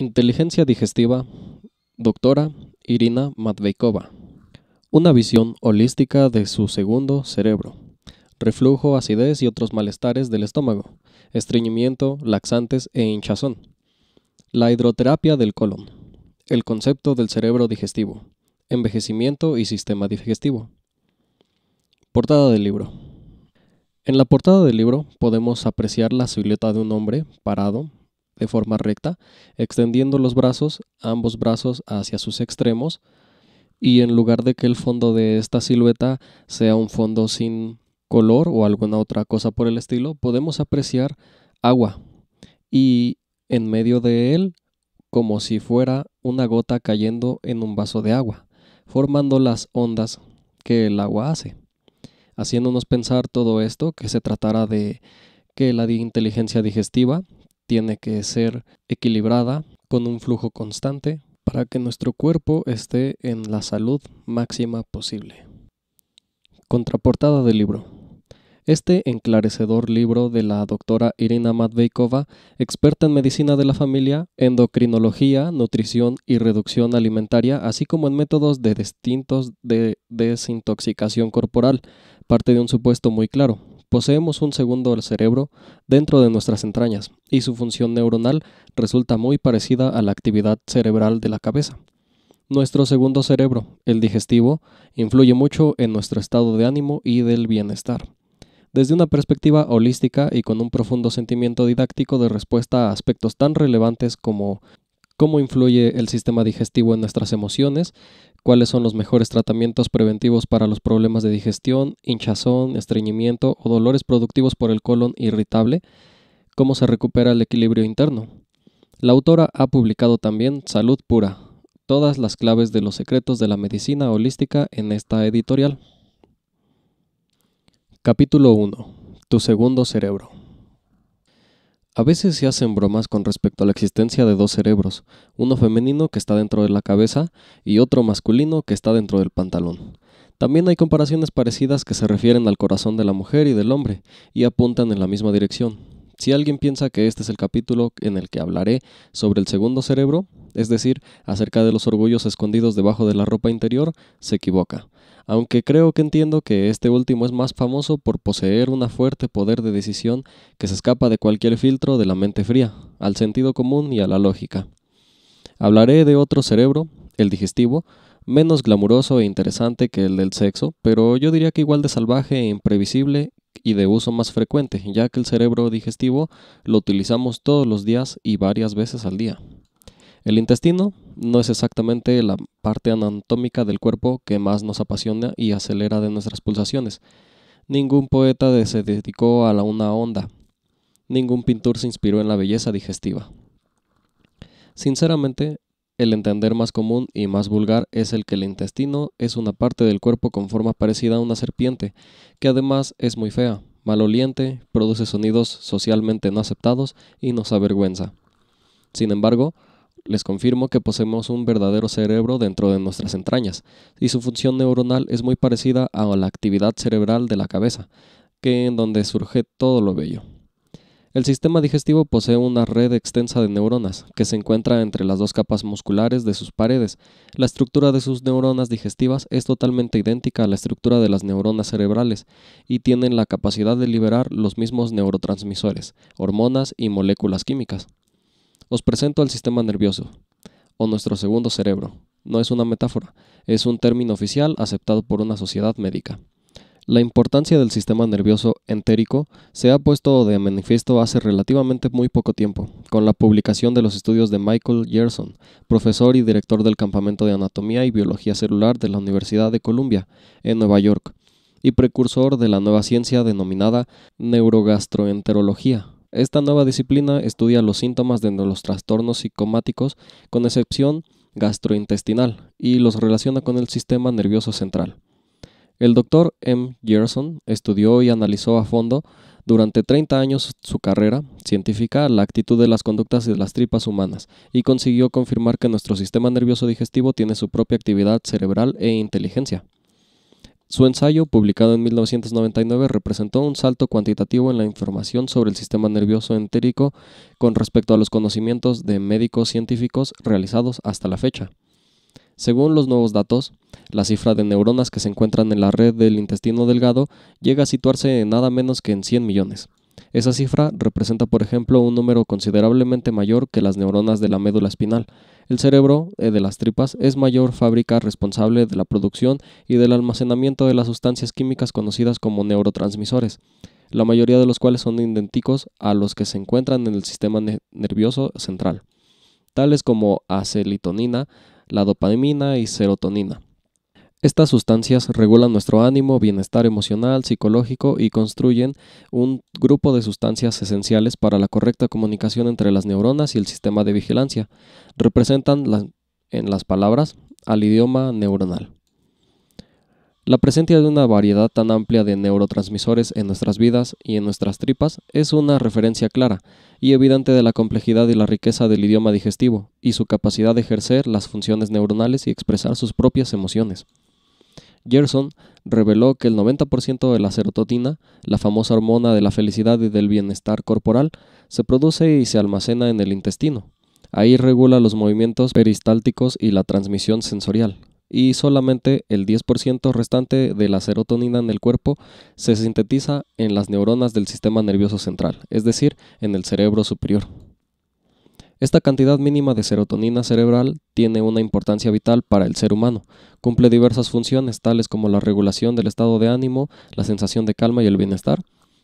Inteligencia digestiva, doctora Irina Matveikova. Una visión holística de su segundo cerebro. Reflujo, acidez y otros malestares del estómago, estreñimiento, laxantes e hinchazón. La hidroterapia del colon. El concepto del cerebro digestivo. Envejecimiento y sistema digestivo. Portada del libro. En la portada del libro podemos apreciar la silueta de un hombre parado de forma recta, extendiendo los brazos, ambos brazos hacia sus extremos, y en lugar de que el fondo de esta silueta sea un fondo sin color o alguna otra cosa por el estilo, podemos apreciar agua y en medio de él como si fuera una gota cayendo en un vaso de agua, formando las ondas que el agua hace, haciéndonos pensar todo esto que se tratara de que la inteligencia digestiva tiene que ser equilibrada con un flujo constante para que nuestro cuerpo esté en la salud máxima posible. Contraportada del libro. Este enclarecedor libro de la doctora Irina Matveikova, experta en medicina de la familia, endocrinología, nutrición y reducción alimentaria, así como en métodos de distintos de desintoxicación corporal, parte de un supuesto muy claro, Poseemos un segundo cerebro dentro de nuestras entrañas y su función neuronal resulta muy parecida a la actividad cerebral de la cabeza. Nuestro segundo cerebro, el digestivo, influye mucho en nuestro estado de ánimo y del bienestar. Desde una perspectiva holística y con un profundo sentimiento didáctico de respuesta a aspectos tan relevantes como cómo influye el sistema digestivo en nuestras emociones, cuáles son los mejores tratamientos preventivos para los problemas de digestión, hinchazón, estreñimiento o dolores productivos por el colon irritable, cómo se recupera el equilibrio interno. La autora ha publicado también Salud Pura, todas las claves de los secretos de la medicina holística en esta editorial. Capítulo 1. Tu segundo cerebro. A veces se hacen bromas con respecto a la existencia de dos cerebros, uno femenino que está dentro de la cabeza y otro masculino que está dentro del pantalón. También hay comparaciones parecidas que se refieren al corazón de la mujer y del hombre, y apuntan en la misma dirección. Si alguien piensa que este es el capítulo en el que hablaré sobre el segundo cerebro, es decir, acerca de los orgullos escondidos debajo de la ropa interior, se equivoca aunque creo que entiendo que este último es más famoso por poseer un fuerte poder de decisión que se escapa de cualquier filtro de la mente fría, al sentido común y a la lógica. Hablaré de otro cerebro, el digestivo, menos glamuroso e interesante que el del sexo, pero yo diría que igual de salvaje e imprevisible y de uso más frecuente, ya que el cerebro digestivo lo utilizamos todos los días y varias veces al día. El intestino no es exactamente la parte anatómica del cuerpo que más nos apasiona y acelera de nuestras pulsaciones. Ningún poeta se dedicó a la una onda. Ningún pintor se inspiró en la belleza digestiva. Sinceramente, el entender más común y más vulgar es el que el intestino es una parte del cuerpo con forma parecida a una serpiente, que además es muy fea, maloliente, produce sonidos socialmente no aceptados y nos avergüenza. Sin embargo, les confirmo que poseemos un verdadero cerebro dentro de nuestras entrañas, y su función neuronal es muy parecida a la actividad cerebral de la cabeza, que en donde surge todo lo bello. El sistema digestivo posee una red extensa de neuronas, que se encuentra entre las dos capas musculares de sus paredes. La estructura de sus neuronas digestivas es totalmente idéntica a la estructura de las neuronas cerebrales, y tienen la capacidad de liberar los mismos neurotransmisores, hormonas y moléculas químicas. Os presento al sistema nervioso, o nuestro segundo cerebro. No es una metáfora, es un término oficial aceptado por una sociedad médica. La importancia del sistema nervioso entérico se ha puesto de manifiesto hace relativamente muy poco tiempo, con la publicación de los estudios de Michael Gerson, profesor y director del Campamento de Anatomía y Biología Celular de la Universidad de Columbia, en Nueva York, y precursor de la nueva ciencia denominada neurogastroenterología, esta nueva disciplina estudia los síntomas de los trastornos psicomáticos, con excepción gastrointestinal, y los relaciona con el sistema nervioso central. El doctor M. Gerson estudió y analizó a fondo durante 30 años su carrera científica la actitud de las conductas de las tripas humanas y consiguió confirmar que nuestro sistema nervioso digestivo tiene su propia actividad cerebral e inteligencia. Su ensayo, publicado en 1999, representó un salto cuantitativo en la información sobre el sistema nervioso entérico con respecto a los conocimientos de médicos científicos realizados hasta la fecha. Según los nuevos datos, la cifra de neuronas que se encuentran en la red del intestino delgado llega a situarse en nada menos que en 100 millones. Esa cifra representa, por ejemplo, un número considerablemente mayor que las neuronas de la médula espinal. El cerebro eh, de las tripas es mayor fábrica responsable de la producción y del almacenamiento de las sustancias químicas conocidas como neurotransmisores, la mayoría de los cuales son idénticos a los que se encuentran en el sistema nervioso central, tales como acelitonina, la dopamina y serotonina. Estas sustancias regulan nuestro ánimo, bienestar emocional, psicológico y construyen un grupo de sustancias esenciales para la correcta comunicación entre las neuronas y el sistema de vigilancia. Representan en las palabras al idioma neuronal. La presencia de una variedad tan amplia de neurotransmisores en nuestras vidas y en nuestras tripas es una referencia clara y evidente de la complejidad y la riqueza del idioma digestivo y su capacidad de ejercer las funciones neuronales y expresar sus propias emociones. Gerson reveló que el 90% de la serotonina, la famosa hormona de la felicidad y del bienestar corporal, se produce y se almacena en el intestino. Ahí regula los movimientos peristálticos y la transmisión sensorial. Y solamente el 10% restante de la serotonina en el cuerpo se sintetiza en las neuronas del sistema nervioso central, es decir, en el cerebro superior. Esta cantidad mínima de serotonina cerebral tiene una importancia vital para el ser humano. Cumple diversas funciones tales como la regulación del estado de ánimo, la sensación de calma y el bienestar,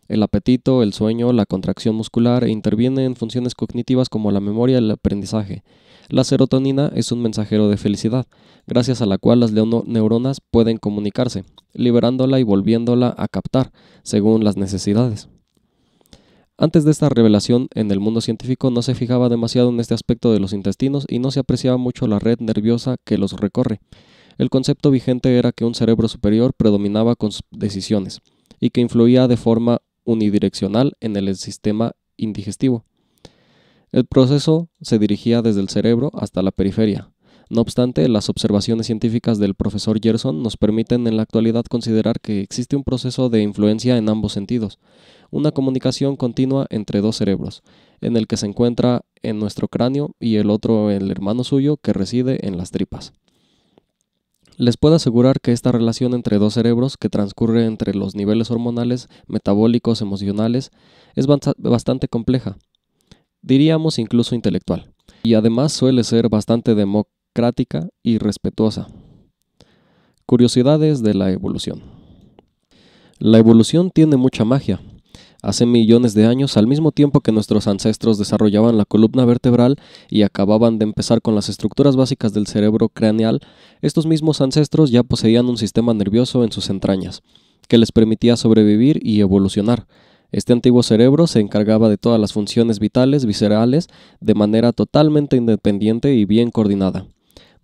el apetito, el sueño, la contracción muscular e interviene en funciones cognitivas como la memoria y el aprendizaje. La serotonina es un mensajero de felicidad, gracias a la cual las neuronas pueden comunicarse, liberándola y volviéndola a captar, según las necesidades. Antes de esta revelación, en el mundo científico no se fijaba demasiado en este aspecto de los intestinos y no se apreciaba mucho la red nerviosa que los recorre. El concepto vigente era que un cerebro superior predominaba con sus decisiones y que influía de forma unidireccional en el sistema indigestivo. El proceso se dirigía desde el cerebro hasta la periferia. No obstante, las observaciones científicas del profesor Gerson nos permiten en la actualidad considerar que existe un proceso de influencia en ambos sentidos, una comunicación continua entre dos cerebros, en el que se encuentra en nuestro cráneo y el otro el hermano suyo que reside en las tripas. Les puedo asegurar que esta relación entre dos cerebros, que transcurre entre los niveles hormonales, metabólicos, emocionales, es bastante compleja, diríamos incluso intelectual, y además suele ser bastante democrática y respetuosa. Curiosidades de la evolución. La evolución tiene mucha magia, hace millones de años, al mismo tiempo que nuestros ancestros desarrollaban la columna vertebral y acababan de empezar con las estructuras básicas del cerebro craneal, estos mismos ancestros ya poseían un sistema nervioso en sus entrañas, que les permitía sobrevivir y evolucionar. Este antiguo cerebro se encargaba de todas las funciones vitales viscerales de manera totalmente independiente y bien coordinada.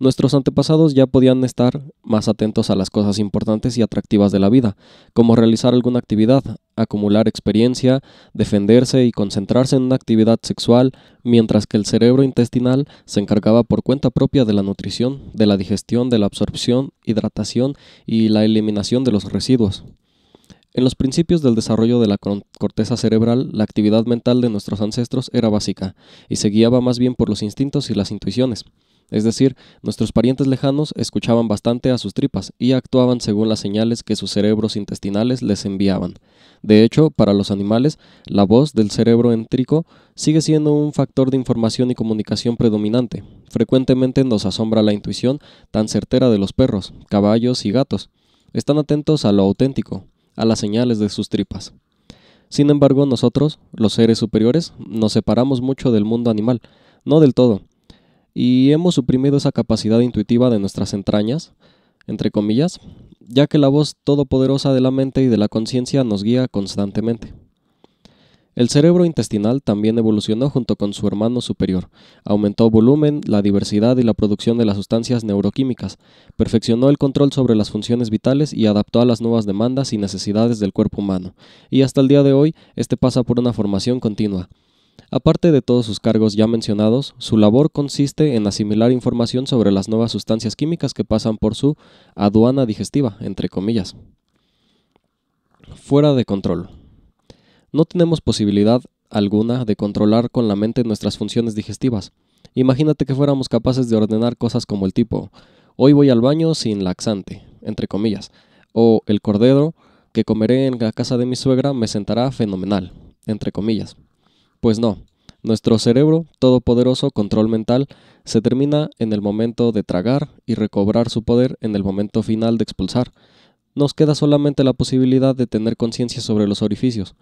Nuestros antepasados ya podían estar más atentos a las cosas importantes y atractivas de la vida, como realizar alguna actividad, acumular experiencia, defenderse y concentrarse en una actividad sexual, mientras que el cerebro intestinal se encargaba por cuenta propia de la nutrición, de la digestión, de la absorción, hidratación y la eliminación de los residuos. En los principios del desarrollo de la corteza cerebral, la actividad mental de nuestros ancestros era básica y se guiaba más bien por los instintos y las intuiciones. Es decir, nuestros parientes lejanos escuchaban bastante a sus tripas y actuaban según las señales que sus cerebros intestinales les enviaban. De hecho, para los animales, la voz del cerebro entrico sigue siendo un factor de información y comunicación predominante. Frecuentemente nos asombra la intuición tan certera de los perros, caballos y gatos. Están atentos a lo auténtico, a las señales de sus tripas. Sin embargo, nosotros, los seres superiores, nos separamos mucho del mundo animal, no del todo, y hemos suprimido esa capacidad intuitiva de nuestras entrañas, entre comillas, ya que la voz todopoderosa de la mente y de la conciencia nos guía constantemente. El cerebro intestinal también evolucionó junto con su hermano superior, aumentó volumen, la diversidad y la producción de las sustancias neuroquímicas, perfeccionó el control sobre las funciones vitales y adaptó a las nuevas demandas y necesidades del cuerpo humano, y hasta el día de hoy este pasa por una formación continua. Aparte de todos sus cargos ya mencionados, su labor consiste en asimilar información sobre las nuevas sustancias químicas que pasan por su aduana digestiva, entre comillas. Fuera de control. No tenemos posibilidad alguna de controlar con la mente nuestras funciones digestivas. Imagínate que fuéramos capaces de ordenar cosas como el tipo, hoy voy al baño sin laxante, entre comillas, o el cordero que comeré en la casa de mi suegra me sentará fenomenal, entre comillas. Pues no, nuestro cerebro, todopoderoso control mental, se termina en el momento de tragar y recobrar su poder en el momento final de expulsar. Nos queda solamente la posibilidad de tener conciencia sobre los orificios,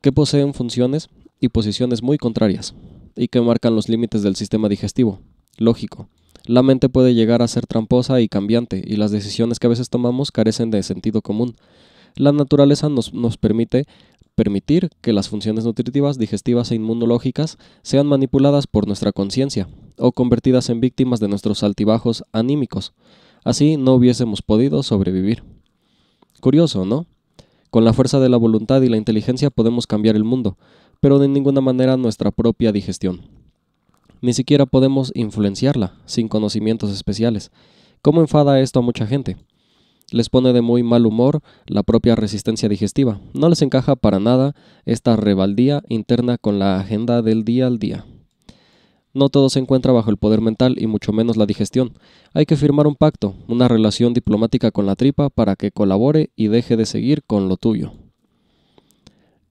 que poseen funciones y posiciones muy contrarias, y que marcan los límites del sistema digestivo. Lógico. La mente puede llegar a ser tramposa y cambiante, y las decisiones que a veces tomamos carecen de sentido común. La naturaleza nos, nos permite permitir que las funciones nutritivas, digestivas e inmunológicas sean manipuladas por nuestra conciencia o convertidas en víctimas de nuestros altibajos anímicos. Así no hubiésemos podido sobrevivir. Curioso, ¿no? Con la fuerza de la voluntad y la inteligencia podemos cambiar el mundo, pero de ninguna manera nuestra propia digestión. Ni siquiera podemos influenciarla sin conocimientos especiales. ¿Cómo enfada esto a mucha gente? les pone de muy mal humor la propia resistencia digestiva. No les encaja para nada esta rebaldía interna con la agenda del día al día. No todo se encuentra bajo el poder mental y mucho menos la digestión. Hay que firmar un pacto, una relación diplomática con la tripa para que colabore y deje de seguir con lo tuyo.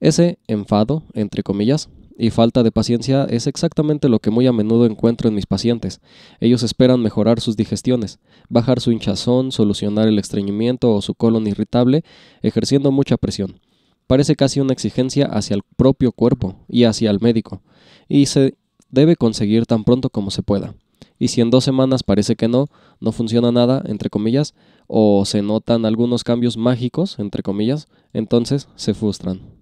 Ese enfado, entre comillas, y falta de paciencia es exactamente lo que muy a menudo encuentro en mis pacientes. Ellos esperan mejorar sus digestiones, bajar su hinchazón, solucionar el estreñimiento o su colon irritable, ejerciendo mucha presión. Parece casi una exigencia hacia el propio cuerpo y hacia el médico, y se debe conseguir tan pronto como se pueda. Y si en dos semanas parece que no, no funciona nada, entre comillas, o se notan algunos cambios mágicos, entre comillas, entonces se frustran.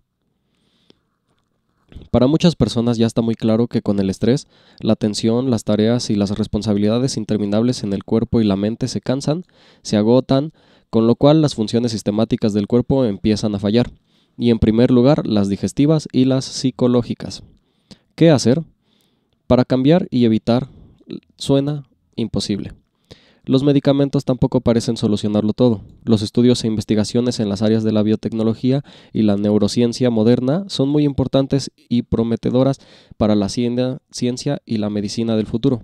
Para muchas personas ya está muy claro que con el estrés, la tensión, las tareas y las responsabilidades interminables en el cuerpo y la mente se cansan, se agotan, con lo cual las funciones sistemáticas del cuerpo empiezan a fallar, y en primer lugar las digestivas y las psicológicas. ¿Qué hacer? Para cambiar y evitar suena imposible. Los medicamentos tampoco parecen solucionarlo todo. Los estudios e investigaciones en las áreas de la biotecnología y la neurociencia moderna son muy importantes y prometedoras para la ciencia y la medicina del futuro.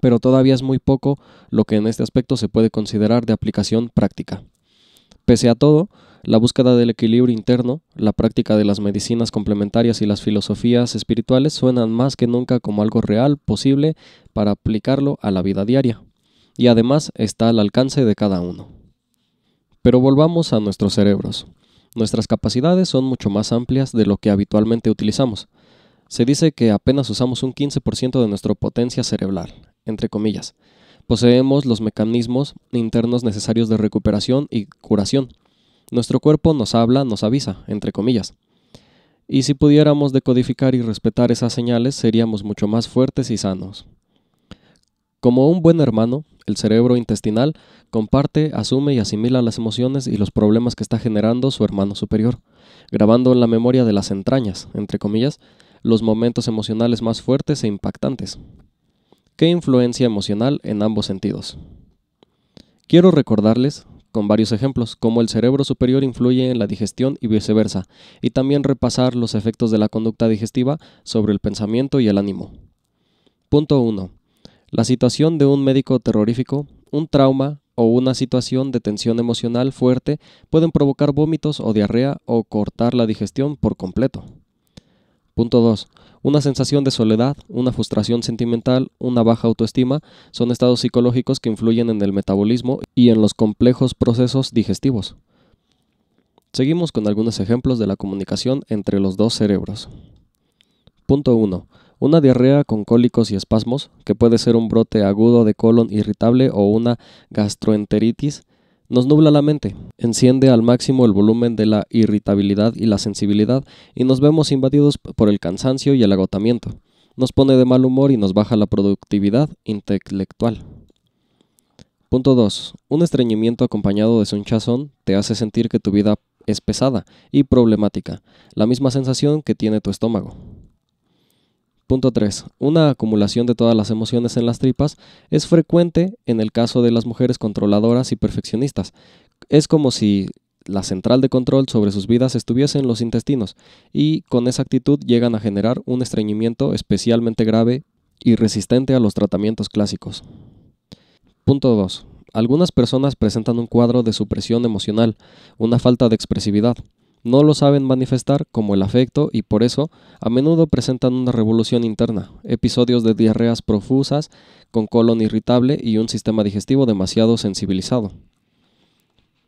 Pero todavía es muy poco lo que en este aspecto se puede considerar de aplicación práctica. Pese a todo, la búsqueda del equilibrio interno, la práctica de las medicinas complementarias y las filosofías espirituales suenan más que nunca como algo real, posible, para aplicarlo a la vida diaria y además está al alcance de cada uno. Pero volvamos a nuestros cerebros. Nuestras capacidades son mucho más amplias de lo que habitualmente utilizamos. Se dice que apenas usamos un 15% de nuestra potencia cerebral, entre comillas. Poseemos los mecanismos internos necesarios de recuperación y curación. Nuestro cuerpo nos habla, nos avisa, entre comillas. Y si pudiéramos decodificar y respetar esas señales, seríamos mucho más fuertes y sanos. Como un buen hermano, el cerebro intestinal comparte, asume y asimila las emociones y los problemas que está generando su hermano superior, grabando en la memoria de las entrañas, entre comillas, los momentos emocionales más fuertes e impactantes. ¿Qué influencia emocional en ambos sentidos? Quiero recordarles, con varios ejemplos, cómo el cerebro superior influye en la digestión y viceversa, y también repasar los efectos de la conducta digestiva sobre el pensamiento y el ánimo. Punto 1. La situación de un médico terrorífico, un trauma o una situación de tensión emocional fuerte pueden provocar vómitos o diarrea o cortar la digestión por completo. Punto 2. Una sensación de soledad, una frustración sentimental, una baja autoestima son estados psicológicos que influyen en el metabolismo y en los complejos procesos digestivos. Seguimos con algunos ejemplos de la comunicación entre los dos cerebros. Punto 1. Una diarrea con cólicos y espasmos, que puede ser un brote agudo de colon irritable o una gastroenteritis, nos nubla la mente, enciende al máximo el volumen de la irritabilidad y la sensibilidad y nos vemos invadidos por el cansancio y el agotamiento. Nos pone de mal humor y nos baja la productividad intelectual. Punto 2. Un estreñimiento acompañado de sonchazón te hace sentir que tu vida es pesada y problemática, la misma sensación que tiene tu estómago. Punto 3. Una acumulación de todas las emociones en las tripas es frecuente en el caso de las mujeres controladoras y perfeccionistas. Es como si la central de control sobre sus vidas estuviese en los intestinos y con esa actitud llegan a generar un estreñimiento especialmente grave y resistente a los tratamientos clásicos. Punto 2. Algunas personas presentan un cuadro de supresión emocional, una falta de expresividad, no lo saben manifestar como el afecto y por eso a menudo presentan una revolución interna, episodios de diarreas profusas, con colon irritable y un sistema digestivo demasiado sensibilizado.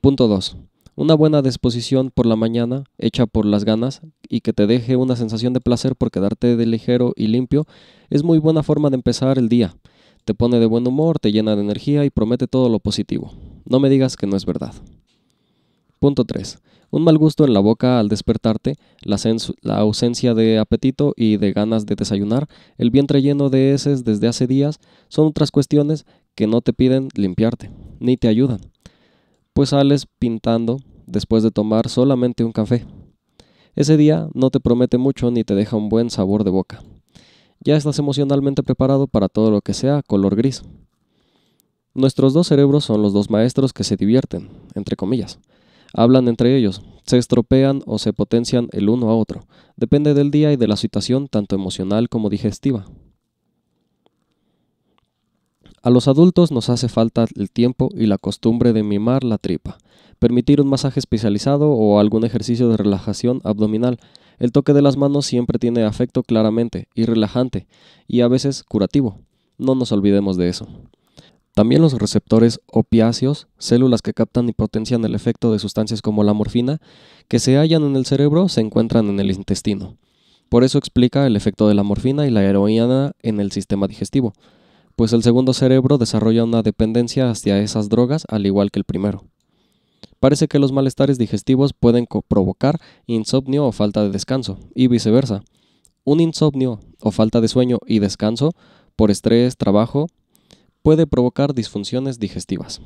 Punto 2. Una buena disposición por la mañana, hecha por las ganas, y que te deje una sensación de placer por quedarte de ligero y limpio, es muy buena forma de empezar el día. Te pone de buen humor, te llena de energía y promete todo lo positivo. No me digas que no es verdad. Punto 3 un mal gusto en la boca al despertarte, la, ausencia de apetito y de ganas de desayunar, el vientre lleno de heces desde hace días, son otras cuestiones que no te piden limpiarte, ni te ayudan, pues sales pintando después de tomar solamente un café. Ese día no te promete mucho ni te deja un buen sabor de boca. Ya estás emocionalmente preparado para todo lo que sea color gris. Nuestros dos cerebros son los dos maestros que se divierten, entre comillas hablan entre ellos, se estropean o se potencian el uno a otro. Depende del día y de la situación, tanto emocional como digestiva. A los adultos nos hace falta el tiempo y la costumbre de mimar la tripa, permitir un masaje especializado o algún ejercicio de relajación abdominal. El toque de las manos siempre tiene afecto claramente y relajante, y a veces curativo. No nos olvidemos de eso. También los receptores opiáceos, células que captan y potencian el efecto de sustancias como la morfina, que se hallan en el cerebro, se encuentran en el intestino. Por eso explica el efecto de la morfina y la heroína en el sistema digestivo, pues el segundo cerebro desarrolla una dependencia hacia esas drogas al igual que el primero. Parece que los malestares digestivos pueden provocar insomnio o falta de descanso, y viceversa. Un insomnio o falta de sueño y descanso por estrés, trabajo, puede provocar disfunciones digestivas.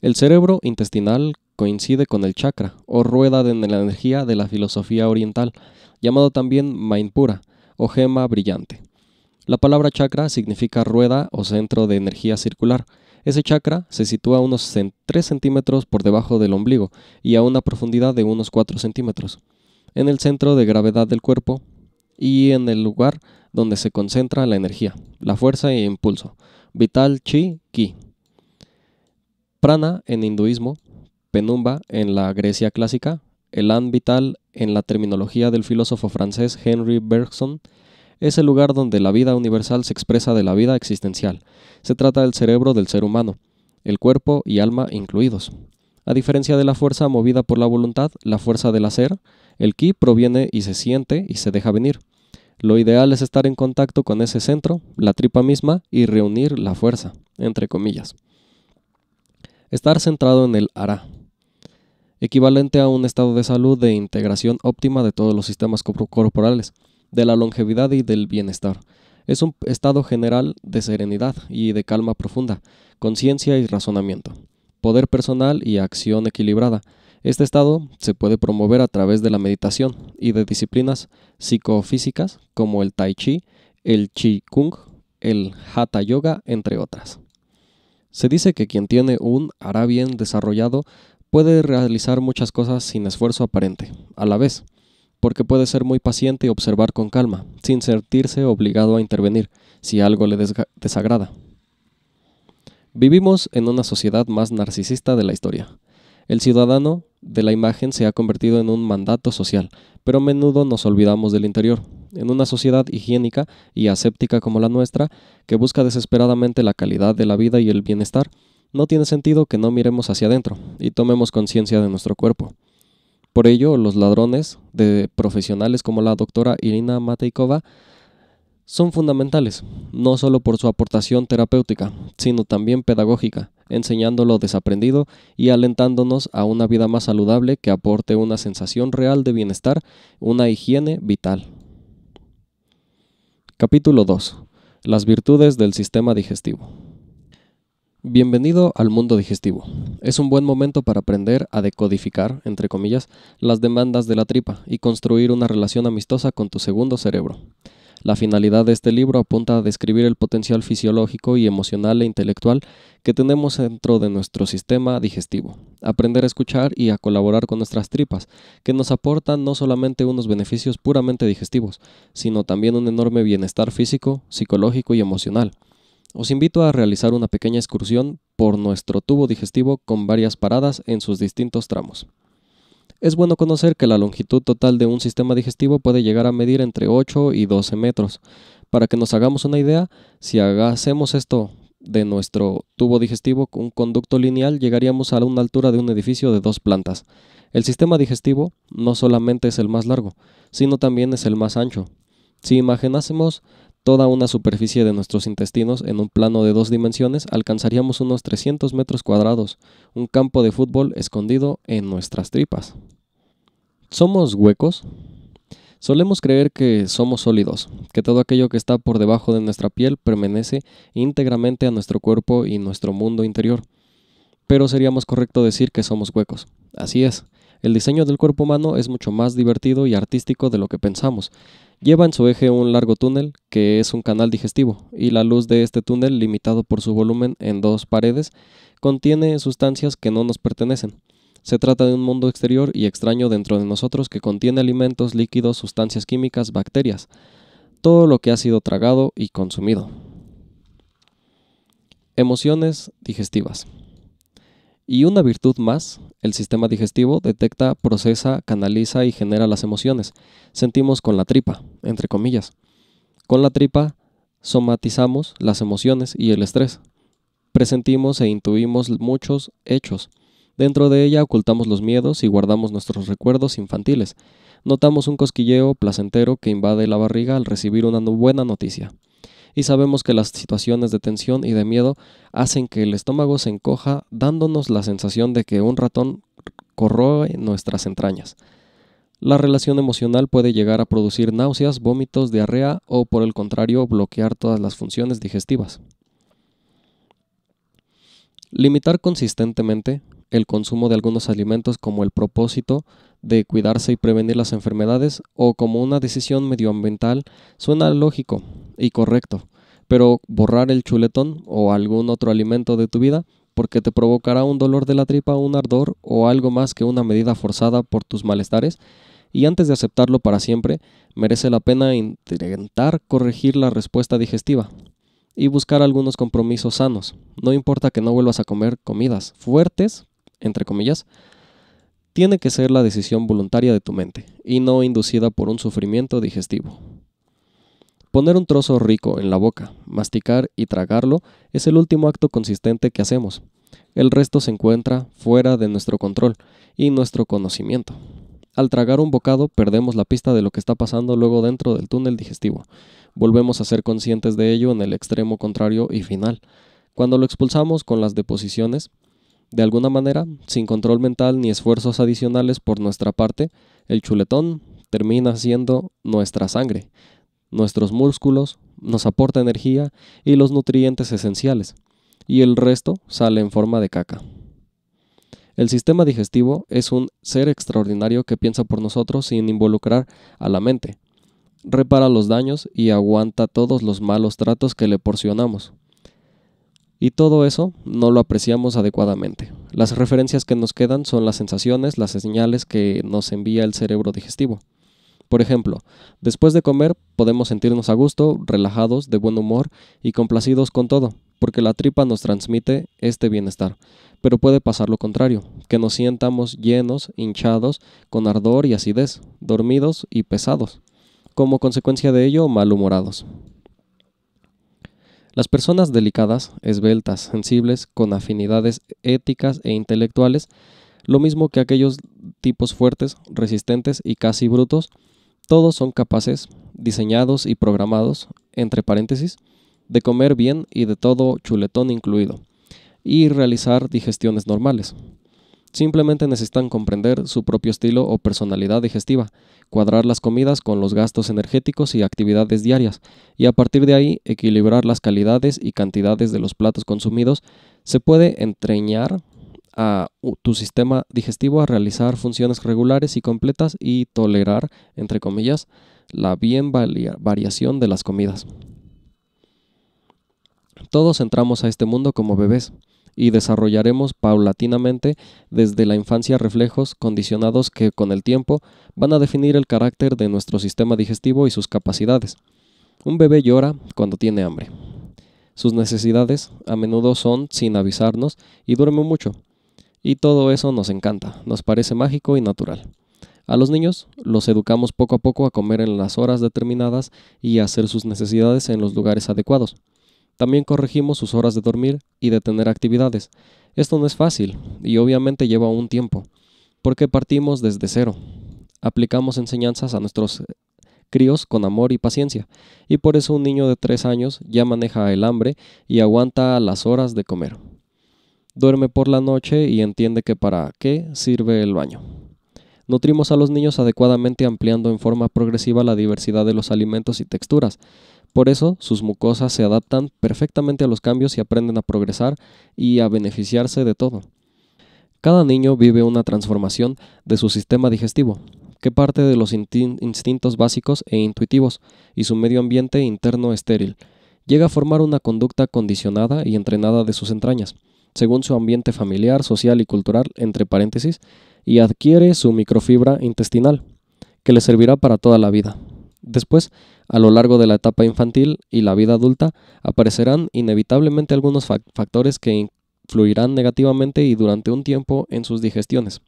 El cerebro intestinal coincide con el chakra o rueda de la energía de la filosofía oriental, llamado también Mainpura o gema brillante. La palabra chakra significa rueda o centro de energía circular. Ese chakra se sitúa a unos 3 centímetros por debajo del ombligo y a una profundidad de unos 4 centímetros. En el centro de gravedad del cuerpo y en el lugar donde se concentra la energía, la fuerza e impulso. Vital chi ki. Prana en hinduismo, penumba en la Grecia clásica, el an vital en la terminología del filósofo francés Henry Bergson es el lugar donde la vida universal se expresa de la vida existencial. Se trata del cerebro del ser humano, el cuerpo y alma incluidos. A diferencia de la fuerza movida por la voluntad, la fuerza del hacer el ki proviene y se siente y se deja venir. Lo ideal es estar en contacto con ese centro, la tripa misma, y reunir la fuerza, entre comillas. Estar centrado en el ara, equivalente a un estado de salud de integración óptima de todos los sistemas corporales, de la longevidad y del bienestar. Es un estado general de serenidad y de calma profunda, conciencia y razonamiento, poder personal y acción equilibrada, este estado se puede promover a través de la meditación y de disciplinas psicofísicas como el tai chi, el chi kung, el hatha yoga, entre otras. Se dice que quien tiene un hará bien desarrollado puede realizar muchas cosas sin esfuerzo aparente, a la vez, porque puede ser muy paciente y observar con calma, sin sentirse obligado a intervenir si algo le desagrada. Vivimos en una sociedad más narcisista de la historia el ciudadano de la imagen se ha convertido en un mandato social, pero a menudo nos olvidamos del interior. En una sociedad higiénica y aséptica como la nuestra, que busca desesperadamente la calidad de la vida y el bienestar, no tiene sentido que no miremos hacia adentro y tomemos conciencia de nuestro cuerpo. Por ello, los ladrones de profesionales como la doctora Irina Mateikova son fundamentales, no solo por su aportación terapéutica, sino también pedagógica, enseñando lo desaprendido y alentándonos a una vida más saludable que aporte una sensación real de bienestar, una higiene vital. Capítulo 2. Las virtudes del sistema digestivo. Bienvenido al mundo digestivo. Es un buen momento para aprender a decodificar, entre comillas, las demandas de la tripa y construir una relación amistosa con tu segundo cerebro. La finalidad de este libro apunta a describir el potencial fisiológico y emocional e intelectual que tenemos dentro de nuestro sistema digestivo, aprender a escuchar y a colaborar con nuestras tripas, que nos aportan no solamente unos beneficios puramente digestivos, sino también un enorme bienestar físico, psicológico y emocional. Os invito a realizar una pequeña excursión por nuestro tubo digestivo con varias paradas en sus distintos tramos. Es bueno conocer que la longitud total de un sistema digestivo puede llegar a medir entre 8 y 12 metros. Para que nos hagamos una idea, si hacemos esto de nuestro tubo digestivo, un conducto lineal, llegaríamos a una altura de un edificio de dos plantas. El sistema digestivo no solamente es el más largo, sino también es el más ancho. Si imaginásemos toda una superficie de nuestros intestinos en un plano de dos dimensiones, alcanzaríamos unos 300 metros cuadrados, un campo de fútbol escondido en nuestras tripas. Somos huecos. Solemos creer que somos sólidos, que todo aquello que está por debajo de nuestra piel permanece íntegramente a nuestro cuerpo y nuestro mundo interior. Pero sería más correcto decir que somos huecos. Así es. El diseño del cuerpo humano es mucho más divertido y artístico de lo que pensamos. Lleva en su eje un largo túnel, que es un canal digestivo, y la luz de este túnel, limitado por su volumen en dos paredes, contiene sustancias que no nos pertenecen. Se trata de un mundo exterior y extraño dentro de nosotros que contiene alimentos, líquidos, sustancias químicas, bacterias, todo lo que ha sido tragado y consumido. Emociones digestivas. Y una virtud más, el sistema digestivo detecta, procesa, canaliza y genera las emociones. Sentimos con la tripa, entre comillas. Con la tripa somatizamos las emociones y el estrés. Presentimos e intuimos muchos hechos Dentro de ella ocultamos los miedos y guardamos nuestros recuerdos infantiles. Notamos un cosquilleo placentero que invade la barriga al recibir una buena noticia. Y sabemos que las situaciones de tensión y de miedo hacen que el estómago se encoja dándonos la sensación de que un ratón corroe nuestras entrañas. La relación emocional puede llegar a producir náuseas, vómitos, diarrea o por el contrario bloquear todas las funciones digestivas. Limitar consistentemente el consumo de algunos alimentos como el propósito de cuidarse y prevenir las enfermedades o como una decisión medioambiental suena lógico y correcto, pero borrar el chuletón o algún otro alimento de tu vida porque te provocará un dolor de la tripa, un ardor o algo más que una medida forzada por tus malestares, y antes de aceptarlo para siempre, merece la pena intentar corregir la respuesta digestiva y buscar algunos compromisos sanos. No importa que no vuelvas a comer comidas fuertes entre comillas, tiene que ser la decisión voluntaria de tu mente y no inducida por un sufrimiento digestivo. Poner un trozo rico en la boca, masticar y tragarlo es el último acto consistente que hacemos. El resto se encuentra fuera de nuestro control y nuestro conocimiento. Al tragar un bocado perdemos la pista de lo que está pasando luego dentro del túnel digestivo. Volvemos a ser conscientes de ello en el extremo contrario y final. Cuando lo expulsamos con las deposiciones, de alguna manera, sin control mental ni esfuerzos adicionales por nuestra parte, el chuletón termina siendo nuestra sangre. Nuestros músculos nos aporta energía y los nutrientes esenciales, y el resto sale en forma de caca. El sistema digestivo es un ser extraordinario que piensa por nosotros sin involucrar a la mente. Repara los daños y aguanta todos los malos tratos que le porcionamos. Y todo eso no lo apreciamos adecuadamente. Las referencias que nos quedan son las sensaciones, las señales que nos envía el cerebro digestivo. Por ejemplo, después de comer podemos sentirnos a gusto, relajados, de buen humor y complacidos con todo, porque la tripa nos transmite este bienestar. Pero puede pasar lo contrario, que nos sientamos llenos, hinchados, con ardor y acidez, dormidos y pesados. Como consecuencia de ello, malhumorados. Las personas delicadas, esbeltas, sensibles, con afinidades éticas e intelectuales, lo mismo que aquellos tipos fuertes, resistentes y casi brutos, todos son capaces, diseñados y programados, entre paréntesis, de comer bien y de todo chuletón incluido, y realizar digestiones normales. Simplemente necesitan comprender su propio estilo o personalidad digestiva, cuadrar las comidas con los gastos energéticos y actividades diarias, y a partir de ahí equilibrar las calidades y cantidades de los platos consumidos, se puede entreñar a tu sistema digestivo a realizar funciones regulares y completas y tolerar, entre comillas, la bien variación de las comidas. Todos entramos a este mundo como bebés y desarrollaremos paulatinamente desde la infancia reflejos condicionados que con el tiempo van a definir el carácter de nuestro sistema digestivo y sus capacidades. Un bebé llora cuando tiene hambre. Sus necesidades a menudo son sin avisarnos y duerme mucho. Y todo eso nos encanta, nos parece mágico y natural. A los niños los educamos poco a poco a comer en las horas determinadas y a hacer sus necesidades en los lugares adecuados. También corregimos sus horas de dormir y de tener actividades. Esto no es fácil y obviamente lleva un tiempo, porque partimos desde cero. Aplicamos enseñanzas a nuestros eh, críos con amor y paciencia, y por eso un niño de 3 años ya maneja el hambre y aguanta las horas de comer. Duerme por la noche y entiende que para qué sirve el baño. Nutrimos a los niños adecuadamente ampliando en forma progresiva la diversidad de los alimentos y texturas, por eso, sus mucosas se adaptan perfectamente a los cambios y aprenden a progresar y a beneficiarse de todo. Cada niño vive una transformación de su sistema digestivo, que parte de los instintos básicos e intuitivos y su medio ambiente interno estéril. Llega a formar una conducta condicionada y entrenada de sus entrañas, según su ambiente familiar, social y cultural, entre paréntesis, y adquiere su microfibra intestinal, que le servirá para toda la vida. Después, a lo largo de la etapa infantil y la vida adulta aparecerán inevitablemente algunos factores que influirán negativamente y durante un tiempo en sus digestiones,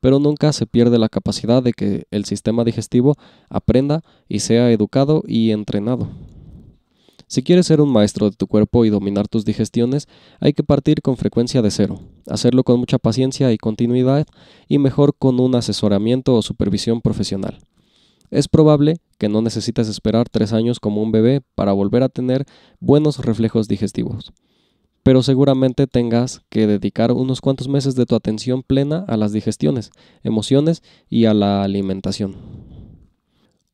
pero nunca se pierde la capacidad de que el sistema digestivo aprenda y sea educado y entrenado. Si quieres ser un maestro de tu cuerpo y dominar tus digestiones, hay que partir con frecuencia de cero, hacerlo con mucha paciencia y continuidad y mejor con un asesoramiento o supervisión profesional. Es probable que no necesites esperar tres años como un bebé para volver a tener buenos reflejos digestivos, pero seguramente tengas que dedicar unos cuantos meses de tu atención plena a las digestiones, emociones y a la alimentación.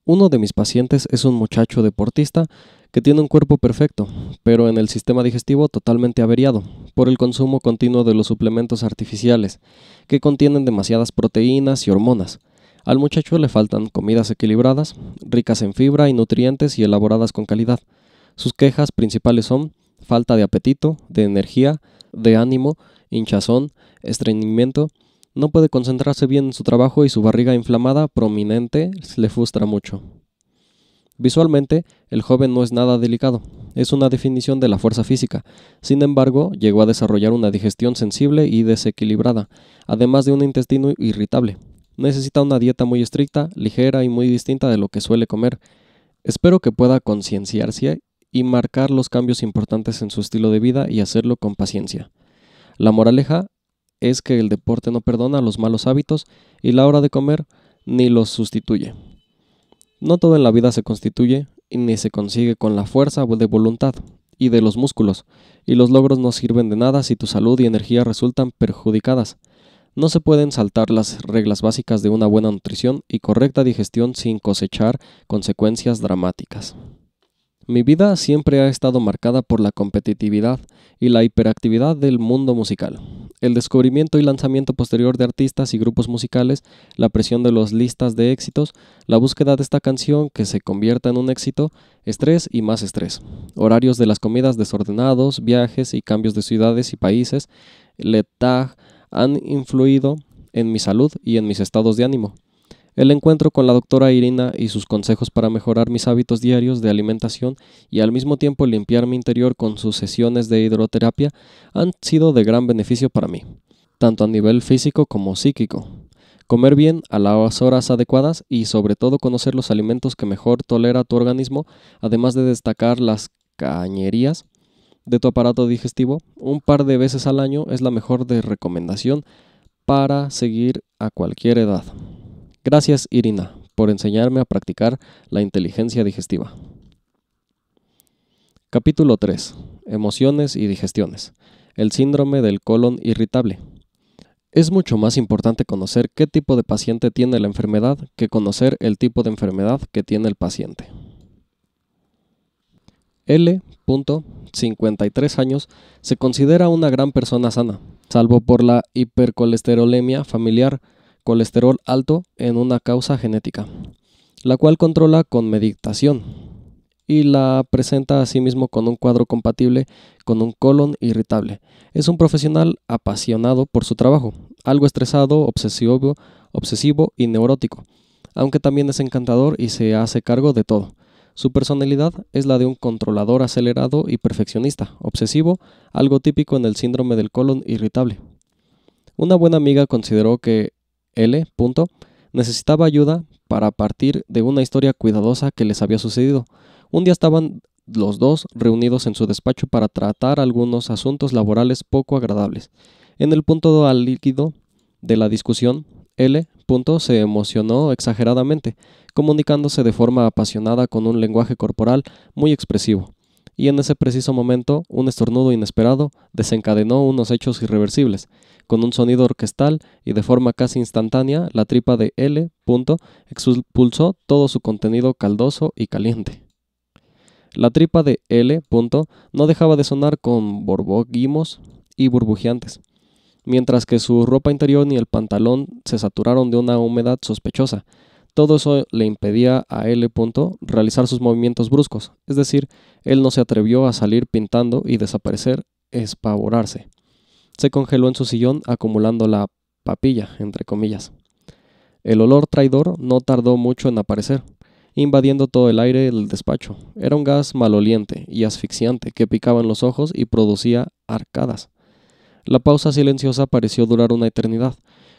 Uno de mis pacientes es un muchacho deportista que tiene un cuerpo perfecto, pero en el sistema digestivo totalmente averiado por el consumo continuo de los suplementos artificiales, que contienen demasiadas proteínas y hormonas. Al muchacho le faltan comidas equilibradas, ricas en fibra y nutrientes y elaboradas con calidad. Sus quejas principales son falta de apetito, de energía, de ánimo, hinchazón, estreñimiento, no puede concentrarse bien en su trabajo y su barriga inflamada prominente le frustra mucho. Visualmente, el joven no es nada delicado, es una definición de la fuerza física. Sin embargo, llegó a desarrollar una digestión sensible y desequilibrada, además de un intestino irritable, Necesita una dieta muy estricta, ligera y muy distinta de lo que suele comer. Espero que pueda concienciarse y marcar los cambios importantes en su estilo de vida y hacerlo con paciencia. La moraleja es que el deporte no perdona los malos hábitos y la hora de comer ni los sustituye. No todo en la vida se constituye ni se consigue con la fuerza de voluntad y de los músculos, y los logros no sirven de nada si tu salud y energía resultan perjudicadas. No se pueden saltar las reglas básicas de una buena nutrición y correcta digestión sin cosechar consecuencias dramáticas. Mi vida siempre ha estado marcada por la competitividad y la hiperactividad del mundo musical. El descubrimiento y lanzamiento posterior de artistas y grupos musicales, la presión de las listas de éxitos, la búsqueda de esta canción que se convierta en un éxito, estrés y más estrés, horarios de las comidas desordenados, viajes y cambios de ciudades y países, letaj, han influido en mi salud y en mis estados de ánimo. El encuentro con la doctora Irina y sus consejos para mejorar mis hábitos diarios de alimentación y al mismo tiempo limpiar mi interior con sus sesiones de hidroterapia han sido de gran beneficio para mí, tanto a nivel físico como psíquico. Comer bien a las horas adecuadas y sobre todo conocer los alimentos que mejor tolera tu organismo, además de destacar las cañerías de tu aparato digestivo un par de veces al año es la mejor de recomendación para seguir a cualquier edad. Gracias Irina por enseñarme a practicar la inteligencia digestiva. Capítulo 3. Emociones y digestiones. El síndrome del colon irritable. Es mucho más importante conocer qué tipo de paciente tiene la enfermedad que conocer el tipo de enfermedad que tiene el paciente. L punto, 53 años, se considera una gran persona sana, salvo por la hipercolesterolemia familiar, colesterol alto en una causa genética, la cual controla con meditación y la presenta a sí mismo con un cuadro compatible con un colon irritable. Es un profesional apasionado por su trabajo, algo estresado, obsesivo, obsesivo y neurótico, aunque también es encantador y se hace cargo de todo. Su personalidad es la de un controlador acelerado y perfeccionista, obsesivo, algo típico en el síndrome del colon irritable. Una buena amiga consideró que L. necesitaba ayuda para partir de una historia cuidadosa que les había sucedido. Un día estaban los dos reunidos en su despacho para tratar algunos asuntos laborales poco agradables. En el punto líquido de la discusión, L. se emocionó exageradamente comunicándose de forma apasionada con un lenguaje corporal muy expresivo. Y en ese preciso momento, un estornudo inesperado desencadenó unos hechos irreversibles. Con un sonido orquestal y de forma casi instantánea, la tripa de L. expulsó todo su contenido caldoso y caliente. La tripa de L. no dejaba de sonar con borboguimos y burbujeantes, mientras que su ropa interior y el pantalón se saturaron de una humedad sospechosa, todo eso le impedía a L. realizar sus movimientos bruscos, es decir, él no se atrevió a salir pintando y desaparecer, espavorarse. Se congeló en su sillón acumulando la papilla, entre comillas. El olor traidor no tardó mucho en aparecer, invadiendo todo el aire del despacho. Era un gas maloliente y asfixiante que picaba en los ojos y producía arcadas. La pausa silenciosa pareció durar una eternidad,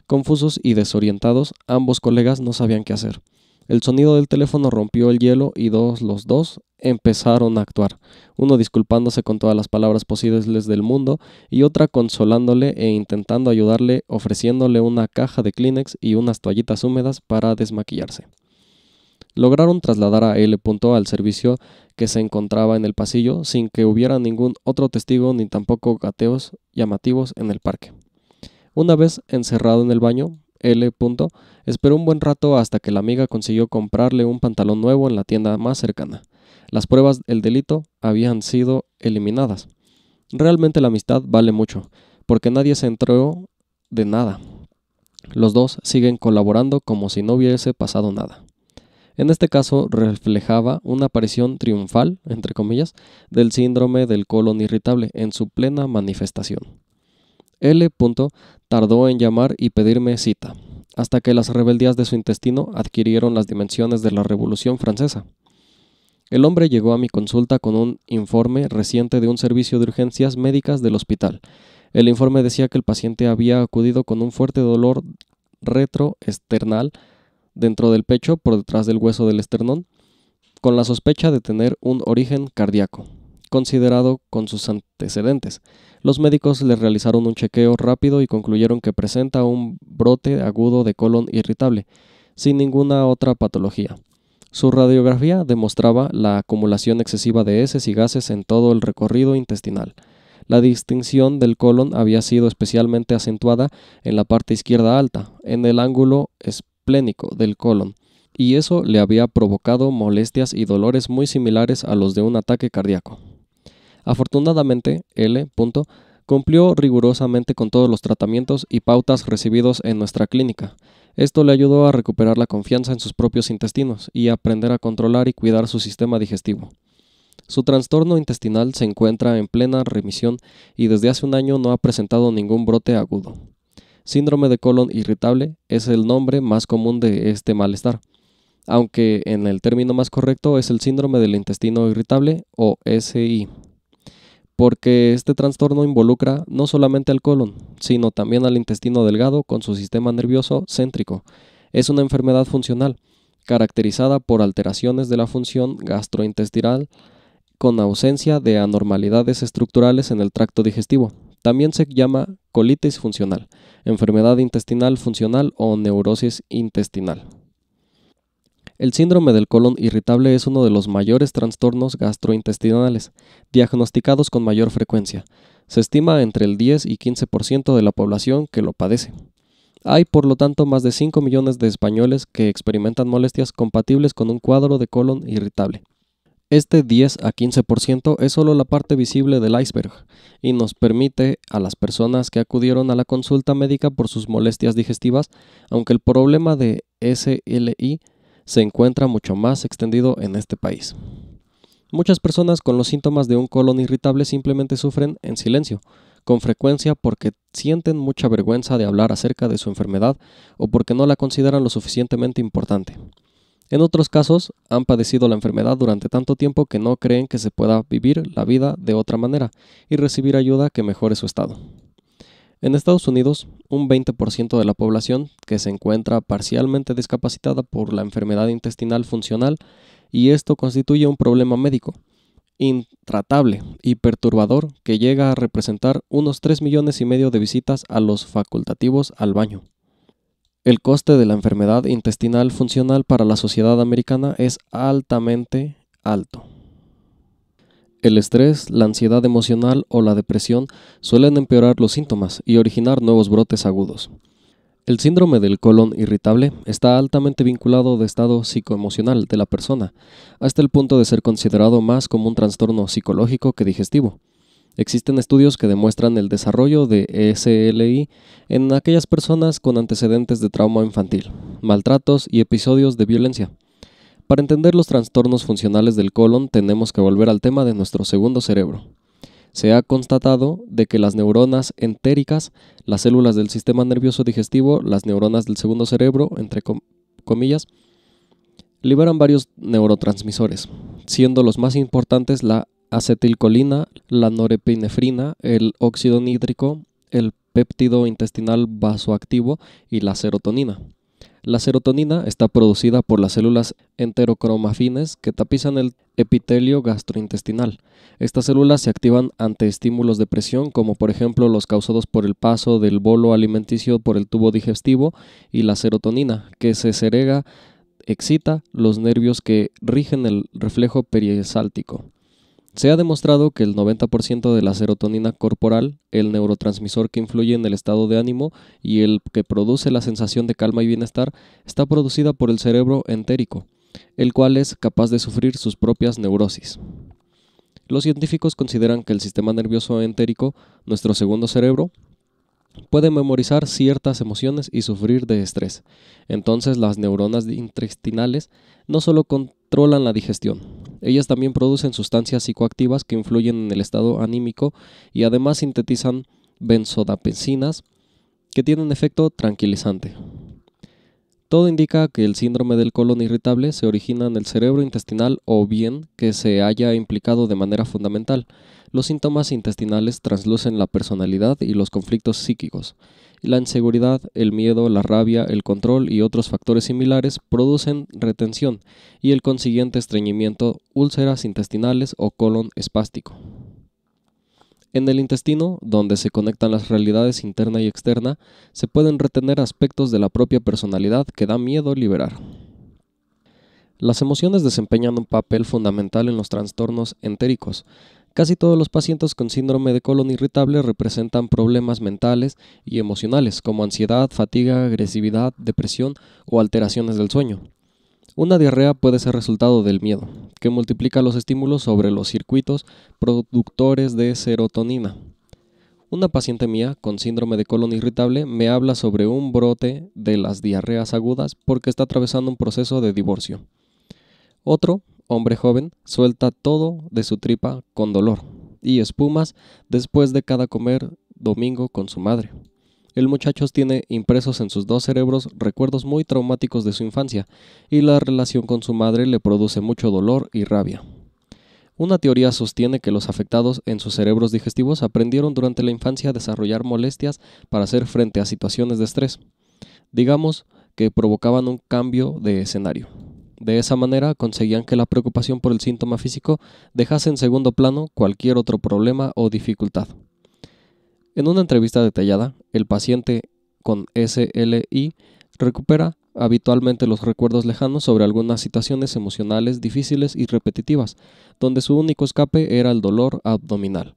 Confusos y desorientados, ambos colegas no sabían qué hacer. El sonido del teléfono rompió el hielo y dos, los dos, empezaron a actuar, uno disculpándose con todas las palabras posibles del mundo y otra consolándole e intentando ayudarle ofreciéndole una caja de Kleenex y unas toallitas húmedas para desmaquillarse. Lograron trasladar a L. al servicio que se encontraba en el pasillo sin que hubiera ningún otro testigo ni tampoco gateos llamativos en el parque. Una vez encerrado en el baño, L. esperó un buen rato hasta que la amiga consiguió comprarle un pantalón nuevo en la tienda más cercana. Las pruebas del delito habían sido eliminadas. Realmente la amistad vale mucho, porque nadie se entró de nada. Los dos siguen colaborando como si no hubiese pasado nada. En este caso reflejaba una aparición triunfal, entre comillas, del síndrome del colon irritable en su plena manifestación. L. tardó en llamar y pedirme cita, hasta que las rebeldías de su intestino adquirieron las dimensiones de la Revolución Francesa. El hombre llegó a mi consulta con un informe reciente de un servicio de urgencias médicas del hospital. El informe decía que el paciente había acudido con un fuerte dolor retroesternal dentro del pecho por detrás del hueso del esternón, con la sospecha de tener un origen cardíaco considerado con sus antecedentes. Los médicos le realizaron un chequeo rápido y concluyeron que presenta un brote agudo de colon irritable, sin ninguna otra patología. Su radiografía demostraba la acumulación excesiva de heces y gases en todo el recorrido intestinal. La distinción del colon había sido especialmente acentuada en la parte izquierda alta, en el ángulo esplénico del colon, y eso le había provocado molestias y dolores muy similares a los de un ataque cardíaco. Afortunadamente, L. cumplió rigurosamente con todos los tratamientos y pautas recibidos en nuestra clínica. Esto le ayudó a recuperar la confianza en sus propios intestinos y a aprender a controlar y cuidar su sistema digestivo. Su trastorno intestinal se encuentra en plena remisión y desde hace un año no ha presentado ningún brote agudo. Síndrome de colon irritable es el nombre más común de este malestar, aunque en el término más correcto es el síndrome del intestino irritable o SI porque este trastorno involucra no solamente al colon, sino también al intestino delgado con su sistema nervioso céntrico. Es una enfermedad funcional, caracterizada por alteraciones de la función gastrointestinal con ausencia de anormalidades estructurales en el tracto digestivo. También se llama colitis funcional, enfermedad intestinal funcional o neurosis intestinal. El síndrome del colon irritable es uno de los mayores trastornos gastrointestinales, diagnosticados con mayor frecuencia. Se estima entre el 10 y 15% de la población que lo padece. Hay, por lo tanto, más de 5 millones de españoles que experimentan molestias compatibles con un cuadro de colon irritable. Este 10 a 15% es solo la parte visible del iceberg y nos permite a las personas que acudieron a la consulta médica por sus molestias digestivas, aunque el problema de SLI se encuentra mucho más extendido en este país. Muchas personas con los síntomas de un colon irritable simplemente sufren en silencio, con frecuencia porque sienten mucha vergüenza de hablar acerca de su enfermedad o porque no la consideran lo suficientemente importante. En otros casos, han padecido la enfermedad durante tanto tiempo que no creen que se pueda vivir la vida de otra manera y recibir ayuda que mejore su estado. En Estados Unidos, un 20% de la población que se encuentra parcialmente discapacitada por la enfermedad intestinal funcional y esto constituye un problema médico intratable y perturbador que llega a representar unos 3 millones y medio de visitas a los facultativos al baño. El coste de la enfermedad intestinal funcional para la sociedad americana es altamente alto. El estrés, la ansiedad emocional o la depresión suelen empeorar los síntomas y originar nuevos brotes agudos. El síndrome del colon irritable está altamente vinculado al estado psicoemocional de la persona, hasta el punto de ser considerado más como un trastorno psicológico que digestivo. Existen estudios que demuestran el desarrollo de ESLI en aquellas personas con antecedentes de trauma infantil, maltratos y episodios de violencia. Para entender los trastornos funcionales del colon tenemos que volver al tema de nuestro segundo cerebro. Se ha constatado de que las neuronas entéricas, las células del sistema nervioso digestivo, las neuronas del segundo cerebro, entre comillas, liberan varios neurotransmisores, siendo los más importantes la acetilcolina, la norepinefrina, el óxido nítrico, el péptido intestinal vasoactivo y la serotonina. La serotonina está producida por las células enterocromafines que tapizan el epitelio gastrointestinal. Estas células se activan ante estímulos de presión, como por ejemplo los causados por el paso del bolo alimenticio por el tubo digestivo y la serotonina, que se segrega excita los nervios que rigen el reflejo periesáltico. Se ha demostrado que el 90% de la serotonina corporal, el neurotransmisor que influye en el estado de ánimo y el que produce la sensación de calma y bienestar, está producida por el cerebro entérico, el cual es capaz de sufrir sus propias neurosis. Los científicos consideran que el sistema nervioso entérico, nuestro segundo cerebro, puede memorizar ciertas emociones y sufrir de estrés. Entonces las neuronas intestinales no solo controlan la digestión, ellas también producen sustancias psicoactivas que influyen en el estado anímico y además sintetizan benzodiazepinas que tienen efecto tranquilizante. Todo indica que el síndrome del colon irritable se origina en el cerebro intestinal o bien que se haya implicado de manera fundamental. Los síntomas intestinales translucen la personalidad y los conflictos psíquicos. La inseguridad, el miedo, la rabia, el control y otros factores similares producen retención y el consiguiente estreñimiento, úlceras intestinales o colon espástico. En el intestino, donde se conectan las realidades interna y externa, se pueden retener aspectos de la propia personalidad que da miedo liberar. Las emociones desempeñan un papel fundamental en los trastornos entéricos, Casi todos los pacientes con síndrome de colon irritable representan problemas mentales y emocionales como ansiedad, fatiga, agresividad, depresión o alteraciones del sueño. Una diarrea puede ser resultado del miedo, que multiplica los estímulos sobre los circuitos productores de serotonina. Una paciente mía con síndrome de colon irritable me habla sobre un brote de las diarreas agudas porque está atravesando un proceso de divorcio. Otro hombre joven, suelta todo de su tripa con dolor y espumas después de cada comer domingo con su madre. El muchacho tiene impresos en sus dos cerebros recuerdos muy traumáticos de su infancia, y la relación con su madre le produce mucho dolor y rabia. Una teoría sostiene que los afectados en sus cerebros digestivos aprendieron durante la infancia a desarrollar molestias para hacer frente a situaciones de estrés, digamos que provocaban un cambio de escenario. De esa manera conseguían que la preocupación por el síntoma físico dejase en segundo plano cualquier otro problema o dificultad. En una entrevista detallada, el paciente con SLI recupera habitualmente los recuerdos lejanos sobre algunas situaciones emocionales difíciles y repetitivas, donde su único escape era el dolor abdominal.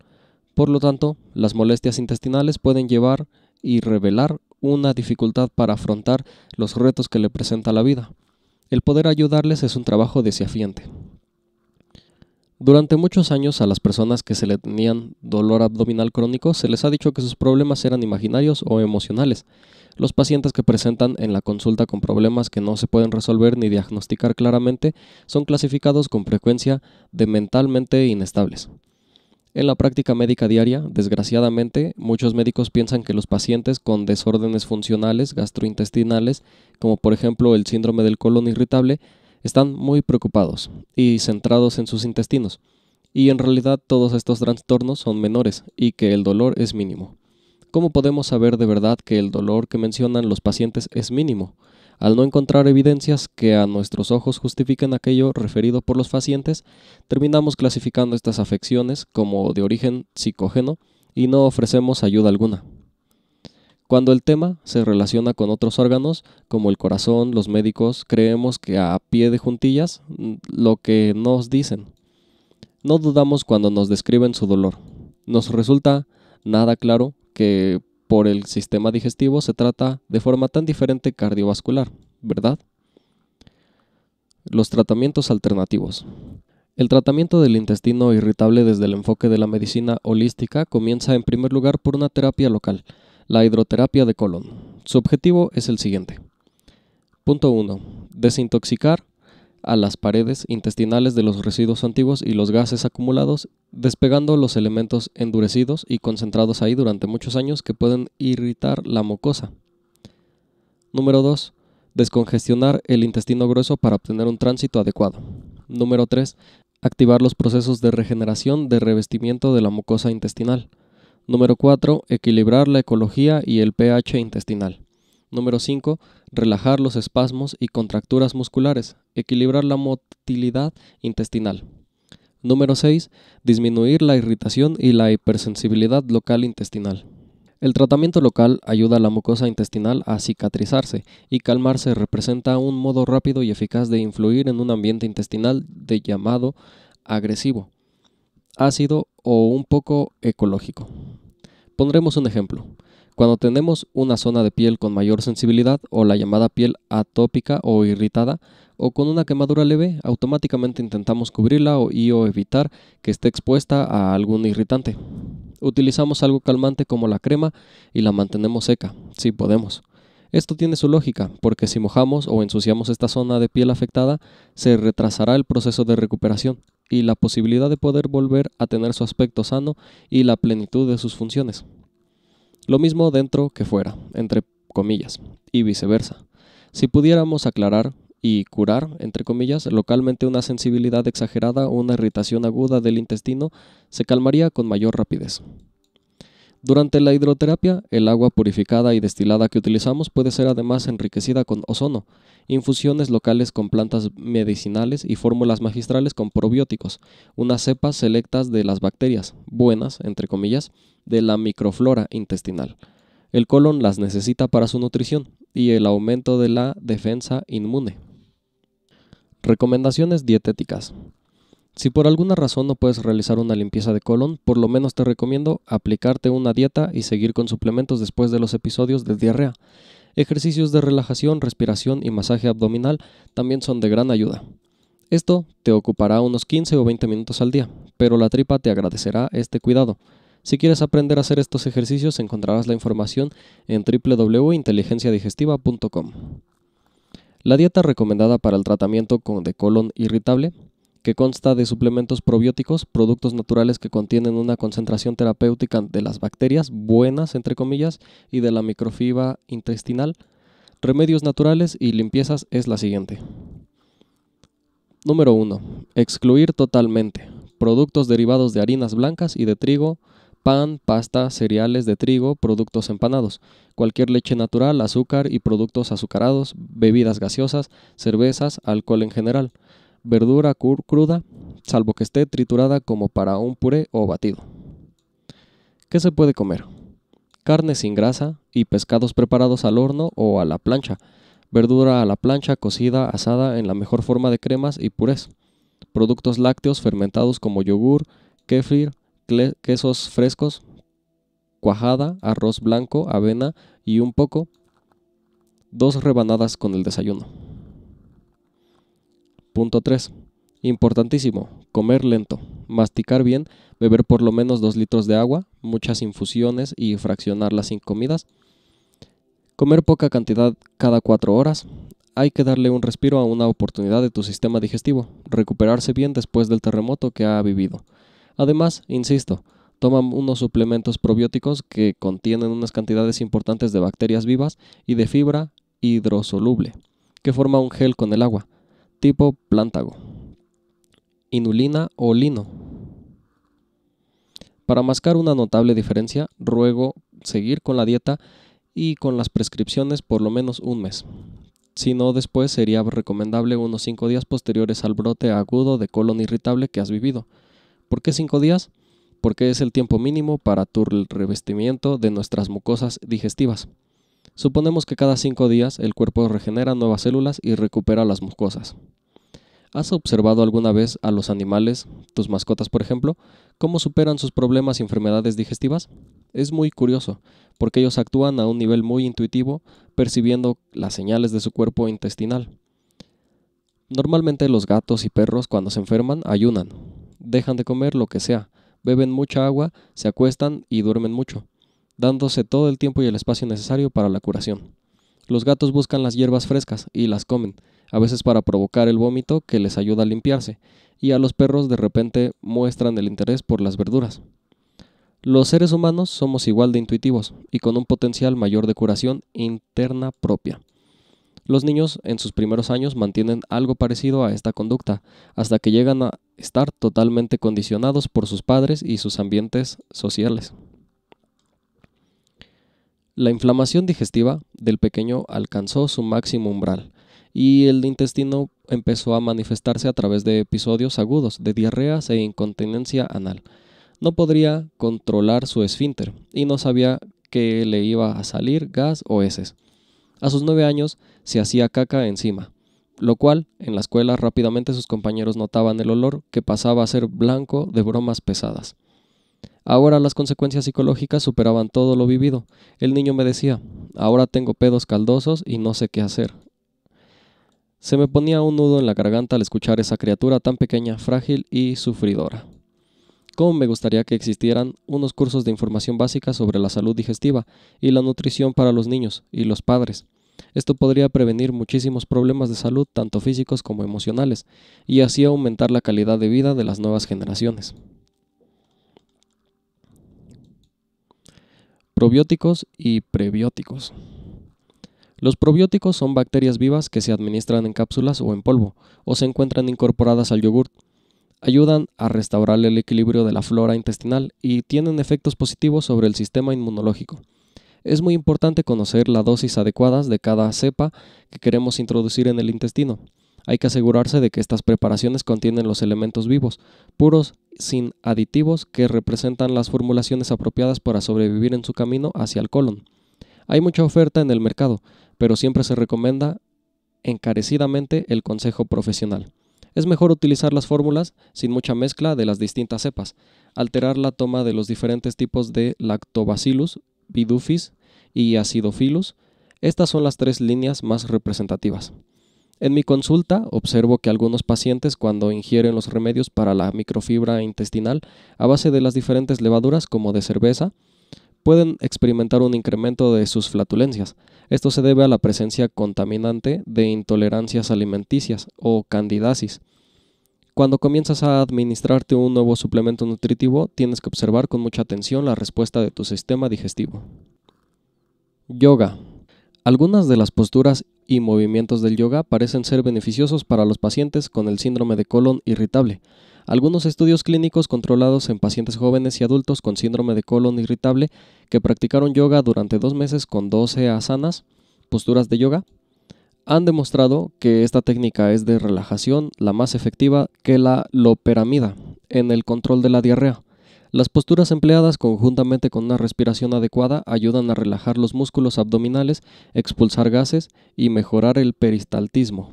Por lo tanto, las molestias intestinales pueden llevar y revelar una dificultad para afrontar los retos que le presenta la vida. El poder ayudarles es un trabajo desafiante. Durante muchos años a las personas que se le tenían dolor abdominal crónico se les ha dicho que sus problemas eran imaginarios o emocionales. Los pacientes que presentan en la consulta con problemas que no se pueden resolver ni diagnosticar claramente son clasificados con frecuencia de mentalmente inestables. En la práctica médica diaria, desgraciadamente, muchos médicos piensan que los pacientes con desórdenes funcionales gastrointestinales, como por ejemplo el síndrome del colon irritable, están muy preocupados y centrados en sus intestinos, y en realidad todos estos trastornos son menores y que el dolor es mínimo. ¿Cómo podemos saber de verdad que el dolor que mencionan los pacientes es mínimo? Al no encontrar evidencias que a nuestros ojos justifiquen aquello referido por los pacientes, terminamos clasificando estas afecciones como de origen psicógeno y no ofrecemos ayuda alguna. Cuando el tema se relaciona con otros órganos, como el corazón, los médicos creemos que a pie de juntillas mm, lo que nos dicen. No dudamos cuando nos describen su dolor. Nos resulta nada claro que por el sistema digestivo se trata de forma tan diferente cardiovascular, ¿verdad? Los tratamientos alternativos. El tratamiento del intestino irritable desde el enfoque de la medicina holística comienza en primer lugar por una terapia local, la hidroterapia de colon. Su objetivo es el siguiente. Punto 1. Desintoxicar a las paredes intestinales de los residuos antiguos y los gases acumulados, despegando los elementos endurecidos y concentrados ahí durante muchos años que pueden irritar la mucosa. Número 2. Descongestionar el intestino grueso para obtener un tránsito adecuado. Número 3. Activar los procesos de regeneración de revestimiento de la mucosa intestinal. Número 4. Equilibrar la ecología y el pH intestinal. Número 5 relajar los espasmos y contracturas musculares, equilibrar la motilidad intestinal. Número 6. Disminuir la irritación y la hipersensibilidad local intestinal. El tratamiento local ayuda a la mucosa intestinal a cicatrizarse y calmarse representa un modo rápido y eficaz de influir en un ambiente intestinal de llamado agresivo, ácido o un poco ecológico. Pondremos un ejemplo. Cuando tenemos una zona de piel con mayor sensibilidad o la llamada piel atópica o irritada o con una quemadura leve, automáticamente intentamos cubrirla o, y o evitar que esté expuesta a algún irritante. Utilizamos algo calmante como la crema y la mantenemos seca, si podemos. Esto tiene su lógica, porque si mojamos o ensuciamos esta zona de piel afectada, se retrasará el proceso de recuperación y la posibilidad de poder volver a tener su aspecto sano y la plenitud de sus funciones. Lo mismo dentro que fuera, entre comillas, y viceversa. Si pudiéramos aclarar y curar, entre comillas, localmente una sensibilidad exagerada o una irritación aguda del intestino, se calmaría con mayor rapidez. Durante la hidroterapia, el agua purificada y destilada que utilizamos puede ser además enriquecida con ozono, infusiones locales con plantas medicinales y fórmulas magistrales con probióticos, unas cepas selectas de las bacterias, buenas, entre comillas, de la microflora intestinal. El colon las necesita para su nutrición y el aumento de la defensa inmune. Recomendaciones dietéticas. Si por alguna razón no puedes realizar una limpieza de colon, por lo menos te recomiendo aplicarte una dieta y seguir con suplementos después de los episodios de diarrea. Ejercicios de relajación, respiración y masaje abdominal también son de gran ayuda. Esto te ocupará unos 15 o 20 minutos al día, pero la tripa te agradecerá este cuidado. Si quieres aprender a hacer estos ejercicios encontrarás la información en www.inteligenciadigestiva.com. La dieta recomendada para el tratamiento de colon irritable que consta de suplementos probióticos, productos naturales que contienen una concentración terapéutica de las bacterias buenas, entre comillas, y de la microfibra intestinal. Remedios naturales y limpiezas es la siguiente. Número 1. Excluir totalmente productos derivados de harinas blancas y de trigo, pan, pasta, cereales de trigo, productos empanados, cualquier leche natural, azúcar y productos azucarados, bebidas gaseosas, cervezas, alcohol en general verdura cruda, salvo que esté triturada como para un puré o batido. ¿Qué se puede comer? Carne sin grasa y pescados preparados al horno o a la plancha. Verdura a la plancha cocida, asada en la mejor forma de cremas y purés. Productos lácteos fermentados como yogur, kefir, quesos frescos, cuajada, arroz blanco, avena y un poco. Dos rebanadas con el desayuno. 3. Importantísimo, comer lento, masticar bien, beber por lo menos 2 litros de agua, muchas infusiones y fraccionar las comidas. Comer poca cantidad cada 4 horas. Hay que darle un respiro a una oportunidad de tu sistema digestivo, recuperarse bien después del terremoto que ha vivido. Además, insisto, toma unos suplementos probióticos que contienen unas cantidades importantes de bacterias vivas y de fibra hidrosoluble, que forma un gel con el agua tipo plántago, inulina o lino. Para mascar una notable diferencia, ruego seguir con la dieta y con las prescripciones por lo menos un mes. Si no, después sería recomendable unos 5 días posteriores al brote agudo de colon irritable que has vivido. ¿Por qué 5 días? Porque es el tiempo mínimo para tu revestimiento de nuestras mucosas digestivas. Suponemos que cada cinco días el cuerpo regenera nuevas células y recupera las mucosas. ¿Has observado alguna vez a los animales, tus mascotas por ejemplo, cómo superan sus problemas y enfermedades digestivas? Es muy curioso, porque ellos actúan a un nivel muy intuitivo, percibiendo las señales de su cuerpo intestinal. Normalmente los gatos y perros cuando se enferman ayunan, dejan de comer lo que sea, beben mucha agua, se acuestan y duermen mucho dándose todo el tiempo y el espacio necesario para la curación. Los gatos buscan las hierbas frescas y las comen, a veces para provocar el vómito que les ayuda a limpiarse, y a los perros de repente muestran el interés por las verduras. Los seres humanos somos igual de intuitivos y con un potencial mayor de curación interna propia. Los niños en sus primeros años mantienen algo parecido a esta conducta, hasta que llegan a estar totalmente condicionados por sus padres y sus ambientes sociales. La inflamación digestiva del pequeño alcanzó su máximo umbral y el intestino empezó a manifestarse a través de episodios agudos de diarreas e incontinencia anal. No podría controlar su esfínter y no sabía que le iba a salir gas o heces. A sus nueve años se hacía caca encima, lo cual en la escuela rápidamente sus compañeros notaban el olor que pasaba a ser blanco de bromas pesadas. Ahora las consecuencias psicológicas superaban todo lo vivido. El niño me decía, ahora tengo pedos caldosos y no sé qué hacer. Se me ponía un nudo en la garganta al escuchar esa criatura tan pequeña, frágil y sufridora. ¿Cómo me gustaría que existieran unos cursos de información básica sobre la salud digestiva y la nutrición para los niños y los padres? Esto podría prevenir muchísimos problemas de salud, tanto físicos como emocionales, y así aumentar la calidad de vida de las nuevas generaciones. Probióticos y prebióticos. Los probióticos son bacterias vivas que se administran en cápsulas o en polvo, o se encuentran incorporadas al yogur. Ayudan a restaurar el equilibrio de la flora intestinal y tienen efectos positivos sobre el sistema inmunológico. Es muy importante conocer las dosis adecuadas de cada cepa que queremos introducir en el intestino. Hay que asegurarse de que estas preparaciones contienen los elementos vivos, puros, sin aditivos, que representan las formulaciones apropiadas para sobrevivir en su camino hacia el colon. Hay mucha oferta en el mercado, pero siempre se recomienda encarecidamente el consejo profesional. Es mejor utilizar las fórmulas sin mucha mezcla de las distintas cepas, alterar la toma de los diferentes tipos de lactobacillus, bidufis y acidophilus. Estas son las tres líneas más representativas. En mi consulta observo que algunos pacientes cuando ingieren los remedios para la microfibra intestinal a base de las diferentes levaduras como de cerveza, pueden experimentar un incremento de sus flatulencias. Esto se debe a la presencia contaminante de intolerancias alimenticias o candidasis. Cuando comienzas a administrarte un nuevo suplemento nutritivo, tienes que observar con mucha atención la respuesta de tu sistema digestivo. Yoga. Algunas de las posturas y movimientos del yoga parecen ser beneficiosos para los pacientes con el síndrome de colon irritable. Algunos estudios clínicos controlados en pacientes jóvenes y adultos con síndrome de colon irritable que practicaron yoga durante dos meses con 12 asanas, posturas de yoga, han demostrado que esta técnica es de relajación la más efectiva que la loperamida en el control de la diarrea. Las posturas empleadas conjuntamente con una respiración adecuada ayudan a relajar los músculos abdominales, expulsar gases y mejorar el peristaltismo.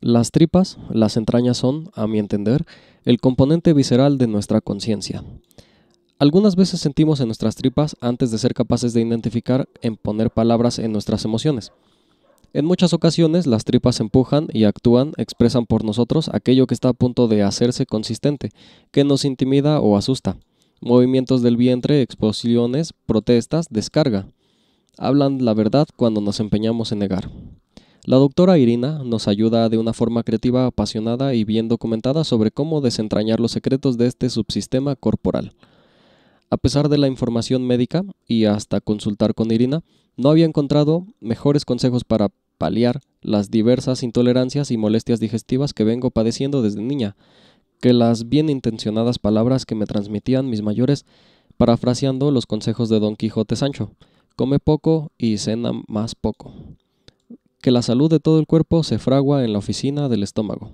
Las tripas, las entrañas son, a mi entender, el componente visceral de nuestra conciencia. Algunas veces sentimos en nuestras tripas antes de ser capaces de identificar en poner palabras en nuestras emociones. En muchas ocasiones las tripas empujan y actúan, expresan por nosotros aquello que está a punto de hacerse consistente, que nos intimida o asusta. Movimientos del vientre, explosiones, protestas, descarga. Hablan la verdad cuando nos empeñamos en negar. La doctora Irina nos ayuda de una forma creativa, apasionada y bien documentada sobre cómo desentrañar los secretos de este subsistema corporal. A pesar de la información médica y hasta consultar con Irina, no había encontrado mejores consejos para paliar las diversas intolerancias y molestias digestivas que vengo padeciendo desde niña que las bien intencionadas palabras que me transmitían mis mayores, parafraseando los consejos de Don Quijote Sancho, come poco y cena más poco, que la salud de todo el cuerpo se fragua en la oficina del estómago.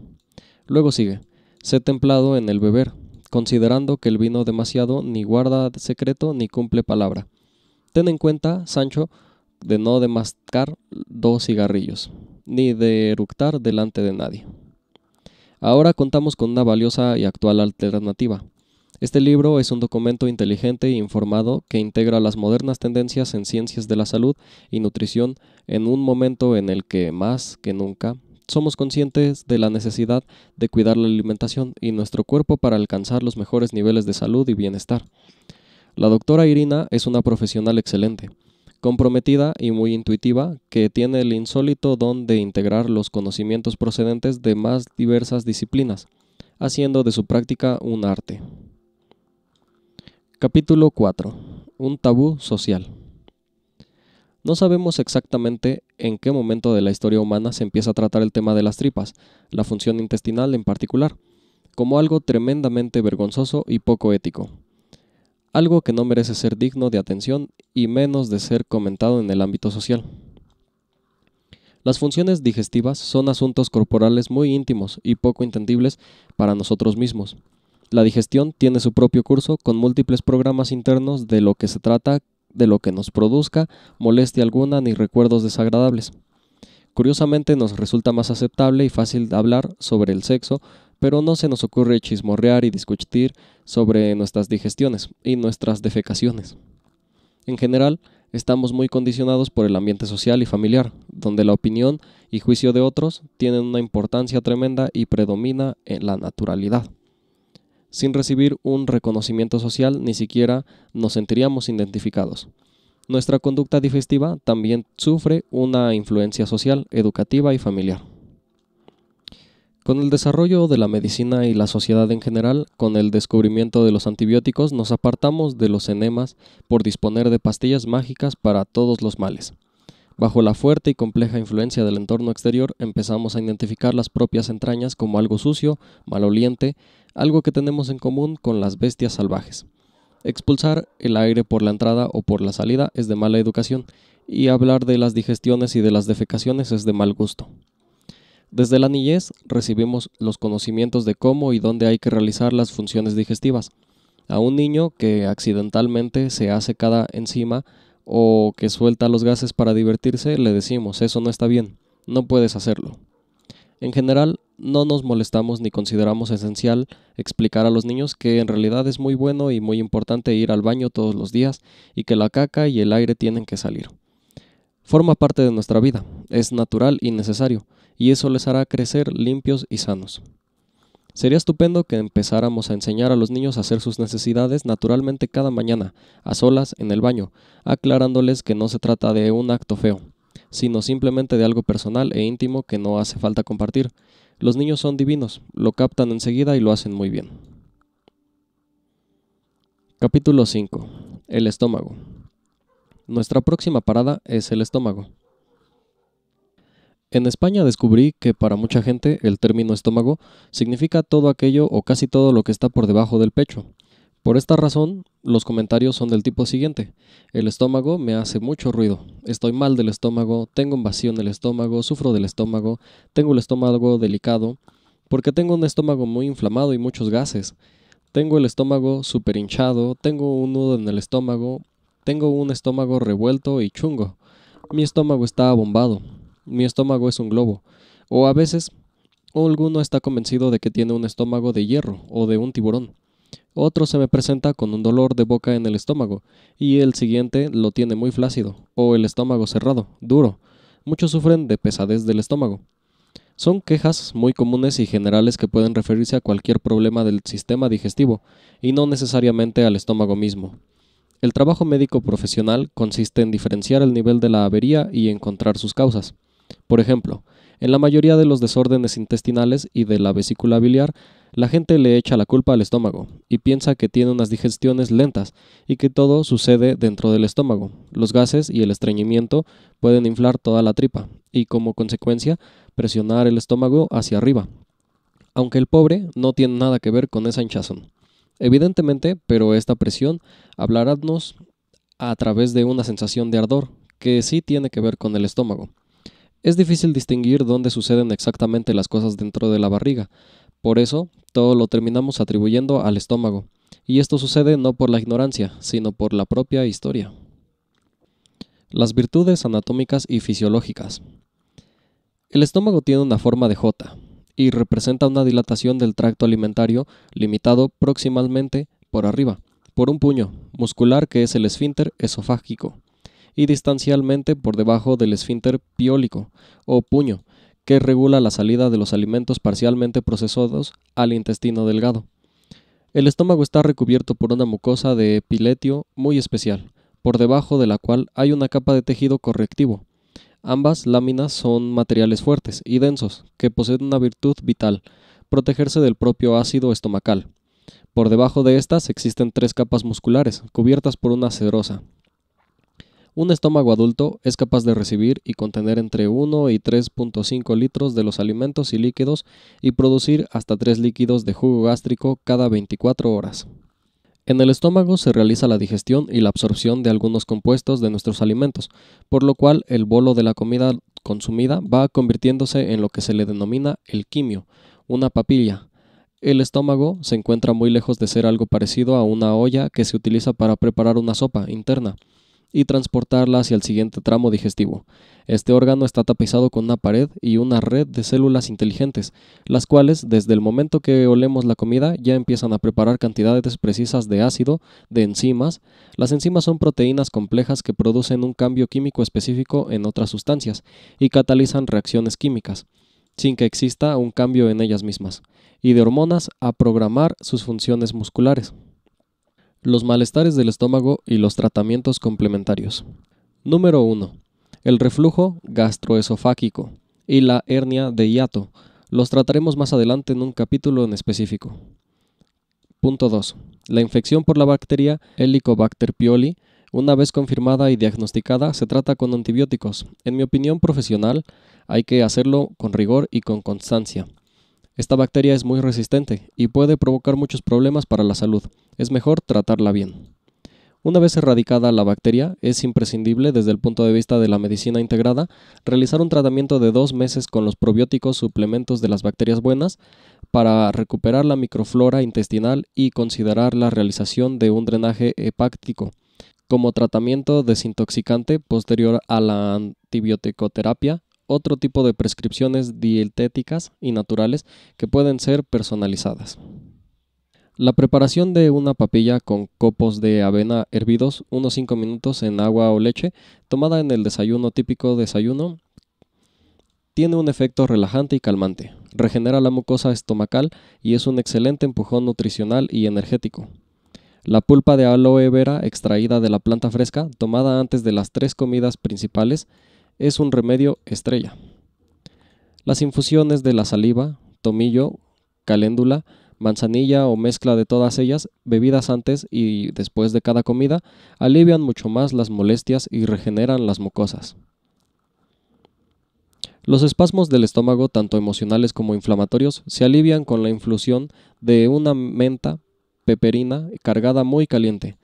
Luego sigue, sé templado en el beber, considerando que el vino demasiado ni guarda secreto ni cumple palabra. Ten en cuenta, Sancho, de no demascar dos cigarrillos, ni de eructar delante de nadie. Ahora contamos con una valiosa y actual alternativa. Este libro es un documento inteligente e informado que integra las modernas tendencias en ciencias de la salud y nutrición en un momento en el que, más que nunca, somos conscientes de la necesidad de cuidar la alimentación y nuestro cuerpo para alcanzar los mejores niveles de salud y bienestar. La doctora Irina es una profesional excelente, comprometida y muy intuitiva, que tiene el insólito don de integrar los conocimientos procedentes de más diversas disciplinas, haciendo de su práctica un arte. Capítulo 4. Un tabú social. No sabemos exactamente en qué momento de la historia humana se empieza a tratar el tema de las tripas, la función intestinal en particular, como algo tremendamente vergonzoso y poco ético algo que no merece ser digno de atención y menos de ser comentado en el ámbito social. Las funciones digestivas son asuntos corporales muy íntimos y poco entendibles para nosotros mismos. La digestión tiene su propio curso con múltiples programas internos de lo que se trata, de lo que nos produzca molestia alguna ni recuerdos desagradables. Curiosamente nos resulta más aceptable y fácil hablar sobre el sexo pero no se nos ocurre chismorrear y discutir sobre nuestras digestiones y nuestras defecaciones. En general, estamos muy condicionados por el ambiente social y familiar, donde la opinión y juicio de otros tienen una importancia tremenda y predomina en la naturalidad. Sin recibir un reconocimiento social ni siquiera nos sentiríamos identificados. Nuestra conducta digestiva también sufre una influencia social, educativa y familiar. Con el desarrollo de la medicina y la sociedad en general, con el descubrimiento de los antibióticos, nos apartamos de los enemas por disponer de pastillas mágicas para todos los males. Bajo la fuerte y compleja influencia del entorno exterior, empezamos a identificar las propias entrañas como algo sucio, maloliente, algo que tenemos en común con las bestias salvajes. Expulsar el aire por la entrada o por la salida es de mala educación, y hablar de las digestiones y de las defecaciones es de mal gusto. Desde la niñez recibimos los conocimientos de cómo y dónde hay que realizar las funciones digestivas. A un niño que accidentalmente se hace cada enzima o que suelta los gases para divertirse, le decimos, eso no está bien, no puedes hacerlo. En general, no nos molestamos ni consideramos esencial explicar a los niños que en realidad es muy bueno y muy importante ir al baño todos los días y que la caca y el aire tienen que salir. Forma parte de nuestra vida, es natural y necesario, y eso les hará crecer limpios y sanos. Sería estupendo que empezáramos a enseñar a los niños a hacer sus necesidades naturalmente cada mañana, a solas, en el baño, aclarándoles que no se trata de un acto feo, sino simplemente de algo personal e íntimo que no hace falta compartir. Los niños son divinos, lo captan enseguida y lo hacen muy bien. Capítulo 5. El estómago. Nuestra próxima parada es el estómago. En España descubrí que para mucha gente el término estómago significa todo aquello o casi todo lo que está por debajo del pecho. Por esta razón, los comentarios son del tipo siguiente. El estómago me hace mucho ruido. Estoy mal del estómago, tengo un vacío en el estómago, sufro del estómago, tengo el estómago delicado, porque tengo un estómago muy inflamado y muchos gases. Tengo el estómago super hinchado, tengo un nudo en el estómago, tengo un estómago revuelto y chungo. Mi estómago está abombado, mi estómago es un globo. O a veces, alguno está convencido de que tiene un estómago de hierro o de un tiburón. Otro se me presenta con un dolor de boca en el estómago, y el siguiente lo tiene muy flácido, o el estómago cerrado, duro. Muchos sufren de pesadez del estómago. Son quejas muy comunes y generales que pueden referirse a cualquier problema del sistema digestivo, y no necesariamente al estómago mismo. El trabajo médico profesional consiste en diferenciar el nivel de la avería y encontrar sus causas. Por ejemplo, en la mayoría de los desórdenes intestinales y de la vesícula biliar, la gente le echa la culpa al estómago y piensa que tiene unas digestiones lentas y que todo sucede dentro del estómago. Los gases y el estreñimiento pueden inflar toda la tripa y como consecuencia presionar el estómago hacia arriba. Aunque el pobre no tiene nada que ver con esa hinchazón. Evidentemente, pero esta presión hablará a través de una sensación de ardor que sí tiene que ver con el estómago. Es difícil distinguir dónde suceden exactamente las cosas dentro de la barriga, por eso todo lo terminamos atribuyendo al estómago, y esto sucede no por la ignorancia, sino por la propia historia. Las virtudes anatómicas y fisiológicas. El estómago tiene una forma de J y representa una dilatación del tracto alimentario limitado proximalmente por arriba, por un puño muscular que es el esfínter esofágico y distancialmente por debajo del esfínter piólico o puño, que regula la salida de los alimentos parcialmente procesados al intestino delgado. El estómago está recubierto por una mucosa de epiletio muy especial, por debajo de la cual hay una capa de tejido correctivo. Ambas láminas son materiales fuertes y densos, que poseen una virtud vital, protegerse del propio ácido estomacal. Por debajo de estas existen tres capas musculares, cubiertas por una cedrosa. Un estómago adulto es capaz de recibir y contener entre 1 y 3.5 litros de los alimentos y líquidos y producir hasta 3 líquidos de jugo gástrico cada 24 horas. En el estómago se realiza la digestión y la absorción de algunos compuestos de nuestros alimentos, por lo cual el bolo de la comida consumida va convirtiéndose en lo que se le denomina el quimio, una papilla, el estómago se encuentra muy lejos de ser algo parecido a una olla que se utiliza para preparar una sopa interna y transportarla hacia el siguiente tramo digestivo. Este órgano está tapizado con una pared y una red de células inteligentes, las cuales, desde el momento que olemos la comida, ya empiezan a preparar cantidades precisas de ácido, de enzimas. Las enzimas son proteínas complejas que producen un cambio químico específico en otras sustancias y catalizan reacciones químicas, sin que exista un cambio en ellas mismas, y de hormonas a programar sus funciones musculares. Los malestares del estómago y los tratamientos complementarios. Número 1. El reflujo gastroesofágico y la hernia de hiato. Los trataremos más adelante en un capítulo en específico. Punto 2. La infección por la bacteria Helicobacter pioli, una vez confirmada y diagnosticada, se trata con antibióticos. En mi opinión profesional, hay que hacerlo con rigor y con constancia. Esta bacteria es muy resistente y puede provocar muchos problemas para la salud. Es mejor tratarla bien. Una vez erradicada la bacteria, es imprescindible desde el punto de vista de la medicina integrada realizar un tratamiento de dos meses con los probióticos suplementos de las bacterias buenas para recuperar la microflora intestinal y considerar la realización de un drenaje hepático como tratamiento desintoxicante posterior a la terapia otro tipo de prescripciones dietéticas y naturales que pueden ser personalizadas. La preparación de una papilla con copos de avena hervidos unos 5 minutos en agua o leche, tomada en el desayuno típico desayuno, tiene un efecto relajante y calmante, regenera la mucosa estomacal y es un excelente empujón nutricional y energético. La pulpa de aloe vera extraída de la planta fresca, tomada antes de las tres comidas principales, es un remedio estrella. Las infusiones de la saliva, tomillo, caléndula, manzanilla o mezcla de todas ellas, bebidas antes y después de cada comida, alivian mucho más las molestias y regeneran las mucosas. Los espasmos del estómago, tanto emocionales como inflamatorios, se alivian con la infusión de una menta peperina cargada muy caliente,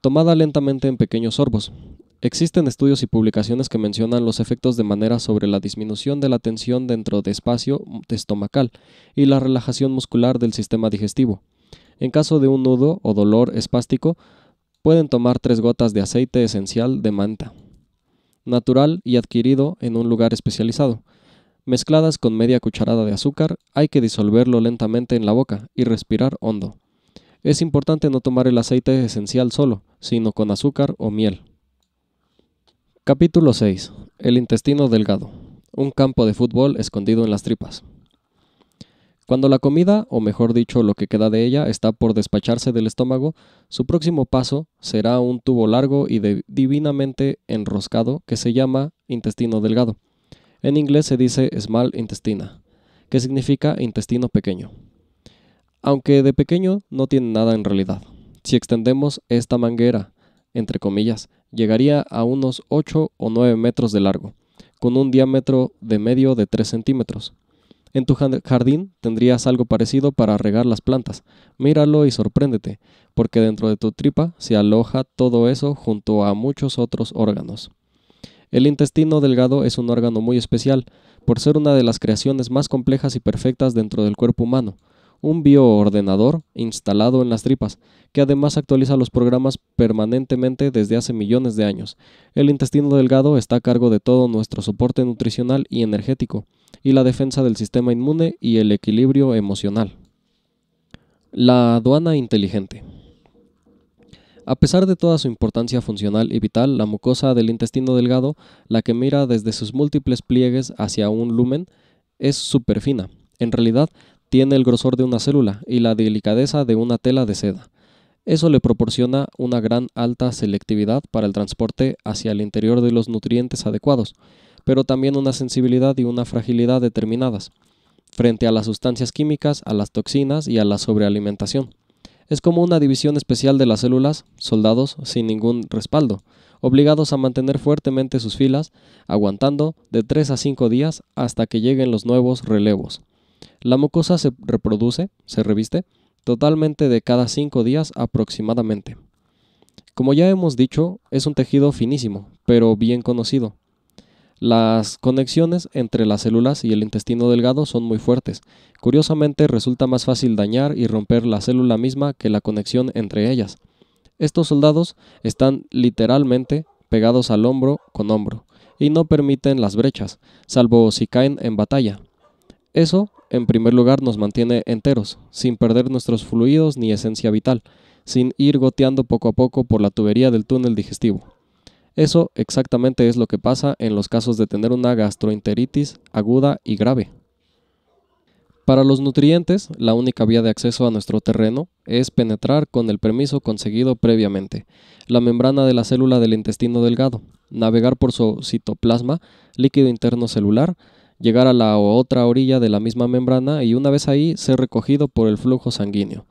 tomada lentamente en pequeños sorbos. Existen estudios y publicaciones que mencionan los efectos de manera sobre la disminución de la tensión dentro de espacio estomacal y la relajación muscular del sistema digestivo. En caso de un nudo o dolor espástico, pueden tomar tres gotas de aceite esencial de manta, natural y adquirido en un lugar especializado. Mezcladas con media cucharada de azúcar, hay que disolverlo lentamente en la boca y respirar hondo. Es importante no tomar el aceite esencial solo, sino con azúcar o miel. Capítulo 6. El intestino delgado. Un campo de fútbol escondido en las tripas. Cuando la comida, o mejor dicho, lo que queda de ella, está por despacharse del estómago, su próximo paso será un tubo largo y divinamente enroscado que se llama intestino delgado. En inglés se dice small intestina, que significa intestino pequeño. Aunque de pequeño no tiene nada en realidad. Si extendemos esta manguera, entre comillas, llegaría a unos 8 o 9 metros de largo, con un diámetro de medio de 3 centímetros. En tu jardín tendrías algo parecido para regar las plantas. Míralo y sorpréndete, porque dentro de tu tripa se aloja todo eso junto a muchos otros órganos. El intestino delgado es un órgano muy especial, por ser una de las creaciones más complejas y perfectas dentro del cuerpo humano un bioordenador instalado en las tripas, que además actualiza los programas permanentemente desde hace millones de años. El intestino delgado está a cargo de todo nuestro soporte nutricional y energético, y la defensa del sistema inmune y el equilibrio emocional. La aduana inteligente. A pesar de toda su importancia funcional y vital, la mucosa del intestino delgado, la que mira desde sus múltiples pliegues hacia un lumen, es fina. En realidad, tiene el grosor de una célula y la delicadeza de una tela de seda. Eso le proporciona una gran alta selectividad para el transporte hacia el interior de los nutrientes adecuados, pero también una sensibilidad y una fragilidad determinadas, frente a las sustancias químicas, a las toxinas y a la sobrealimentación. Es como una división especial de las células, soldados sin ningún respaldo, obligados a mantener fuertemente sus filas, aguantando de 3 a 5 días hasta que lleguen los nuevos relevos. La mucosa se reproduce, se reviste, totalmente de cada 5 días aproximadamente. Como ya hemos dicho, es un tejido finísimo, pero bien conocido. Las conexiones entre las células y el intestino delgado son muy fuertes. Curiosamente, resulta más fácil dañar y romper la célula misma que la conexión entre ellas. Estos soldados están literalmente pegados al hombro con hombro y no permiten las brechas, salvo si caen en batalla. Eso en primer lugar, nos mantiene enteros, sin perder nuestros fluidos ni esencia vital, sin ir goteando poco a poco por la tubería del túnel digestivo. Eso exactamente es lo que pasa en los casos de tener una gastroenteritis aguda y grave. Para los nutrientes, la única vía de acceso a nuestro terreno es penetrar con el permiso conseguido previamente, la membrana de la célula del intestino delgado, navegar por su citoplasma, líquido interno celular, llegar a la otra orilla de la misma membrana y una vez ahí ser recogido por el flujo sanguíneo.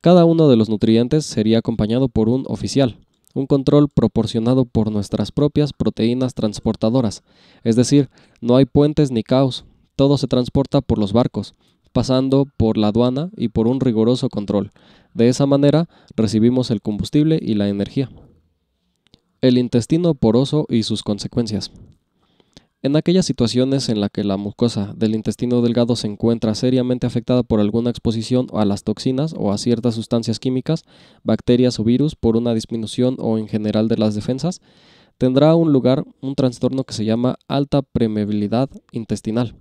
Cada uno de los nutrientes sería acompañado por un oficial, un control proporcionado por nuestras propias proteínas transportadoras, es decir, no hay puentes ni caos, todo se transporta por los barcos, pasando por la aduana y por un rigoroso control. De esa manera recibimos el combustible y la energía. El intestino poroso y sus consecuencias. En aquellas situaciones en las que la mucosa del intestino delgado se encuentra seriamente afectada por alguna exposición a las toxinas o a ciertas sustancias químicas, bacterias o virus por una disminución o en general de las defensas, tendrá un lugar un trastorno que se llama alta permeabilidad intestinal.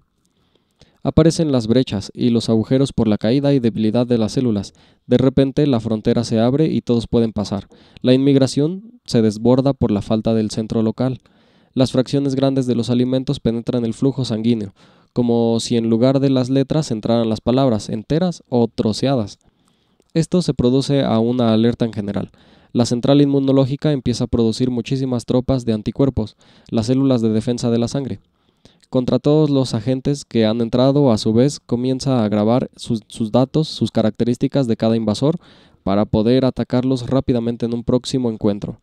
Aparecen las brechas y los agujeros por la caída y debilidad de las células. De repente la frontera se abre y todos pueden pasar. La inmigración se desborda por la falta del centro local las fracciones grandes de los alimentos penetran el flujo sanguíneo, como si en lugar de las letras entraran las palabras enteras o troceadas. Esto se produce a una alerta en general. La central inmunológica empieza a producir muchísimas tropas de anticuerpos, las células de defensa de la sangre. Contra todos los agentes que han entrado, a su vez, comienza a grabar sus, datos, sus características de cada invasor, para poder atacarlos rápidamente en un próximo encuentro.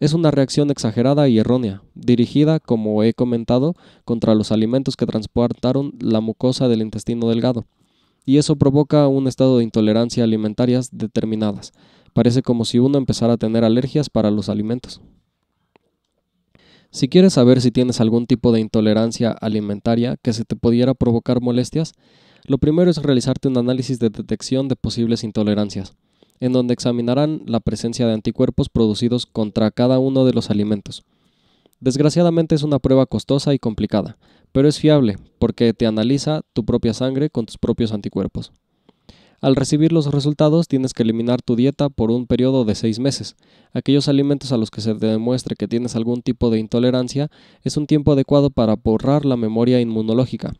Es una reacción exagerada y errónea, dirigida, como he comentado, contra los alimentos que transportaron la mucosa del intestino delgado, y eso provoca un estado de intolerancia alimentarias determinadas. Parece como si uno empezara a tener alergias para los alimentos. Si quieres saber si tienes algún tipo de intolerancia alimentaria que se te pudiera provocar molestias, lo primero es realizarte un análisis de detección de posibles intolerancias en donde examinarán la presencia de anticuerpos producidos contra cada uno de los alimentos. Desgraciadamente es una prueba costosa y complicada, pero es fiable porque te analiza tu propia sangre con tus propios anticuerpos. Al recibir los resultados tienes que eliminar tu dieta por un periodo de seis meses. Aquellos alimentos a los que se te demuestre que tienes algún tipo de intolerancia es un tiempo adecuado para borrar la memoria inmunológica,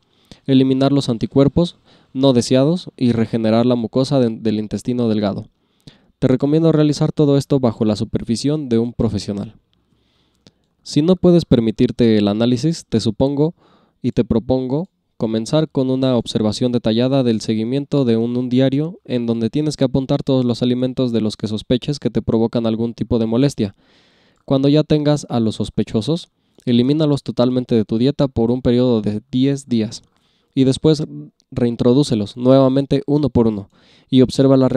eliminar los anticuerpos no deseados y regenerar la mucosa del intestino delgado. Te recomiendo realizar todo esto bajo la supervisión de un profesional. Si no puedes permitirte el análisis, te supongo y te propongo comenzar con una observación detallada del seguimiento de un, un, diario en donde tienes que apuntar todos los alimentos de los que sospeches que te provocan algún tipo de molestia. Cuando ya tengas a los sospechosos, elimínalos totalmente de tu dieta por un periodo de 10 días y después reintrodúcelos nuevamente uno por uno y observa la,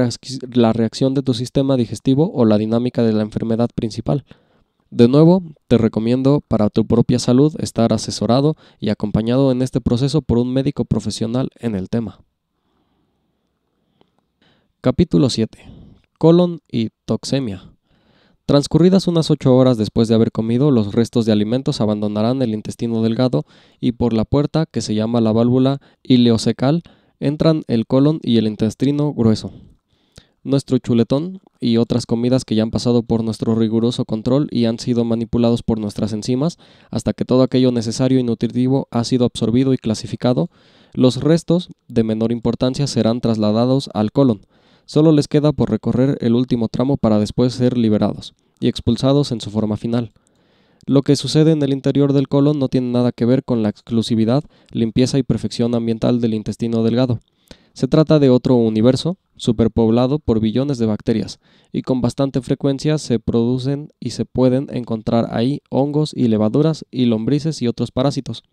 la reacción de tu sistema digestivo o la dinámica de la enfermedad principal. De nuevo, te recomiendo para tu propia salud estar asesorado y acompañado en este proceso por un médico profesional en el tema. Capítulo 7. Colon y toxemia. Transcurridas unas 8 horas después de haber comido, los restos de alimentos abandonarán el intestino delgado y por la puerta, que se llama la válvula ileocecal, entran el colon y el intestino grueso. Nuestro chuletón y otras comidas que ya han pasado por nuestro riguroso control y han sido manipulados por nuestras enzimas hasta que todo aquello necesario y nutritivo ha sido absorbido y clasificado, los restos de menor importancia serán trasladados al colon, Solo les queda por recorrer el último tramo para después ser liberados y expulsados en su forma final. Lo que sucede en el interior del colon no tiene nada que ver con la exclusividad, limpieza y perfección ambiental del intestino delgado. Se trata de otro universo, superpoblado por billones de bacterias, y con bastante frecuencia se producen y se pueden encontrar ahí hongos y levaduras y lombrices y otros parásitos.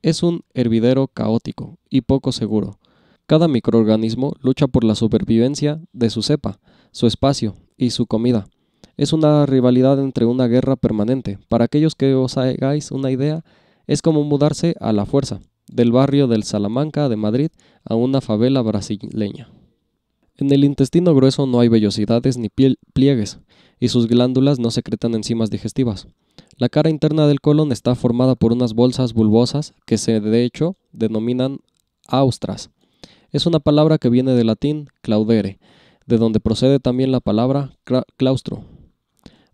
Es un hervidero caótico y poco seguro, cada microorganismo lucha por la supervivencia de su cepa, su espacio y su comida. Es una rivalidad entre una guerra permanente. Para aquellos que os hagáis una idea, es como mudarse a la fuerza, del barrio del Salamanca de Madrid a una favela brasileña. En el intestino grueso no hay vellosidades ni pliegues, y sus glándulas no secretan enzimas digestivas. La cara interna del colon está formada por unas bolsas bulbosas que se de hecho denominan austras. Es una palabra que viene del latín claudere, de donde procede también la palabra claustro.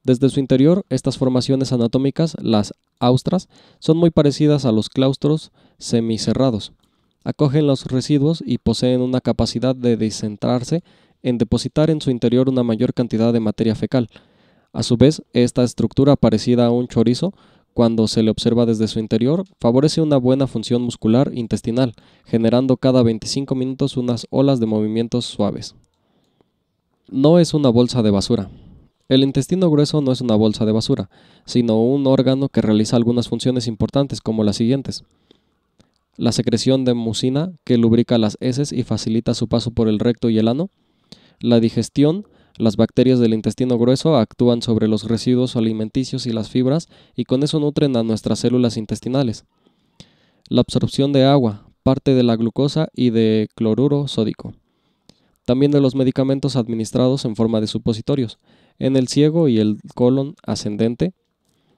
Desde su interior, estas formaciones anatómicas, las austras, son muy parecidas a los claustros semicerrados. Acogen los residuos y poseen una capacidad de descentrarse en depositar en su interior una mayor cantidad de materia fecal. A su vez, esta estructura parecida a un chorizo cuando se le observa desde su interior, favorece una buena función muscular intestinal, generando cada 25 minutos unas olas de movimientos suaves. No es una bolsa de basura. El intestino grueso no es una bolsa de basura, sino un órgano que realiza algunas funciones importantes como las siguientes. La secreción de mucina, que lubrica las heces y facilita su paso por el recto y el ano. La digestión, las bacterias del intestino grueso actúan sobre los residuos alimenticios y las fibras y con eso nutren a nuestras células intestinales. La absorción de agua, parte de la glucosa y de cloruro sódico. También de los medicamentos administrados en forma de supositorios. En el ciego y el colon ascendente,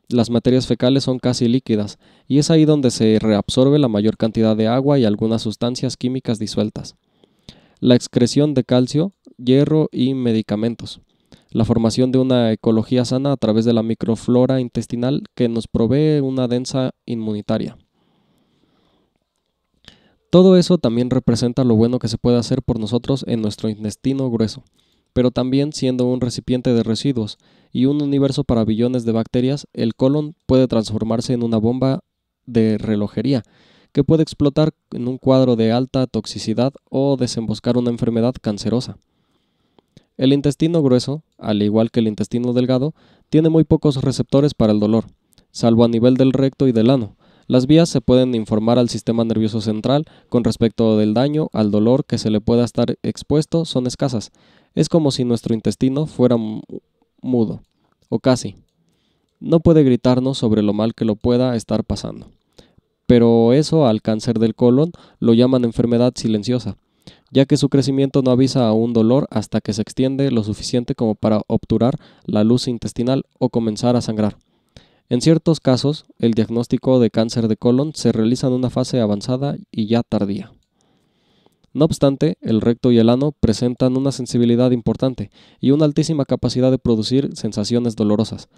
las materias fecales son casi líquidas y es ahí donde se reabsorbe la mayor cantidad de agua y algunas sustancias químicas disueltas la excreción de calcio, hierro y medicamentos, la formación de una ecología sana a través de la microflora intestinal que nos provee una densa inmunitaria. Todo eso también representa lo bueno que se puede hacer por nosotros en nuestro intestino grueso, pero también siendo un recipiente de residuos y un universo para billones de bacterias, el colon puede transformarse en una bomba de relojería que puede explotar en un cuadro de alta toxicidad o desemboscar una enfermedad cancerosa. El intestino grueso, al igual que el intestino delgado, tiene muy pocos receptores para el dolor, salvo a nivel del recto y del ano. Las vías se pueden informar al sistema nervioso central con respecto del daño al dolor que se le pueda estar expuesto son escasas. Es como si nuestro intestino fuera mudo, o casi. No puede gritarnos sobre lo mal que lo pueda estar pasando pero eso al cáncer del colon lo llaman enfermedad silenciosa, ya que su crecimiento no avisa a un dolor hasta que se extiende lo suficiente como para obturar la luz intestinal o comenzar a sangrar. En ciertos casos, el diagnóstico de cáncer de colon se realiza en una fase avanzada y ya tardía. No obstante, el recto y el ano presentan una sensibilidad importante y una altísima capacidad de producir sensaciones dolorosas,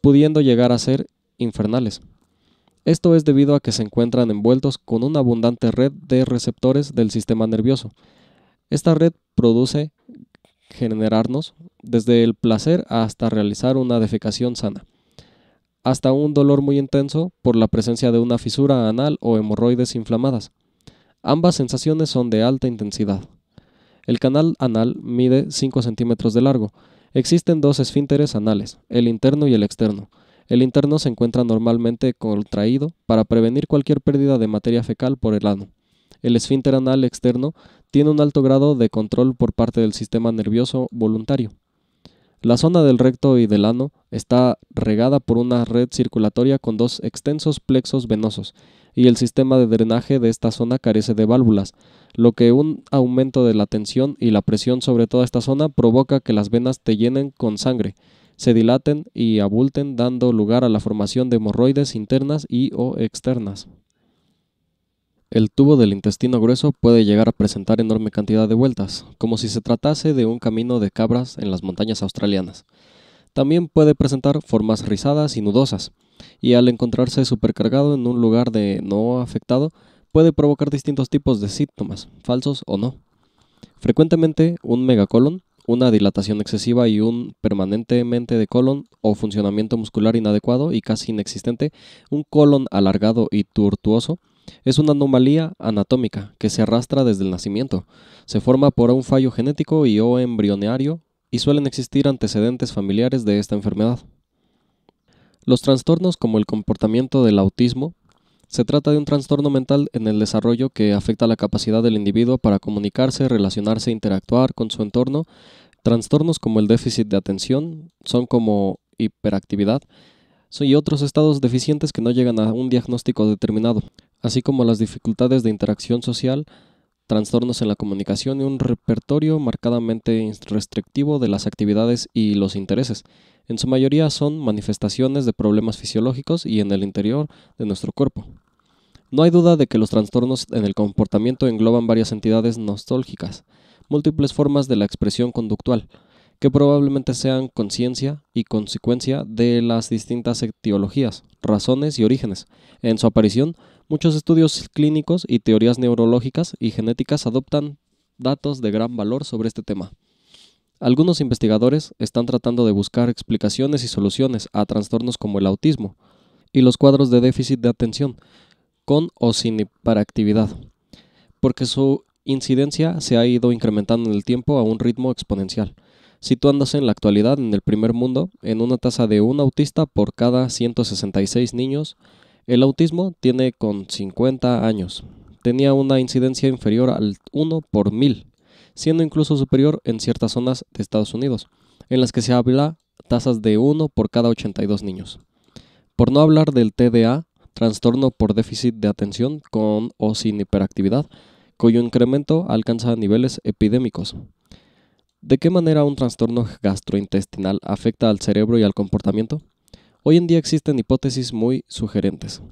pudiendo llegar a ser infernales. Esto es debido a que se encuentran envueltos con una abundante red de receptores del sistema nervioso. Esta red produce generarnos desde el placer hasta realizar una defecación sana, hasta un dolor muy intenso por la presencia de una fisura anal o hemorroides inflamadas. Ambas sensaciones son de alta intensidad. El canal anal mide 5 centímetros de largo. Existen dos esfínteres anales, el interno y el externo. El interno se encuentra normalmente contraído para prevenir cualquier pérdida de materia fecal por el ano. El esfínter anal externo tiene un alto grado de control por parte del sistema nervioso voluntario. La zona del recto y del ano está regada por una red circulatoria con dos extensos plexos venosos, y el sistema de drenaje de esta zona carece de válvulas, lo que un aumento de la tensión y la presión sobre toda esta zona provoca que las venas te llenen con sangre, se dilaten y abulten dando lugar a la formación de hemorroides internas y o externas. El tubo del intestino grueso puede llegar a presentar enorme cantidad de vueltas, como si se tratase de un camino de cabras en las montañas australianas. También puede presentar formas rizadas y nudosas, y al encontrarse supercargado en un lugar de no afectado, puede provocar distintos tipos de síntomas, falsos o no. Frecuentemente, un megacolon una dilatación excesiva y un permanentemente de colon o funcionamiento muscular inadecuado y casi inexistente, un colon alargado y tortuoso, es una anomalía anatómica que se arrastra desde el nacimiento. Se forma por un fallo genético y o embrionario y suelen existir antecedentes familiares de esta enfermedad. Los trastornos como el comportamiento del autismo se trata de un trastorno mental en el desarrollo que afecta la capacidad del individuo para comunicarse, relacionarse, e interactuar con su entorno. Trastornos como el déficit de atención son como hiperactividad y otros estados deficientes que no llegan a un diagnóstico determinado, así como las dificultades de interacción social, trastornos en la comunicación y un repertorio marcadamente restrictivo de las actividades y los intereses. En su mayoría son manifestaciones de problemas fisiológicos y en el interior de nuestro cuerpo. No hay duda de que los trastornos en el comportamiento engloban varias entidades nostálgicas, múltiples formas de la expresión conductual, que probablemente sean conciencia y consecuencia de las distintas etiologías, razones y orígenes. En su aparición, muchos estudios clínicos y teorías neurológicas y genéticas adoptan datos de gran valor sobre este tema. Algunos investigadores están tratando de buscar explicaciones y soluciones a trastornos como el autismo y los cuadros de déficit de atención, con o sin hiperactividad, porque su incidencia se ha ido incrementando en el tiempo a un ritmo exponencial, situándose en la actualidad en el primer mundo en una tasa de un autista por cada 166 niños. El autismo tiene con 50 años. Tenía una incidencia inferior al 1 por 1000, siendo incluso superior en ciertas zonas de Estados Unidos, en las que se habla tasas de 1 por cada 82 niños. Por no hablar del TDA, trastorno por déficit de atención con o sin hiperactividad, cuyo incremento alcanza niveles epidémicos. ¿De qué manera un trastorno gastrointestinal afecta al cerebro y al comportamiento? Hoy en día existen hipótesis muy sugerentes.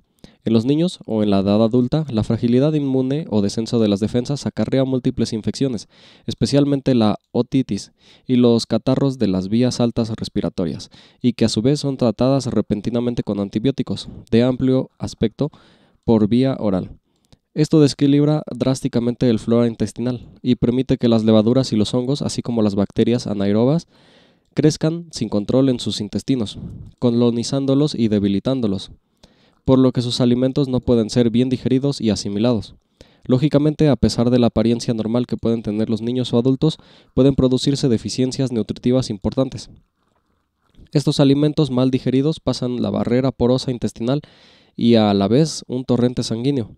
En los niños o en la edad adulta, la fragilidad inmune o descenso de las defensas acarrea múltiples infecciones, especialmente la otitis y los catarros de las vías altas respiratorias, y que a su vez son tratadas repentinamente con antibióticos de amplio aspecto por vía oral. Esto desequilibra drásticamente el flora intestinal y permite que las levaduras y los hongos, así como las bacterias anaerobas, crezcan sin control en sus intestinos, colonizándolos y debilitándolos por lo que sus alimentos no pueden ser bien digeridos y asimilados. Lógicamente, a pesar de la apariencia normal que pueden tener los niños o adultos, pueden producirse deficiencias nutritivas importantes. Estos alimentos mal digeridos pasan la barrera porosa intestinal y a la vez un torrente sanguíneo.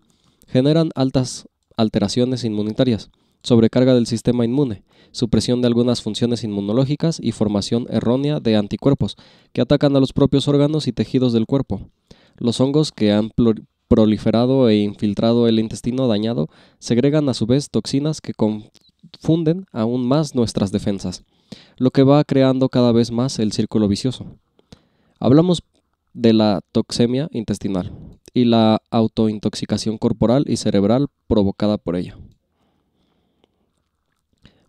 Generan altas alteraciones inmunitarias, sobrecarga del sistema inmune, supresión de algunas funciones inmunológicas y formación errónea de anticuerpos, que atacan a los propios órganos y tejidos del cuerpo. Los hongos que han proliferado e infiltrado el intestino dañado segregan a su vez toxinas que confunden aún más nuestras defensas, lo que va creando cada vez más el círculo vicioso. Hablamos de la toxemia intestinal y la autointoxicación corporal y cerebral provocada por ella.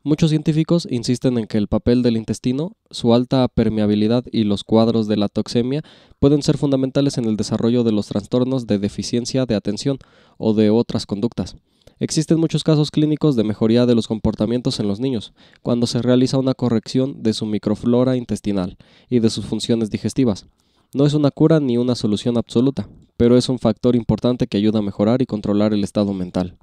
Muchos científicos insisten en que el papel del intestino, su alta permeabilidad y los cuadros de la toxemia pueden ser fundamentales en el desarrollo de los trastornos de deficiencia de atención o de otras conductas. Existen muchos casos clínicos de mejoría de los comportamientos en los niños, cuando se realiza una corrección de su microflora intestinal y de sus funciones digestivas. No es una cura ni una solución absoluta, pero es un factor importante que ayuda a mejorar y controlar el estado mental.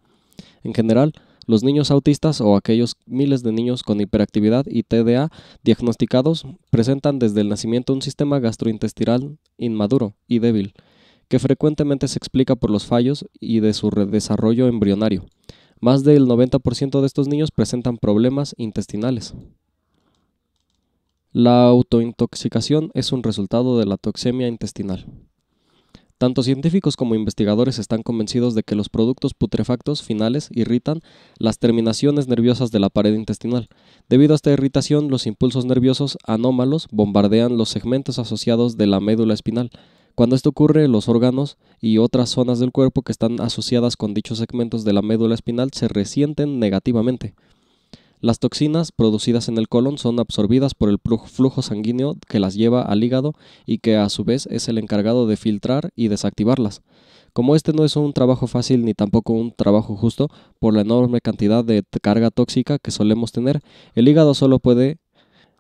En general, los niños autistas o aquellos miles de niños con hiperactividad y TDA diagnosticados presentan desde el nacimiento un sistema gastrointestinal inmaduro y débil, que frecuentemente se explica por los fallos y de su desarrollo embrionario. Más del 90% de estos niños presentan problemas intestinales. La autointoxicación es un resultado de la toxemia intestinal. Tanto científicos como investigadores están convencidos de que los productos putrefactos finales irritan las terminaciones nerviosas de la pared intestinal. Debido a esta irritación, los impulsos nerviosos anómalos bombardean los segmentos asociados de la médula espinal. Cuando esto ocurre, los órganos y otras zonas del cuerpo que están asociadas con dichos segmentos de la médula espinal se resienten negativamente. Las toxinas producidas en el colon son absorbidas por el flujo sanguíneo que las lleva al hígado y que a su vez es el encargado de filtrar y desactivarlas. Como este no es un trabajo fácil ni tampoco un trabajo justo, por la enorme cantidad de carga tóxica que solemos tener, el hígado solo puede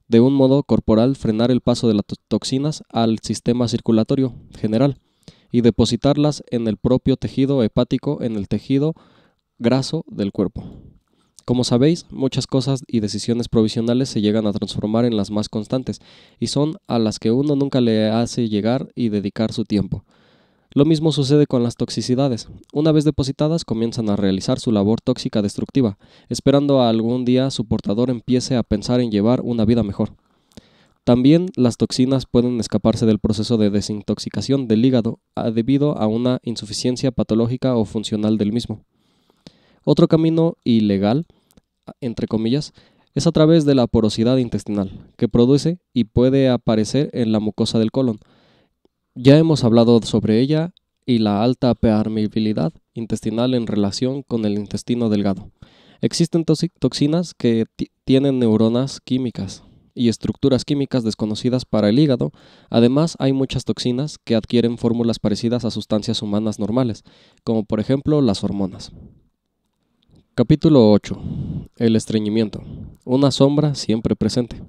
de un modo corporal frenar el paso de las toxinas al sistema circulatorio general y depositarlas en el propio tejido hepático, en el tejido graso del cuerpo. Como sabéis, muchas cosas y decisiones provisionales se llegan a transformar en las más constantes, y son a las que uno nunca le hace llegar y dedicar su tiempo. Lo mismo sucede con las toxicidades. Una vez depositadas, comienzan a realizar su labor tóxica destructiva, esperando a algún día su portador empiece a pensar en llevar una vida mejor. También las toxinas pueden escaparse del proceso de desintoxicación del hígado ah, debido a una insuficiencia patológica o funcional del mismo. Otro camino ilegal, entre comillas, es a través de la porosidad intestinal, que produce y puede aparecer en la mucosa del colon. Ya hemos hablado sobre ella y la alta permeabilidad intestinal en relación con el intestino delgado. Existen toxinas que tienen neuronas químicas y estructuras químicas desconocidas para el hígado. Además, hay muchas toxinas que adquieren fórmulas parecidas a sustancias humanas normales, como por ejemplo las hormonas. Capítulo 8. El estreñimiento. Una sombra siempre presente.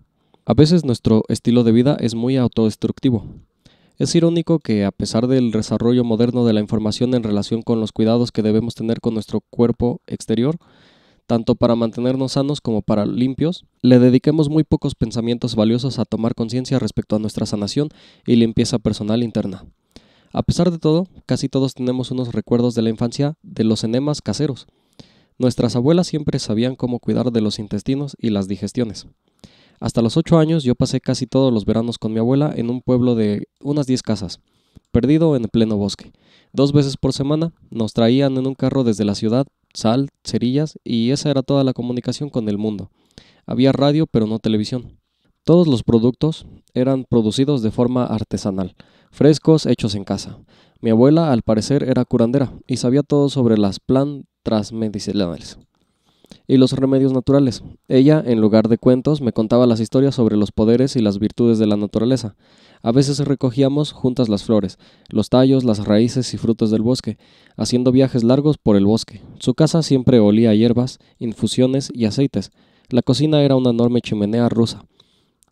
A veces nuestro estilo de vida es muy autodestructivo. Es irónico que, a pesar del desarrollo moderno de la información en relación con los cuidados que debemos tener con nuestro cuerpo exterior, tanto para mantenernos sanos como para limpios, le dediquemos muy pocos pensamientos valiosos a tomar conciencia respecto a nuestra sanación y limpieza personal interna. A pesar de todo, casi todos tenemos unos recuerdos de la infancia de los enemas caseros Nuestras abuelas siempre sabían cómo cuidar de los intestinos y las digestiones. Hasta los 8 años yo pasé casi todos los veranos con mi abuela en un pueblo de unas 10 casas, perdido en pleno bosque. Dos veces por semana nos traían en un carro desde la ciudad sal, cerillas y esa era toda la comunicación con el mundo. Había radio pero no televisión. Todos los productos eran producidos de forma artesanal, frescos hechos en casa. Mi abuela al parecer era curandera y sabía todo sobre las plantas tras medicinales. Y los remedios naturales. Ella, en lugar de cuentos, me contaba las historias sobre los poderes y las virtudes de la naturaleza. A veces recogíamos juntas las flores, los tallos, las raíces y frutos del bosque, haciendo viajes largos por el bosque. Su casa siempre olía a hierbas, infusiones y aceites. La cocina era una enorme chimenea rusa.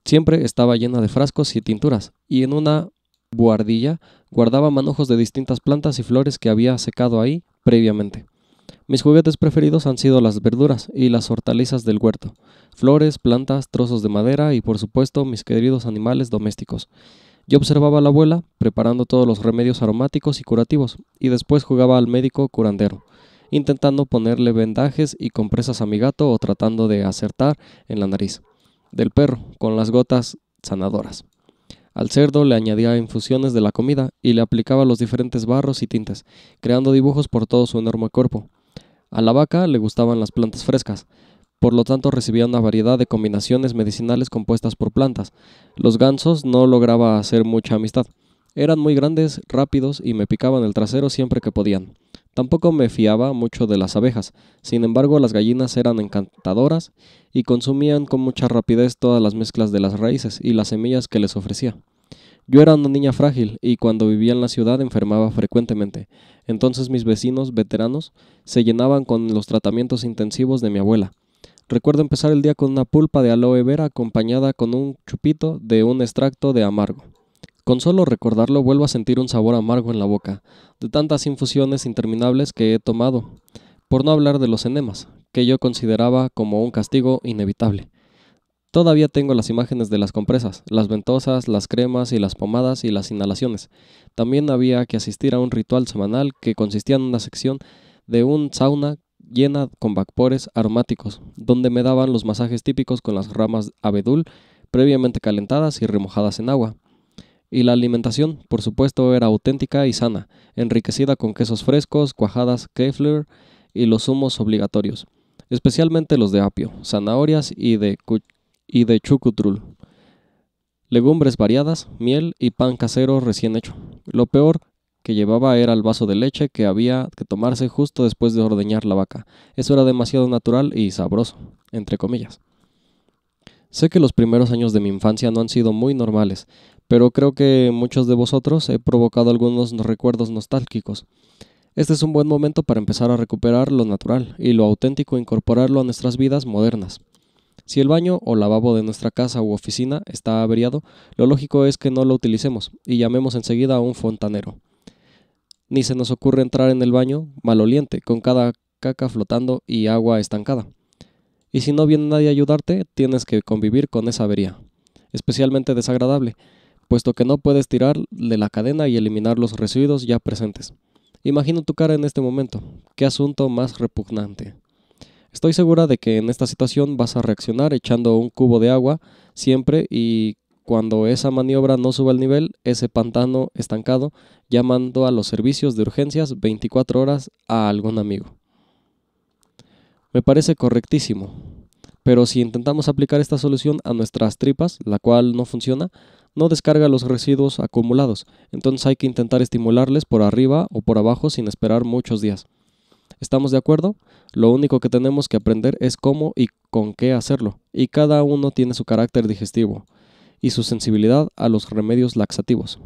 Siempre estaba llena de frascos y tinturas, y en una buhardilla guardaba manojos de distintas plantas y flores que había secado ahí previamente. Mis juguetes preferidos han sido las verduras y las hortalizas del huerto, flores, plantas, trozos de madera y por supuesto mis queridos animales domésticos. Yo observaba a la abuela preparando todos los remedios aromáticos y curativos y después jugaba al médico curandero, intentando ponerle vendajes y compresas a mi gato o tratando de acertar en la nariz del perro con las gotas sanadoras. Al cerdo le añadía infusiones de la comida y le aplicaba los diferentes barros y tintes, creando dibujos por todo su enorme cuerpo, a la vaca le gustaban las plantas frescas, por lo tanto recibía una variedad de combinaciones medicinales compuestas por plantas. Los gansos no lograba hacer mucha amistad. Eran muy grandes, rápidos y me picaban el trasero siempre que podían. Tampoco me fiaba mucho de las abejas, sin embargo las gallinas eran encantadoras y consumían con mucha rapidez todas las mezclas de las raíces y las semillas que les ofrecía. Yo era una niña frágil y cuando vivía en la ciudad enfermaba frecuentemente. Entonces mis vecinos, veteranos, se llenaban con los tratamientos intensivos de mi abuela. Recuerdo empezar el día con una pulpa de aloe vera acompañada con un chupito de un extracto de amargo. Con solo recordarlo vuelvo a sentir un sabor amargo en la boca, de tantas infusiones interminables que he tomado, por no hablar de los enemas, que yo consideraba como un castigo inevitable. Todavía tengo las imágenes de las compresas, las ventosas, las cremas y las pomadas y las inhalaciones. También había que asistir a un ritual semanal que consistía en una sección de un sauna llena con vapores aromáticos, donde me daban los masajes típicos con las ramas abedul previamente calentadas y remojadas en agua. Y la alimentación, por supuesto, era auténtica y sana, enriquecida con quesos frescos, cuajadas kefler y los humos obligatorios, especialmente los de apio, zanahorias y de y de chucutrul. Legumbres variadas, miel y pan casero recién hecho. Lo peor que llevaba era el vaso de leche que había que tomarse justo después de ordeñar la vaca. Eso era demasiado natural y sabroso, entre comillas. Sé que los primeros años de mi infancia no han sido muy normales, pero creo que muchos de vosotros he provocado algunos recuerdos nostálgicos. Este es un buen momento para empezar a recuperar lo natural y lo auténtico e incorporarlo a nuestras vidas modernas. Si el baño o lavabo de nuestra casa u oficina está averiado, lo lógico es que no lo utilicemos y llamemos enseguida a un fontanero. Ni se nos ocurre entrar en el baño maloliente, con cada caca flotando y agua estancada. Y si no viene nadie a ayudarte, tienes que convivir con esa avería. Especialmente desagradable, puesto que no puedes tirar de la cadena y eliminar los residuos ya presentes. Imagino tu cara en este momento. Qué asunto más repugnante. Estoy segura de que en esta situación vas a reaccionar echando un cubo de agua siempre y cuando esa maniobra no suba el nivel, ese pantano estancado, llamando a los servicios de urgencias 24 horas a algún amigo. Me parece correctísimo, pero si intentamos aplicar esta solución a nuestras tripas, la cual no funciona, no descarga los residuos acumulados, entonces hay que intentar estimularles por arriba o por abajo sin esperar muchos días. ¿Estamos de acuerdo? Lo único que tenemos que aprender es cómo y con qué hacerlo, y cada uno tiene su carácter digestivo y su sensibilidad a los remedios laxativos.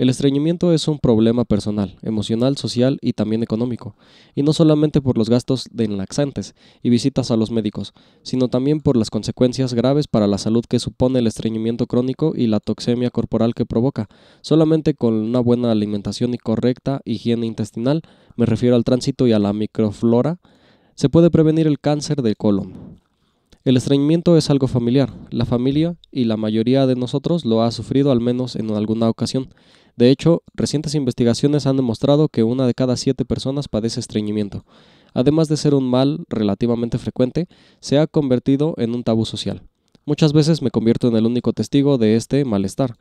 El estreñimiento es un problema personal, emocional, social y también económico, y no solamente por los gastos de laxantes y visitas a los médicos, sino también por las consecuencias graves para la salud que supone el estreñimiento crónico y la toxemia corporal que provoca. Solamente con una buena alimentación y correcta higiene intestinal, me refiero al tránsito y a la microflora, se puede prevenir el cáncer del colon. El estreñimiento es algo familiar, la familia y la mayoría de nosotros lo ha sufrido al menos en alguna ocasión. De hecho, recientes investigaciones han demostrado que una de cada siete personas padece estreñimiento. Además de ser un mal relativamente frecuente, se ha convertido en un tabú social. Muchas veces me convierto en el único testigo de este malestar,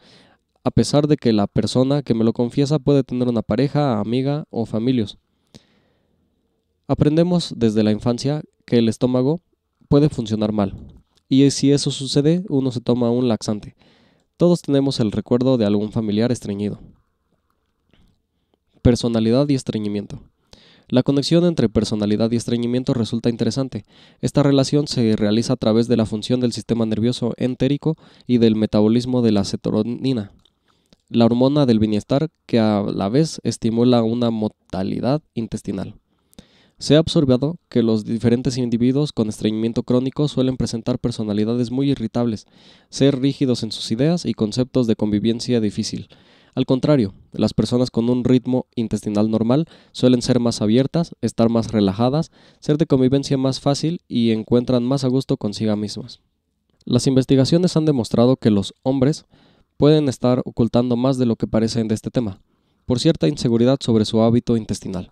a pesar de que la persona que me lo confiesa puede tener una pareja, amiga o familios. Aprendemos desde la infancia que el estómago puede funcionar mal, y si eso sucede, uno se toma un laxante. Todos tenemos el recuerdo de algún familiar estreñido. Personalidad y estreñimiento. La conexión entre personalidad y estreñimiento resulta interesante. Esta relación se realiza a través de la función del sistema nervioso entérico y del metabolismo de la serotonina, la hormona del bienestar que a la vez estimula una mortalidad intestinal. Se ha observado que los diferentes individuos con estreñimiento crónico suelen presentar personalidades muy irritables, ser rígidos en sus ideas y conceptos de convivencia difícil. Al contrario, las personas con un ritmo intestinal normal suelen ser más abiertas, estar más relajadas, ser de convivencia más fácil y encuentran más a gusto consigo mismas. Las investigaciones han demostrado que los hombres pueden estar ocultando más de lo que parecen de este tema, por cierta inseguridad sobre su hábito intestinal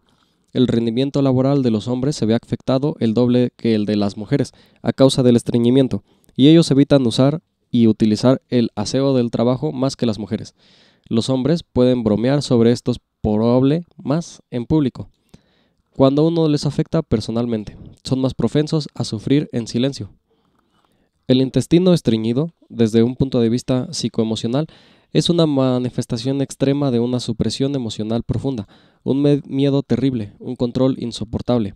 el rendimiento laboral de los hombres se ve afectado el doble que el de las mujeres a causa del estreñimiento, y ellos evitan usar y utilizar el aseo del trabajo más que las mujeres. Los hombres pueden bromear sobre estos probable más en público. Cuando uno les afecta personalmente, son más profensos a sufrir en silencio. El intestino estreñido, desde un punto de vista psicoemocional, es una manifestación extrema de una supresión emocional profunda, un miedo terrible, un control insoportable.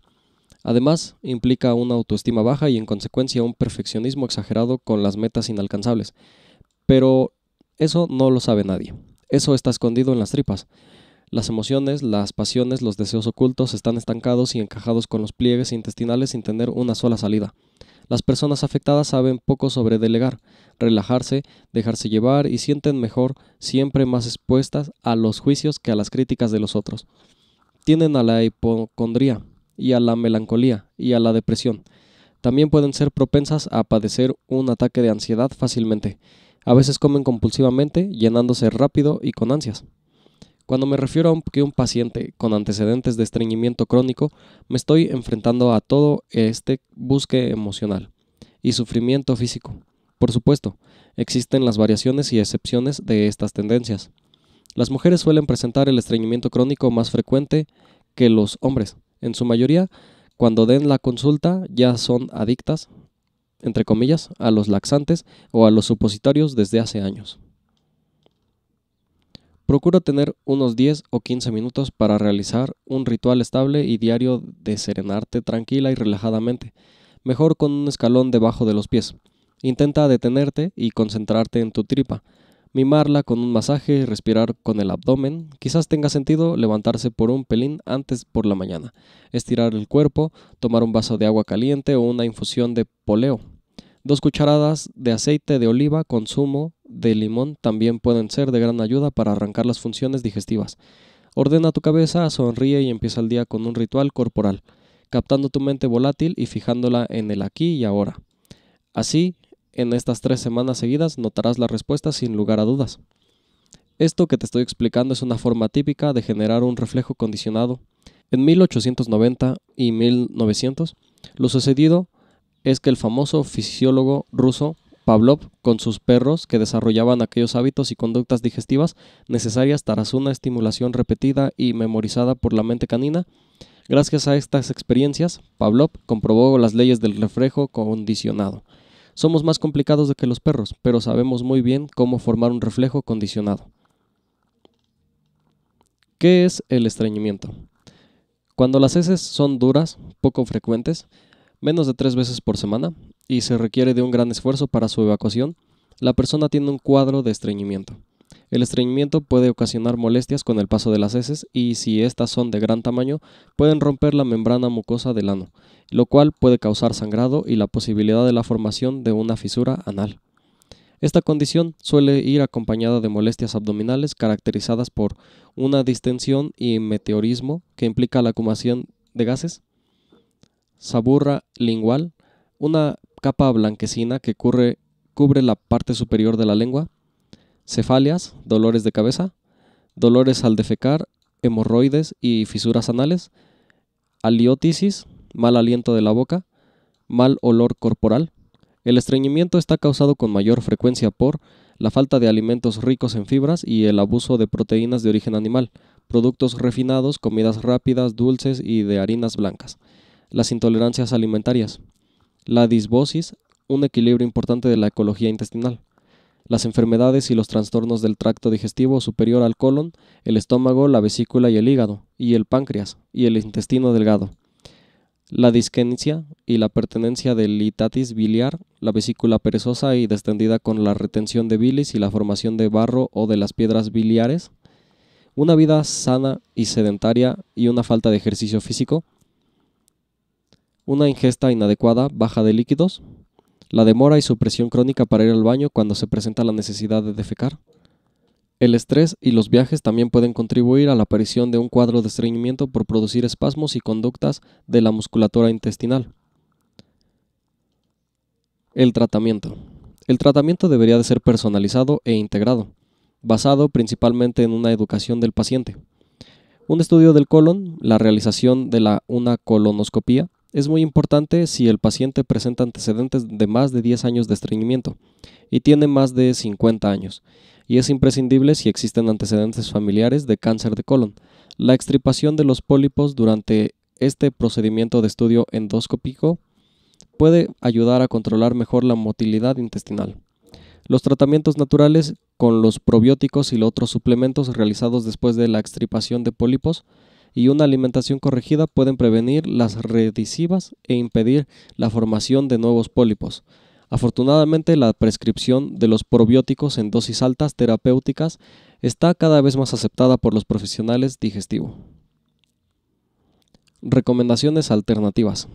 Además, implica una autoestima baja y en consecuencia un perfeccionismo exagerado con las metas inalcanzables. Pero eso no lo sabe nadie. Eso está escondido en las tripas. Las emociones, las pasiones, los deseos ocultos están estancados y encajados con los pliegues intestinales sin tener una sola salida. Las personas afectadas saben poco sobre delegar, relajarse, dejarse llevar y sienten mejor, siempre más expuestas a los juicios que a las críticas de los otros. Tienen a la hipocondría y a la melancolía y a la depresión. También pueden ser propensas a padecer un ataque de ansiedad fácilmente. A veces comen compulsivamente, llenándose rápido y con ansias. Cuando me refiero a un, que un paciente con antecedentes de estreñimiento crónico, me estoy enfrentando a todo este busque emocional y sufrimiento físico. Por supuesto, existen las variaciones y excepciones de estas tendencias. Las mujeres suelen presentar el estreñimiento crónico más frecuente que los hombres. En su mayoría, cuando den la consulta ya son adictas, entre comillas, a los laxantes o a los supositorios desde hace años. Procura tener unos 10 o 15 minutos para realizar un ritual estable y diario de serenarte tranquila y relajadamente, mejor con un escalón debajo de los pies. Intenta detenerte y concentrarte en tu tripa, mimarla con un masaje y respirar con el abdomen. Quizás tenga sentido levantarse por un pelín antes por la mañana, estirar el cuerpo, tomar un vaso de agua caliente o una infusión de poleo, dos cucharadas de aceite de oliva con zumo de limón también pueden ser de gran ayuda para arrancar las funciones digestivas. Ordena tu cabeza, sonríe y empieza el día con un ritual corporal, captando tu mente volátil y fijándola en el aquí y ahora. Así, en estas tres semanas seguidas notarás la respuesta sin lugar a dudas. Esto que te estoy explicando es una forma típica de generar un reflejo condicionado. En 1890 y 1900, lo sucedido es que el famoso fisiólogo ruso Pavlov con sus perros que desarrollaban aquellos hábitos y conductas digestivas necesarias tras una estimulación repetida y memorizada por la mente canina. Gracias a estas experiencias, Pavlov comprobó las leyes del reflejo condicionado. Somos más complicados de que los perros, pero sabemos muy bien cómo formar un reflejo condicionado. ¿Qué es el estreñimiento? Cuando las heces son duras, poco frecuentes, menos de tres veces por semana, y se requiere de un gran esfuerzo para su evacuación, la persona tiene un cuadro de estreñimiento. El estreñimiento puede ocasionar molestias con el paso de las heces y si estas son de gran tamaño pueden romper la membrana mucosa del ano, lo cual puede causar sangrado y la posibilidad de la formación de una fisura anal. Esta condición suele ir acompañada de molestias abdominales caracterizadas por una distensión y meteorismo que implica la acumulación de gases, saburra lingual, una capa blanquecina que cubre, la parte superior de la lengua, cefalias, dolores de cabeza, dolores al defecar, hemorroides y fisuras anales, aliotisis, mal aliento de la boca, mal olor corporal. El estreñimiento está causado con mayor frecuencia por la falta de alimentos ricos en fibras y el abuso de proteínas de origen animal, productos refinados, comidas rápidas, dulces y de harinas blancas. Las intolerancias alimentarias la disbosis, un equilibrio importante de la ecología intestinal. Las enfermedades y los trastornos del tracto digestivo superior al colon, el estómago, la vesícula y el hígado, y el páncreas, y el intestino delgado. La disquencia y la pertenencia del litatis biliar, la vesícula perezosa y descendida con la retención de bilis y la formación de barro o de las piedras biliares. Una vida sana y sedentaria y una falta de ejercicio físico una ingesta inadecuada, baja de líquidos, la demora y supresión crónica para ir al baño cuando se presenta la necesidad de defecar. El estrés y los viajes también pueden contribuir a la aparición de un cuadro de estreñimiento por producir espasmos y conductas de la musculatura intestinal. El tratamiento. El tratamiento debería de ser personalizado e integrado, basado principalmente en una educación del paciente. Un estudio del colon, la realización de una colonoscopía, es muy importante si el paciente presenta antecedentes de más de 10 años de estreñimiento y tiene más de 50 años, y es imprescindible si existen antecedentes familiares de cáncer de colon. La extripación de los pólipos durante este procedimiento de estudio endoscópico puede ayudar a controlar mejor la motilidad intestinal. Los tratamientos naturales con los probióticos y los otros suplementos realizados después de la extripación de pólipos y una alimentación corregida pueden prevenir las redisivas e impedir la formación de nuevos pólipos. Afortunadamente, la prescripción de los probióticos en dosis altas terapéuticas está cada vez más aceptada por los profesionales digestivo. Recomendaciones alternativas.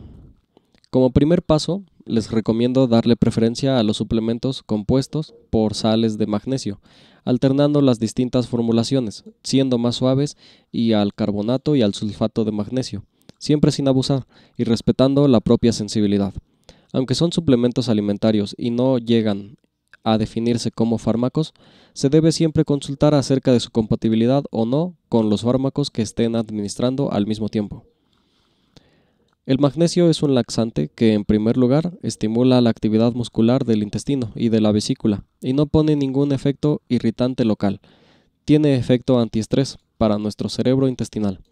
Como primer paso, les recomiendo darle preferencia a los suplementos compuestos por sales de magnesio, alternando las distintas formulaciones, siendo más suaves y al carbonato y al sulfato de magnesio, siempre sin abusar y respetando la propia sensibilidad. Aunque son suplementos alimentarios y no llegan a definirse como fármacos, se debe siempre consultar acerca de su compatibilidad o no con los fármacos que estén administrando al mismo tiempo. El magnesio es un laxante que, en primer lugar, estimula la actividad muscular del intestino y de la vesícula y no pone ningún efecto irritante local. Tiene efecto antiestrés para nuestro cerebro intestinal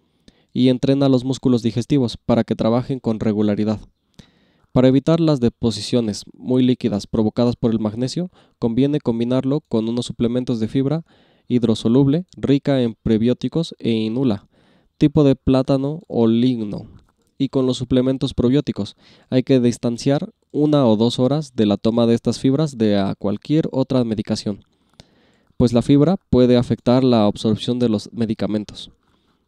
y entrena los músculos digestivos para que trabajen con regularidad. Para evitar las deposiciones muy líquidas provocadas por el magnesio, conviene combinarlo con unos suplementos de fibra hidrosoluble rica en prebióticos e inula, tipo de plátano o ligno y con los suplementos probióticos. Hay que distanciar una o dos horas de la toma de estas fibras de a cualquier otra medicación, pues la fibra puede afectar la absorción de los medicamentos.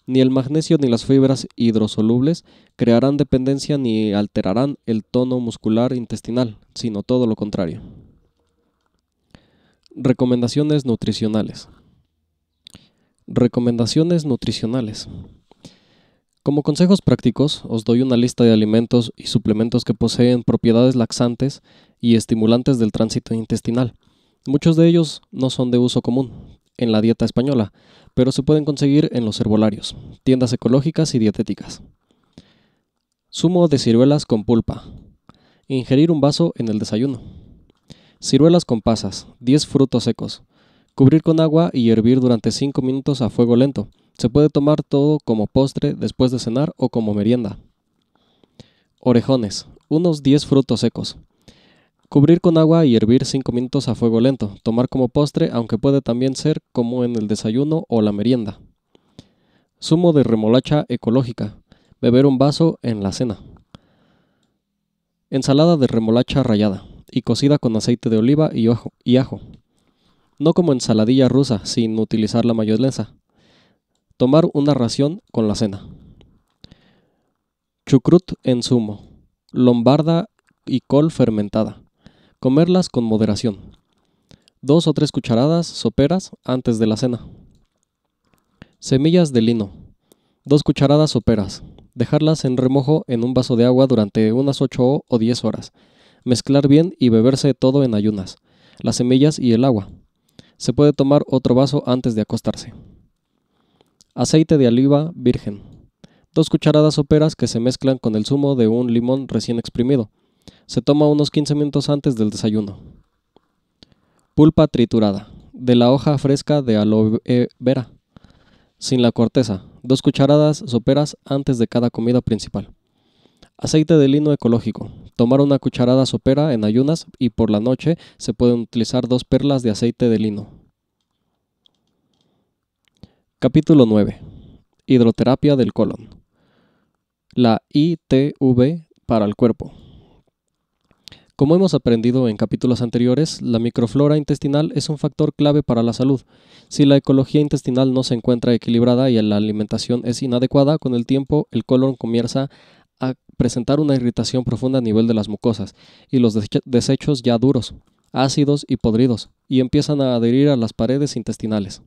Ni el magnesio ni las fibras hidrosolubles crearán dependencia ni alterarán el tono muscular intestinal, sino todo lo contrario. Recomendaciones nutricionales. Recomendaciones nutricionales. Como consejos prácticos, os doy una lista de alimentos y suplementos que poseen propiedades laxantes y estimulantes del tránsito intestinal. Muchos de ellos no son de uso común en la dieta española, pero se pueden conseguir en los herbolarios, tiendas ecológicas y dietéticas. Sumo de ciruelas con pulpa. Ingerir un vaso en el desayuno. Ciruelas con pasas, 10 frutos secos. Cubrir con agua y hervir durante 5 minutos a fuego lento se puede tomar todo como postre después de cenar o como merienda. Orejones. Unos 10 frutos secos. Cubrir con agua y hervir 5 minutos a fuego lento. Tomar como postre, aunque puede también ser como en el desayuno o la merienda. Sumo de remolacha ecológica. Beber un vaso en la cena. Ensalada de remolacha rallada y cocida con aceite de oliva y, ajo. No como ensaladilla rusa, sin utilizar la mayonesa Tomar una ración con la cena. Chucrut en zumo. Lombarda y col fermentada. Comerlas con moderación. Dos o tres cucharadas soperas antes de la cena. Semillas de lino. Dos cucharadas soperas. Dejarlas en remojo en un vaso de agua durante unas 8 o 10 horas. Mezclar bien y beberse todo en ayunas. Las semillas y el agua. Se puede tomar otro vaso antes de acostarse. Aceite de oliva virgen. Dos cucharadas soperas que se mezclan con el zumo de un limón recién exprimido. Se toma unos 15 minutos antes del desayuno. Pulpa triturada. De la hoja fresca de aloe vera. Sin la corteza. Dos cucharadas soperas antes de cada comida principal. Aceite de lino ecológico. Tomar una cucharada sopera en ayunas y por la noche se pueden utilizar dos perlas de aceite de lino. Capítulo 9. Hidroterapia del colon. La ITV para el cuerpo. Como hemos aprendido en capítulos anteriores, la microflora intestinal es un factor clave para la salud. Si la ecología intestinal no se encuentra equilibrada y la alimentación es inadecuada, con el tiempo el colon comienza a presentar una irritación profunda a nivel de las mucosas y los desechos ya duros, ácidos y podridos, y empiezan a adherir a las paredes intestinales.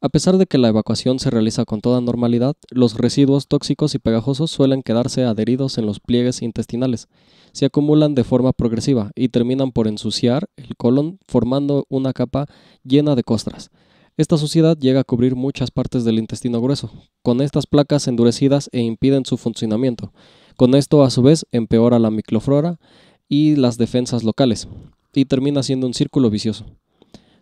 A pesar de que la evacuación se realiza con toda normalidad, los residuos tóxicos y pegajosos suelen quedarse adheridos en los pliegues intestinales, se acumulan de forma progresiva y terminan por ensuciar el colon formando una capa llena de costras. Esta suciedad llega a cubrir muchas partes del intestino grueso, con estas placas endurecidas e impiden su funcionamiento. Con esto a su vez empeora la microflora y las defensas locales, y termina siendo un círculo vicioso.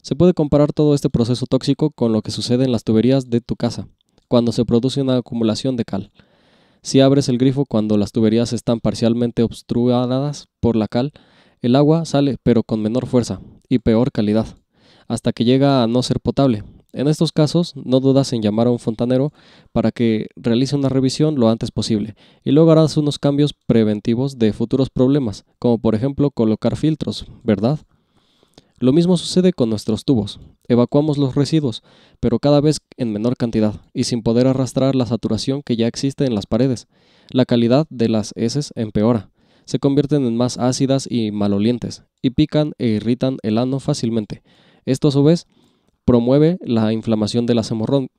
Se puede comparar todo este proceso tóxico con lo que sucede en las tuberías de tu casa, cuando se produce una acumulación de cal. Si abres el grifo cuando las tuberías están parcialmente obstruidas por la cal, el agua sale pero con menor fuerza y peor calidad, hasta que llega a no ser potable. En estos casos, no dudas en llamar a un fontanero para que realice una revisión lo antes posible y luego harás unos cambios preventivos de futuros problemas, como por ejemplo colocar filtros, ¿verdad? Lo mismo sucede con nuestros tubos. Evacuamos los residuos, pero cada vez en menor cantidad y sin poder arrastrar la saturación que ya existe en las paredes. La calidad de las heces empeora. Se convierten en más ácidas y malolientes, y pican e irritan el ano fácilmente. Esto a su vez promueve la inflamación de las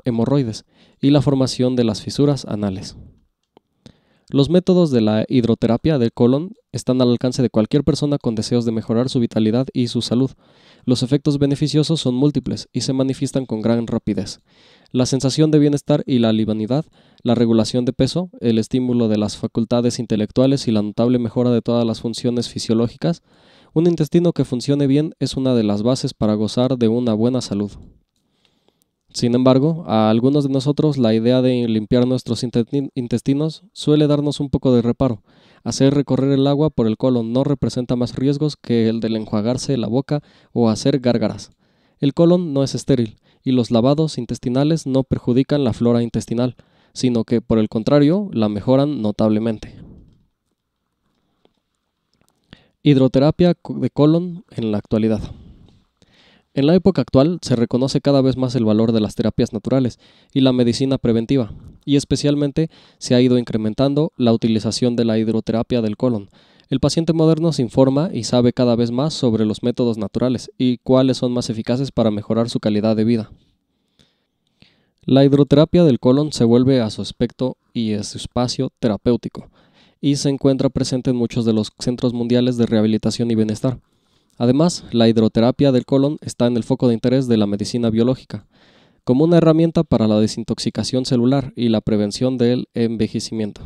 hemorroides y la formación de las fisuras anales. Los métodos de la hidroterapia del colon están al alcance de cualquier persona con deseos de mejorar su vitalidad y su salud. Los efectos beneficiosos son múltiples y se manifiestan con gran rapidez. La sensación de bienestar y la libanidad, la regulación de peso, el estímulo de las facultades intelectuales y la notable mejora de todas las funciones fisiológicas, un intestino que funcione bien es una de las bases para gozar de una buena salud. Sin embargo, a algunos de nosotros la idea de limpiar nuestros intestinos suele darnos un poco de reparo. Hacer recorrer el agua por el colon no representa más riesgos que el del enjuagarse la boca o hacer gárgaras. El colon no es estéril, y los lavados intestinales no perjudican la flora intestinal, sino que, por el contrario, la mejoran notablemente. Hidroterapia de colon en la actualidad. En la época actual se reconoce cada vez más el valor de las terapias naturales y la medicina preventiva, y especialmente se ha ido incrementando la utilización de la hidroterapia del colon. El paciente moderno se informa y sabe cada vez más sobre los métodos naturales y cuáles son más eficaces para mejorar su calidad de vida. La hidroterapia del colon se vuelve a su aspecto y a su espacio terapéutico, y se encuentra presente en muchos de los centros mundiales de rehabilitación y bienestar. Además, la hidroterapia del colon está en el foco de interés de la medicina biológica, como una herramienta para la desintoxicación celular y la prevención del envejecimiento.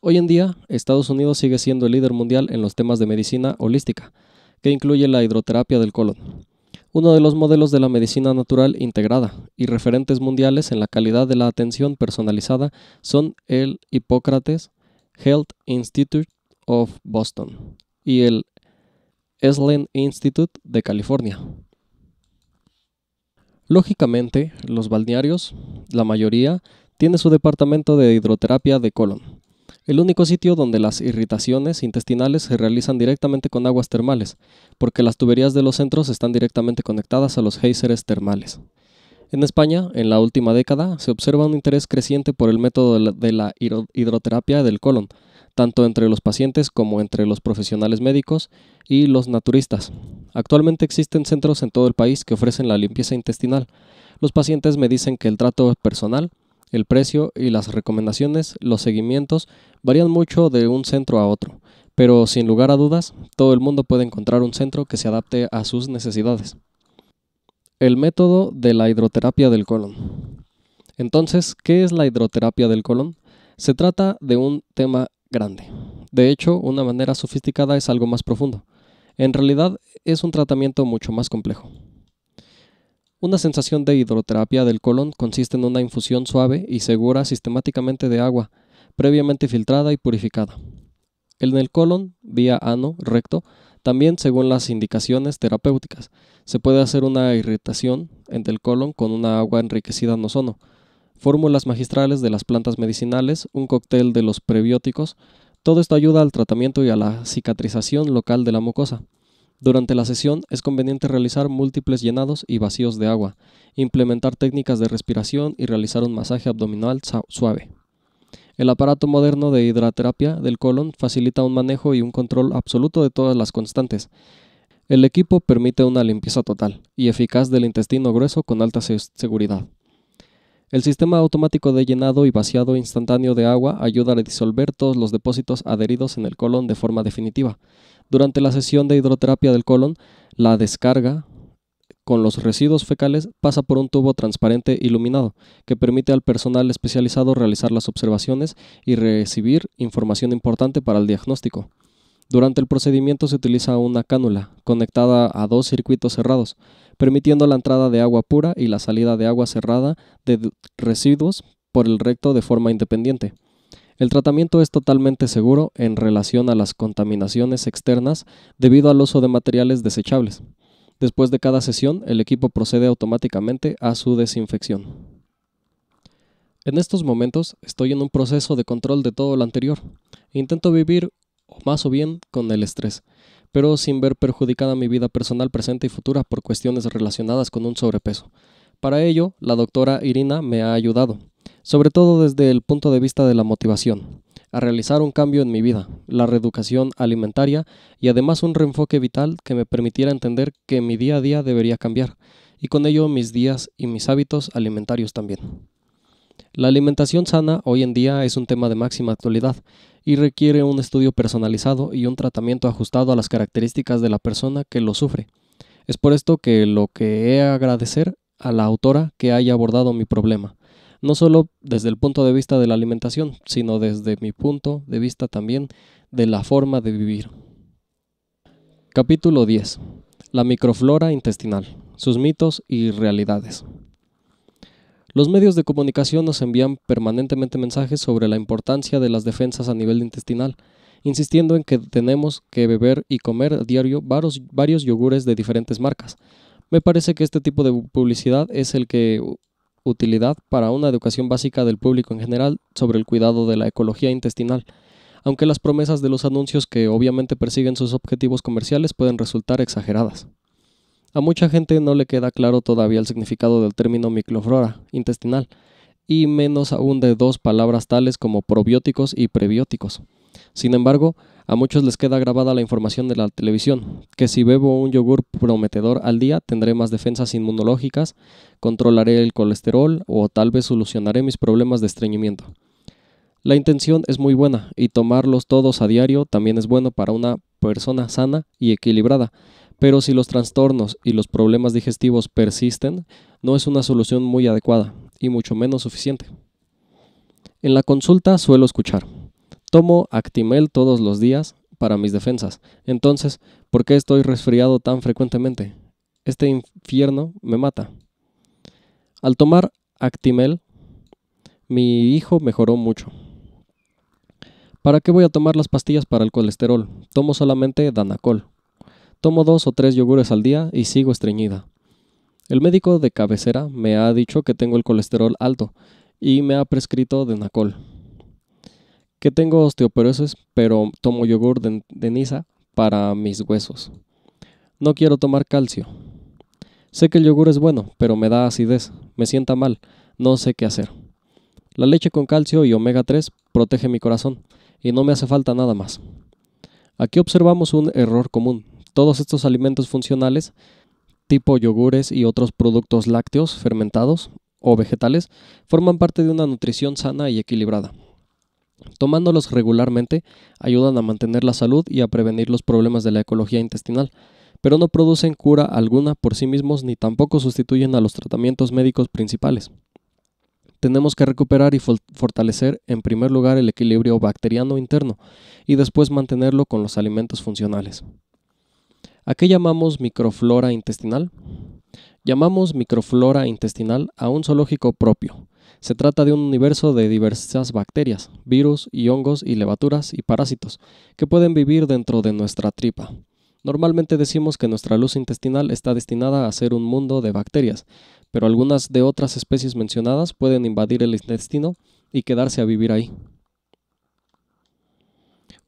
Hoy en día, Estados Unidos sigue siendo el líder mundial en los temas de medicina holística, que incluye la hidroterapia del colon, uno de los modelos de la medicina natural integrada, y referentes mundiales en la calidad de la atención personalizada son el Hipócrates Health Institute of Boston y el Eslin Institute de California. Lógicamente, los balnearios, la mayoría, tiene su departamento de hidroterapia de colon, el único sitio donde las irritaciones intestinales se realizan directamente con aguas termales, porque las tuberías de los centros están directamente conectadas a los géiseres termales. En España, en la última década, se observa un interés creciente por el método de la hidroterapia del colon, tanto entre los pacientes como entre los profesionales médicos y los naturistas. Actualmente existen centros en todo el país que ofrecen la limpieza intestinal. Los pacientes me dicen que el trato personal, el precio y las recomendaciones, los seguimientos, varían mucho de un centro a otro, pero sin lugar a dudas, todo el mundo puede encontrar un centro que se adapte a sus necesidades. El método de la hidroterapia del colon. Entonces, ¿qué es la hidroterapia del colon? Se trata de un tema grande. De hecho, una manera sofisticada es algo más profundo. En realidad, es un tratamiento mucho más complejo. Una sensación de hidroterapia del colon consiste en una infusión suave y segura sistemáticamente de agua, previamente filtrada y purificada. En el colon, vía ano, recto, también según las indicaciones terapéuticas, se puede hacer una irritación en el colon con una agua enriquecida en ozono. Fórmulas magistrales de las plantas medicinales, un cóctel de los prebióticos. Todo esto ayuda al tratamiento y a la cicatrización local de la mucosa. Durante la sesión es conveniente realizar múltiples llenados y vacíos de agua, implementar técnicas de respiración y realizar un masaje abdominal suave. El aparato moderno de hidraterapia del colon facilita un manejo y un control absoluto de todas las constantes. El equipo permite una limpieza total y eficaz del intestino grueso con alta seguridad. El sistema automático de llenado y vaciado instantáneo de agua ayuda a disolver todos los depósitos adheridos en el colon de forma definitiva. Durante la sesión de hidroterapia del colon, la descarga con los residuos fecales pasa por un tubo transparente iluminado que permite al personal especializado realizar las observaciones y recibir información importante para el diagnóstico. Durante el procedimiento se utiliza una cánula conectada a dos circuitos cerrados, permitiendo la entrada de agua pura y la salida de agua cerrada de residuos por el recto de forma independiente. El tratamiento es totalmente seguro en relación a las contaminaciones externas debido al uso de materiales desechables. Después de cada sesión, el equipo procede automáticamente a su desinfección. En estos momentos estoy en un proceso de control de todo lo anterior. Intento vivir más o bien con el estrés, pero sin ver perjudicada mi vida personal presente y futura por cuestiones relacionadas con un sobrepeso. Para ello, la doctora Irina me ha ayudado, sobre todo desde el punto de vista de la motivación, a realizar un cambio en mi vida, la reeducación alimentaria y además un reenfoque vital que me permitiera entender que mi día a día debería cambiar, y con ello mis días y mis hábitos alimentarios también. La alimentación sana hoy en día es un tema de máxima actualidad, y requiere un estudio personalizado y un tratamiento ajustado a las características de la persona que lo sufre. Es por esto que lo que he agradecer a la autora que haya abordado mi problema, no solo desde el punto de vista de la alimentación, sino desde mi punto de vista también de la forma de vivir. Capítulo 10. La microflora intestinal, sus mitos y realidades. Los medios de comunicación nos envían permanentemente mensajes sobre la importancia de las defensas a nivel intestinal, insistiendo en que tenemos que beber y comer a diario varios, yogures de diferentes marcas. Me parece que este tipo de publicidad es el que utilidad para una educación básica del público en general sobre el cuidado de la ecología intestinal, aunque las promesas de los anuncios que obviamente persiguen sus objetivos comerciales pueden resultar exageradas. A mucha gente no le queda claro todavía el significado del término microflora intestinal, y menos aún de dos palabras tales como probióticos y prebióticos. Sin embargo, a muchos les queda grabada la información de la televisión, que si bebo un yogur prometedor al día tendré más defensas inmunológicas, controlaré el colesterol o tal vez solucionaré mis problemas de estreñimiento. La intención es muy buena y tomarlos todos a diario también es bueno para una persona sana y equilibrada, pero si los trastornos y los problemas digestivos persisten, no es una solución muy adecuada y mucho menos suficiente. En la consulta suelo escuchar. Tomo Actimel todos los días para mis defensas. Entonces, ¿por qué estoy resfriado tan frecuentemente? Este infierno me mata. Al tomar Actimel, mi hijo mejoró mucho. ¿Para qué voy a tomar las pastillas para el colesterol? Tomo solamente Danacol. Tomo dos o tres yogures al día y sigo estreñida. El médico de cabecera me ha dicho que tengo el colesterol alto y me ha prescrito denacol. Que tengo osteoporosis, pero tomo yogur de, de para mis huesos. No quiero tomar calcio. Sé que el yogur es bueno, pero me da acidez, me sienta mal, no sé qué hacer. La leche con calcio y omega 3 protege mi corazón y no me hace falta nada más. Aquí observamos un error común todos estos alimentos funcionales, tipo yogures y otros productos lácteos fermentados o vegetales, forman parte de una nutrición sana y equilibrada. Tomándolos regularmente ayudan a mantener la salud y a prevenir los problemas de la ecología intestinal, pero no producen cura alguna por sí mismos ni tampoco sustituyen a los tratamientos médicos principales. Tenemos que recuperar y fortalecer en primer lugar el equilibrio bacteriano interno y después mantenerlo con los alimentos funcionales. ¿A qué llamamos microflora intestinal? Llamamos microflora intestinal a un zoológico propio. Se trata de un universo de diversas bacterias, virus y hongos y levaturas y parásitos que pueden vivir dentro de nuestra tripa. Normalmente decimos que nuestra luz intestinal está destinada a ser un mundo de bacterias, pero algunas de otras especies mencionadas pueden invadir el intestino y quedarse a vivir ahí.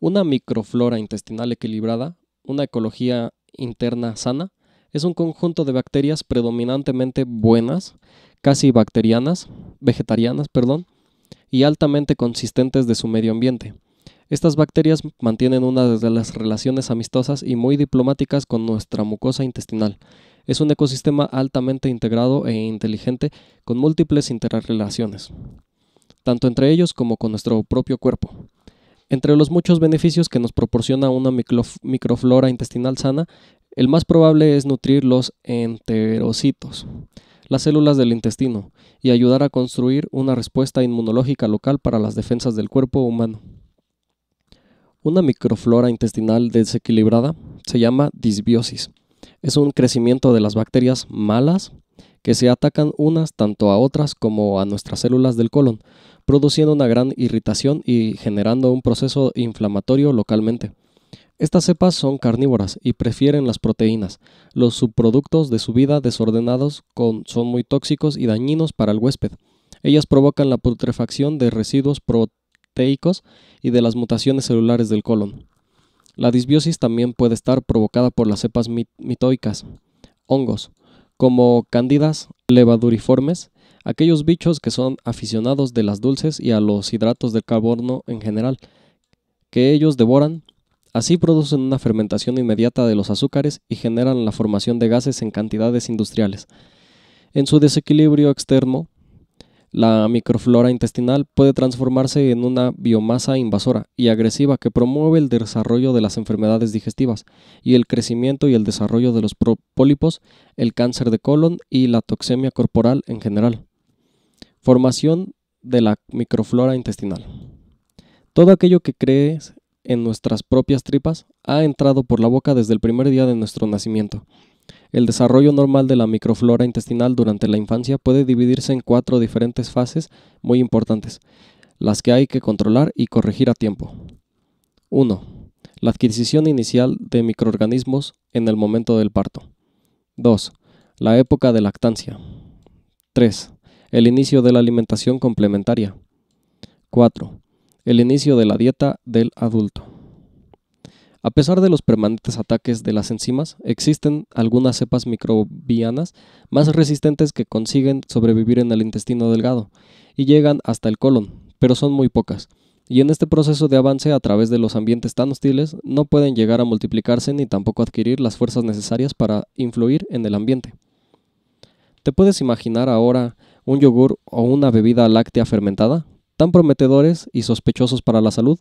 Una microflora intestinal equilibrada, una ecología interna sana es un conjunto de bacterias predominantemente buenas, casi bacterianas, vegetarianas, perdón, y altamente consistentes de su medio ambiente. Estas bacterias mantienen una de las relaciones amistosas y muy diplomáticas con nuestra mucosa intestinal. Es un ecosistema altamente integrado e inteligente con múltiples interrelaciones, tanto entre ellos como con nuestro propio cuerpo. Entre los muchos beneficios que nos proporciona una microflora intestinal sana, el más probable es nutrir los enterocitos, las células del intestino, y ayudar a construir una respuesta inmunológica local para las defensas del cuerpo humano. Una microflora intestinal desequilibrada se llama disbiosis. Es un crecimiento de las bacterias malas que se atacan unas tanto a otras como a nuestras células del colon, produciendo una gran irritación y generando un proceso inflamatorio localmente. Estas cepas son carnívoras y prefieren las proteínas. Los subproductos de su vida desordenados son muy tóxicos y dañinos para el huésped. Ellas provocan la putrefacción de residuos proteicos y de las mutaciones celulares del colon. La disbiosis también puede estar provocada por las cepas mitoicas, hongos, como candidas levaduriformes aquellos bichos que son aficionados de las dulces y a los hidratos de carbono en general, que ellos devoran. Así producen una fermentación inmediata de los azúcares y generan la formación de gases en cantidades industriales. En su desequilibrio externo, la microflora intestinal puede transformarse en una biomasa invasora y agresiva que promueve el desarrollo de las enfermedades digestivas y el crecimiento y el desarrollo de los pólipos, el cáncer de colon y la toxemia corporal en general. Formación de la microflora intestinal. Todo aquello que crees en nuestras propias tripas ha entrado por la boca desde el primer día de nuestro nacimiento. El desarrollo normal de la microflora intestinal durante la infancia puede dividirse en cuatro diferentes fases muy importantes, las que hay que controlar y corregir a tiempo. 1. La adquisición inicial de microorganismos en el momento del parto. 2. La época de lactancia. 3 el inicio de la alimentación complementaria. 4. El inicio de la dieta del adulto. A pesar de los permanentes ataques de las enzimas, existen algunas cepas microbianas más resistentes que consiguen sobrevivir en el intestino delgado y llegan hasta el colon, pero son muy pocas, y en este proceso de avance a través de los ambientes tan hostiles no pueden llegar a multiplicarse ni tampoco adquirir las fuerzas necesarias para influir en el ambiente. ¿Te puedes imaginar ahora un yogur o una bebida láctea fermentada, tan prometedores y sospechosos para la salud?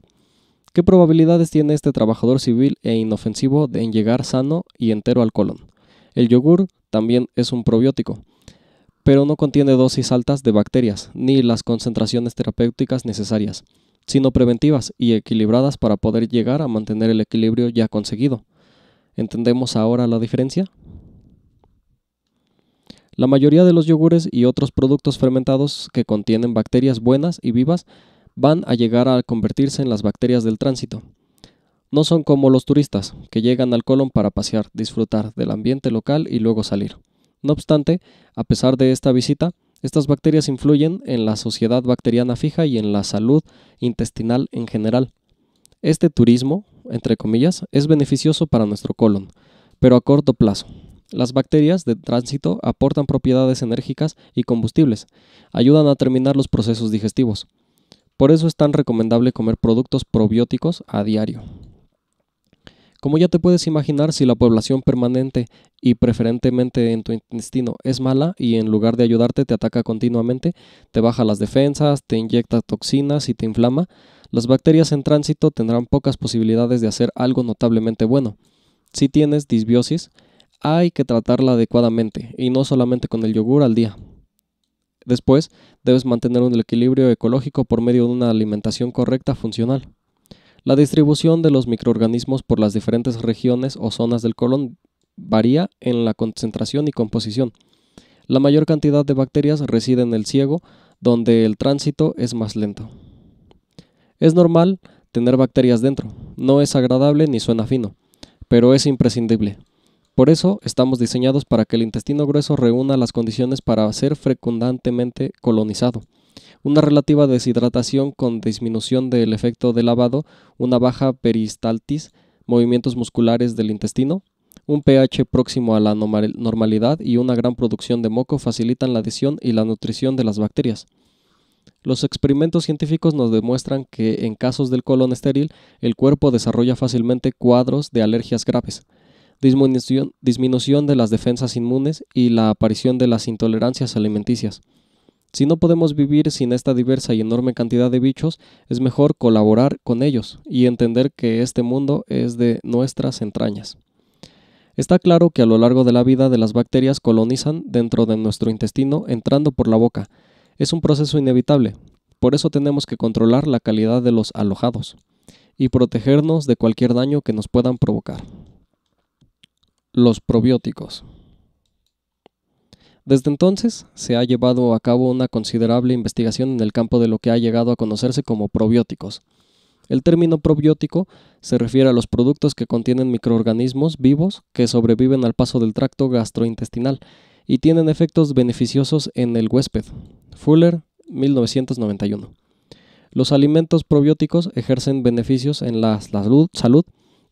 ¿Qué probabilidades tiene este trabajador civil e inofensivo de en llegar sano y entero al colon? El yogur también es un probiótico, pero no contiene dosis altas de bacterias ni las concentraciones terapéuticas necesarias, sino preventivas y equilibradas para poder llegar a mantener el equilibrio ya conseguido. ¿Entendemos ahora la diferencia? La mayoría de los yogures y otros productos fermentados que contienen bacterias buenas y vivas van a llegar a convertirse en las bacterias del tránsito. No son como los turistas, que llegan al colon para pasear, disfrutar del ambiente local y luego salir. No obstante, a pesar de esta visita, estas bacterias influyen en la sociedad bacteriana fija y en la salud intestinal en general. Este turismo, entre comillas, es beneficioso para nuestro colon, pero a corto plazo, las bacterias de tránsito aportan propiedades enérgicas y combustibles, ayudan a terminar los procesos digestivos. Por eso es tan recomendable comer productos probióticos a diario. Como ya te puedes imaginar, si la población permanente y preferentemente en tu intestino es mala y en lugar de ayudarte te ataca continuamente, te baja las defensas, te inyecta toxinas y te inflama, las bacterias en tránsito tendrán pocas posibilidades de hacer algo notablemente bueno. Si tienes disbiosis, hay que tratarla adecuadamente y no solamente con el yogur al día. Después, debes mantener un equilibrio ecológico por medio de una alimentación correcta funcional. La distribución de los microorganismos por las diferentes regiones o zonas del colon varía en la concentración y composición. La mayor cantidad de bacterias reside en el ciego, donde el tránsito es más lento. Es normal tener bacterias dentro, no es agradable ni suena fino, pero es imprescindible. Por eso estamos diseñados para que el intestino grueso reúna las condiciones para ser fecundantemente colonizado. Una relativa deshidratación con disminución del efecto de lavado, una baja peristaltis, movimientos musculares del intestino, un pH próximo a la normalidad y una gran producción de moco facilitan la adición y la nutrición de las bacterias. Los experimentos científicos nos demuestran que en casos del colon estéril el cuerpo desarrolla fácilmente cuadros de alergias graves disminución, de las defensas inmunes y la aparición de las intolerancias alimenticias. Si no podemos vivir sin esta diversa y enorme cantidad de bichos, es mejor colaborar con ellos y entender que este mundo es de nuestras entrañas. Está claro que a lo largo de la vida de las bacterias colonizan dentro de nuestro intestino entrando por la boca. Es un proceso inevitable, por eso tenemos que controlar la calidad de los alojados y protegernos de cualquier daño que nos puedan provocar los probióticos. Desde entonces se ha llevado a cabo una considerable investigación en el campo de lo que ha llegado a conocerse como probióticos. El término probiótico se refiere a los productos que contienen microorganismos vivos que sobreviven al paso del tracto gastrointestinal y tienen efectos beneficiosos en el huésped. Fuller, 1991. Los alimentos probióticos ejercen beneficios en la salud,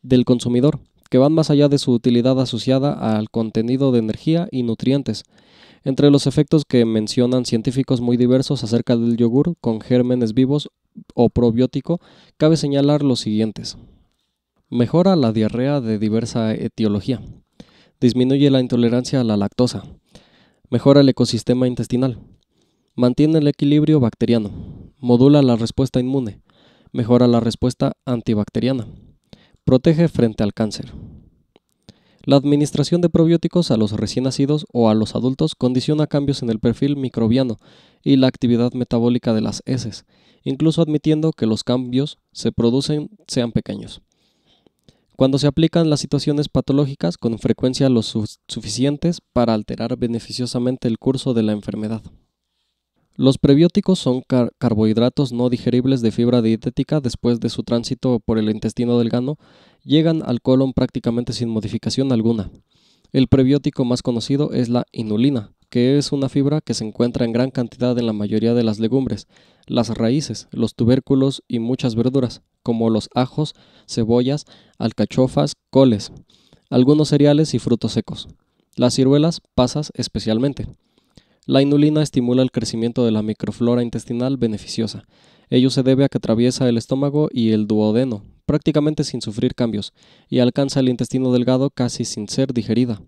del consumidor, que van más allá de su utilidad asociada al contenido de energía y nutrientes. Entre los efectos que mencionan científicos muy diversos acerca del yogur con gérmenes vivos o probiótico, cabe señalar los siguientes. Mejora la diarrea de diversa etiología. Disminuye la intolerancia a la lactosa. Mejora el ecosistema intestinal. Mantiene el equilibrio bacteriano. Modula la respuesta inmune. Mejora la respuesta antibacteriana Protege frente al cáncer. La administración de probióticos a los recién nacidos o a los adultos condiciona cambios en el perfil microbiano y la actividad metabólica de las heces, incluso admitiendo que los cambios se producen sean pequeños. Cuando se aplican las situaciones patológicas con frecuencia los suficientes para alterar beneficiosamente el curso de la enfermedad. Los prebióticos son carbohidratos no digeribles de fibra dietética después de su tránsito por el intestino delgado, llegan al colon prácticamente sin modificación alguna. El prebiótico más conocido es la inulina, que es una fibra que se encuentra en gran cantidad en la mayoría de las legumbres, las raíces, los tubérculos y muchas verduras, como los ajos, cebollas, alcachofas, coles, algunos cereales y frutos secos, las ciruelas, pasas especialmente. La inulina estimula el crecimiento de la microflora intestinal beneficiosa. Ello se debe a que atraviesa el estómago y el duodeno, prácticamente sin sufrir cambios, y alcanza el intestino delgado casi sin ser digerida.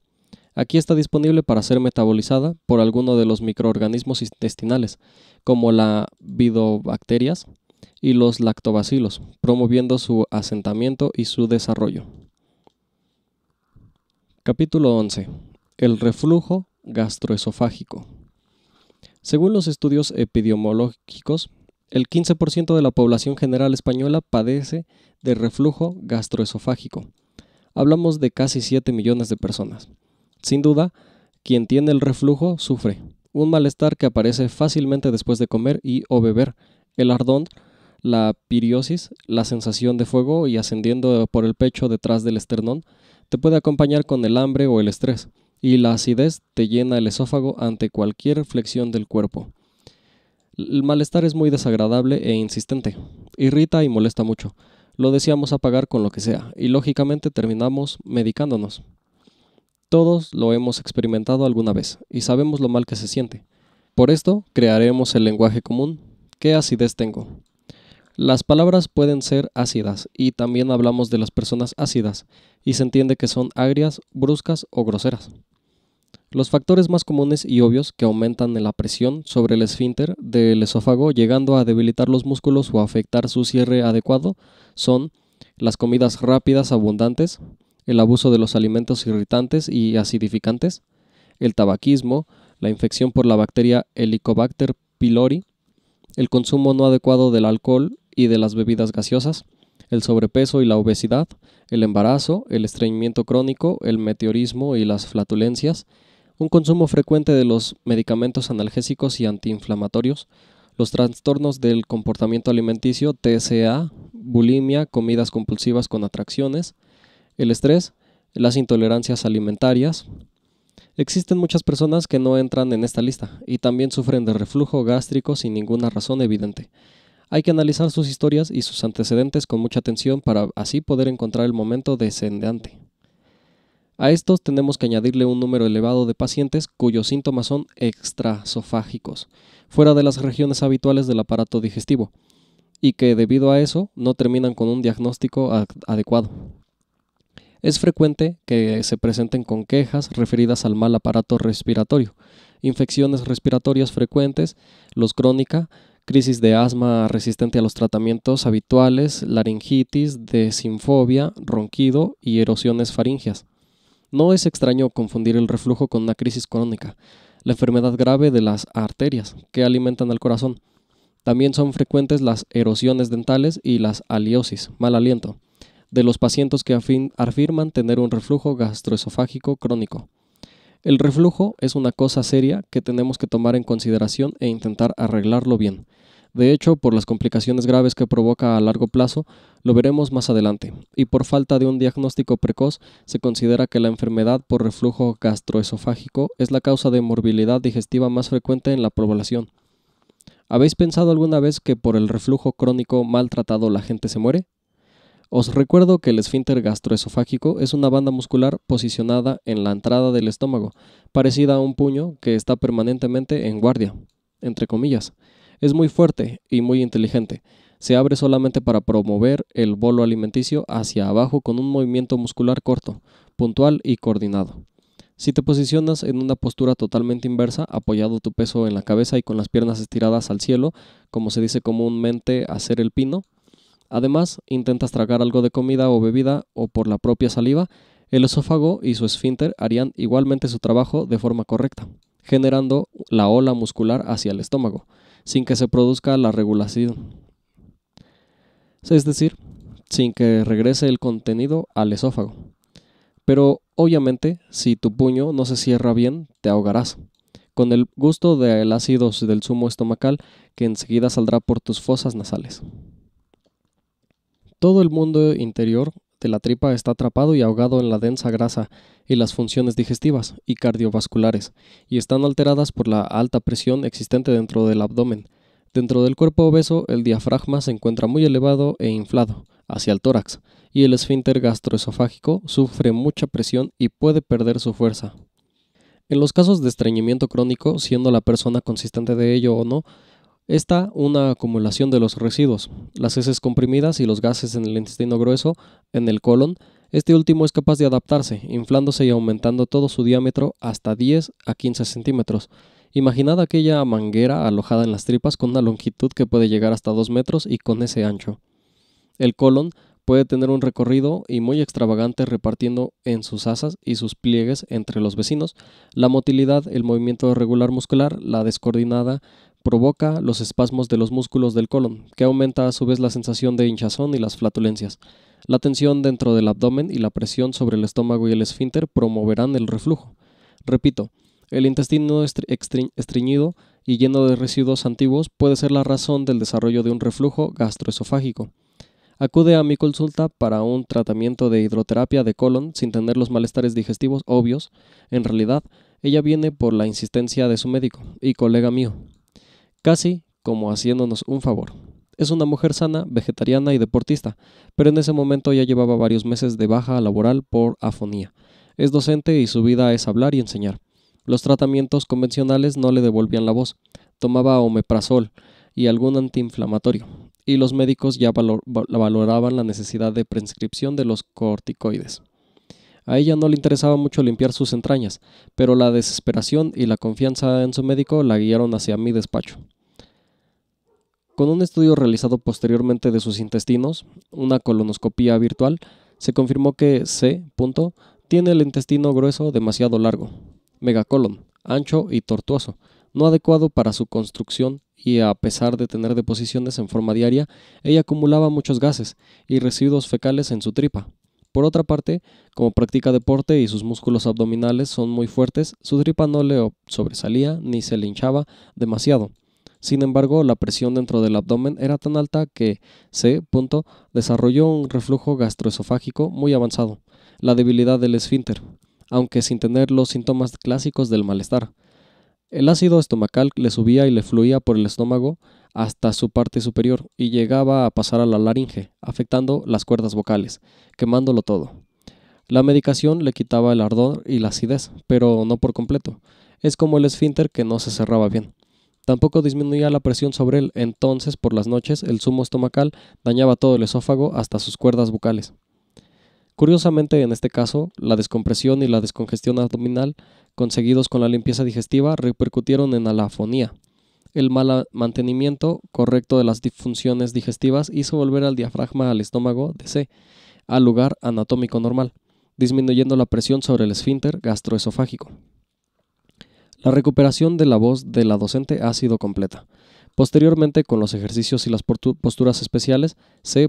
Aquí está disponible para ser metabolizada por alguno de los microorganismos intestinales, como la vidobacterias y los lactobacilos, promoviendo su asentamiento y su desarrollo. Capítulo 11. El reflujo gastroesofágico. Según los estudios epidemiológicos, el 15% de la población general española padece de reflujo gastroesofágico. Hablamos de casi 7 millones de personas. Sin duda, quien tiene el reflujo sufre un malestar que aparece fácilmente después de comer y o beber, el ardón, la piriosis, la sensación de fuego y ascendiendo por el pecho detrás del esternón, te puede acompañar con el hambre o el estrés y la acidez te llena el esófago ante cualquier flexión del cuerpo. El malestar es muy desagradable e insistente, irrita y molesta mucho. Lo deseamos apagar con lo que sea y lógicamente terminamos medicándonos. Todos lo hemos experimentado alguna vez y sabemos lo mal que se siente. Por esto crearemos el lenguaje común. ¿Qué acidez tengo? Las palabras pueden ser ácidas y también hablamos de las personas ácidas y se entiende que son agrias, bruscas o groseras. Los factores más comunes y obvios que aumentan la presión sobre el esfínter del esófago llegando a debilitar los músculos o afectar su cierre adecuado son las comidas rápidas abundantes, el abuso de los alimentos irritantes y acidificantes, el tabaquismo, la infección por la bacteria Helicobacter pylori, el consumo no adecuado del alcohol y de las bebidas gaseosas, el sobrepeso y la obesidad, el embarazo, el estreñimiento crónico, el meteorismo y las flatulencias, un consumo frecuente de los medicamentos analgésicos y antiinflamatorios, los trastornos del comportamiento alimenticio, TSA, bulimia, comidas compulsivas con atracciones, el estrés, las intolerancias alimentarias. Existen muchas personas que no entran en esta lista y también sufren de reflujo gástrico sin ninguna razón evidente. Hay que analizar sus historias y sus antecedentes con mucha atención para así poder encontrar el momento descendente. A estos tenemos que añadirle un número elevado de pacientes cuyos síntomas son extrasofágicos, fuera de las regiones habituales del aparato digestivo, y que debido a eso no terminan con un diagnóstico adecuado. Es frecuente que se presenten con quejas referidas al mal aparato respiratorio, infecciones respiratorias frecuentes, los crónica, crisis de asma resistente a los tratamientos habituales, laringitis, desinfobia, ronquido y erosiones faringias. No es extraño confundir el reflujo con una crisis crónica, la enfermedad grave de las arterias que alimentan al corazón. También son frecuentes las erosiones dentales y las aliosis, mal aliento, de los pacientes que afirman tener un reflujo gastroesofágico crónico. El reflujo es una cosa seria que tenemos que tomar en consideración e intentar arreglarlo bien. De hecho, por las complicaciones graves que provoca a largo plazo, lo veremos más adelante, y por falta de un diagnóstico precoz, se considera que la enfermedad por reflujo gastroesofágico es la causa de morbilidad digestiva más frecuente en la población. ¿Habéis pensado alguna vez que por el reflujo crónico maltratado la gente se muere? Os recuerdo que el esfínter gastroesofágico es una banda muscular posicionada en la entrada del estómago, parecida a un puño que está permanentemente en guardia, entre comillas. Es muy fuerte y muy inteligente. Se abre solamente para promover el bolo alimenticio hacia abajo con un movimiento muscular corto, puntual y coordinado. Si te posicionas en una postura totalmente inversa, apoyado tu peso en la cabeza y con las piernas estiradas al cielo, como se dice comúnmente hacer el pino, además intentas tragar algo de comida o bebida o por la propia saliva, el esófago y su esfínter harían igualmente su trabajo de forma correcta, generando la ola muscular hacia el estómago sin que se produzca la regulación. Es decir, sin que regrese el contenido al esófago. Pero obviamente, si tu puño no se cierra bien, te ahogarás, con el gusto del ácido del zumo estomacal que enseguida saldrá por tus fosas nasales. Todo el mundo interior la tripa está atrapado y ahogado en la densa grasa y las funciones digestivas y cardiovasculares, y están alteradas por la alta presión existente dentro del abdomen. Dentro del cuerpo obeso, el diafragma se encuentra muy elevado e inflado, hacia el tórax, y el esfínter gastroesofágico sufre mucha presión y puede perder su fuerza. En los casos de estreñimiento crónico, siendo la persona consistente de ello o no, esta, una acumulación de los residuos, las heces comprimidas y los gases en el intestino grueso, en el colon, este último es capaz de adaptarse, inflándose y aumentando todo su diámetro hasta 10 a 15 centímetros. Imaginad aquella manguera alojada en las tripas con una longitud que puede llegar hasta 2 metros y con ese ancho. El colon puede tener un recorrido y muy extravagante repartiendo en sus asas y sus pliegues entre los vecinos la motilidad, el movimiento regular muscular, la descoordinada Provoca los espasmos de los músculos del colon, que aumenta a su vez la sensación de hinchazón y las flatulencias. La tensión dentro del abdomen y la presión sobre el estómago y el esfínter promoverán el reflujo. Repito, el intestino estreñido y lleno de residuos antiguos puede ser la razón del desarrollo de un reflujo gastroesofágico. Acude a mi consulta para un tratamiento de hidroterapia de colon sin tener los malestares digestivos obvios. En realidad, ella viene por la insistencia de su médico y colega mío casi como haciéndonos un favor. Es una mujer sana, vegetariana y deportista, pero en ese momento ya llevaba varios meses de baja laboral por afonía. Es docente y su vida es hablar y enseñar. Los tratamientos convencionales no le devolvían la voz. Tomaba omeprazol y algún antiinflamatorio, y los médicos ya valoraban la necesidad de prescripción de los corticoides. A ella no le interesaba mucho limpiar sus entrañas, pero la desesperación y la confianza en su médico la guiaron hacia mi despacho. Con un estudio realizado posteriormente de sus intestinos, una colonoscopía virtual, se confirmó que C. tiene el intestino grueso demasiado largo, megacolon, ancho y tortuoso, no adecuado para su construcción y a pesar de tener deposiciones en forma diaria, ella acumulaba muchos gases y residuos fecales en su tripa. Por otra parte, como practica deporte y sus músculos abdominales son muy fuertes, su tripa no le sobresalía ni se le hinchaba demasiado. Sin embargo, la presión dentro del abdomen era tan alta que C. desarrolló un reflujo gastroesofágico muy avanzado, la debilidad del esfínter, aunque sin tener los síntomas clásicos del malestar. El ácido estomacal le subía y le fluía por el estómago hasta su parte superior y llegaba a pasar a la laringe, afectando las cuerdas vocales, quemándolo todo. La medicación le quitaba el ardor y la acidez, pero no por completo. Es como el esfínter que no se cerraba bien. Tampoco disminuía la presión sobre él, entonces por las noches el zumo estomacal dañaba todo el esófago hasta sus cuerdas vocales. Curiosamente en este caso, la descompresión y la descongestión abdominal conseguidos con la limpieza digestiva repercutieron en afonía. El mal mantenimiento correcto de las disfunciones digestivas hizo volver al diafragma al estómago de C, al lugar anatómico normal, disminuyendo la presión sobre el esfínter gastroesofágico. La recuperación de la voz de la docente ha sido completa. Posteriormente, con los ejercicios y las posturas especiales, C.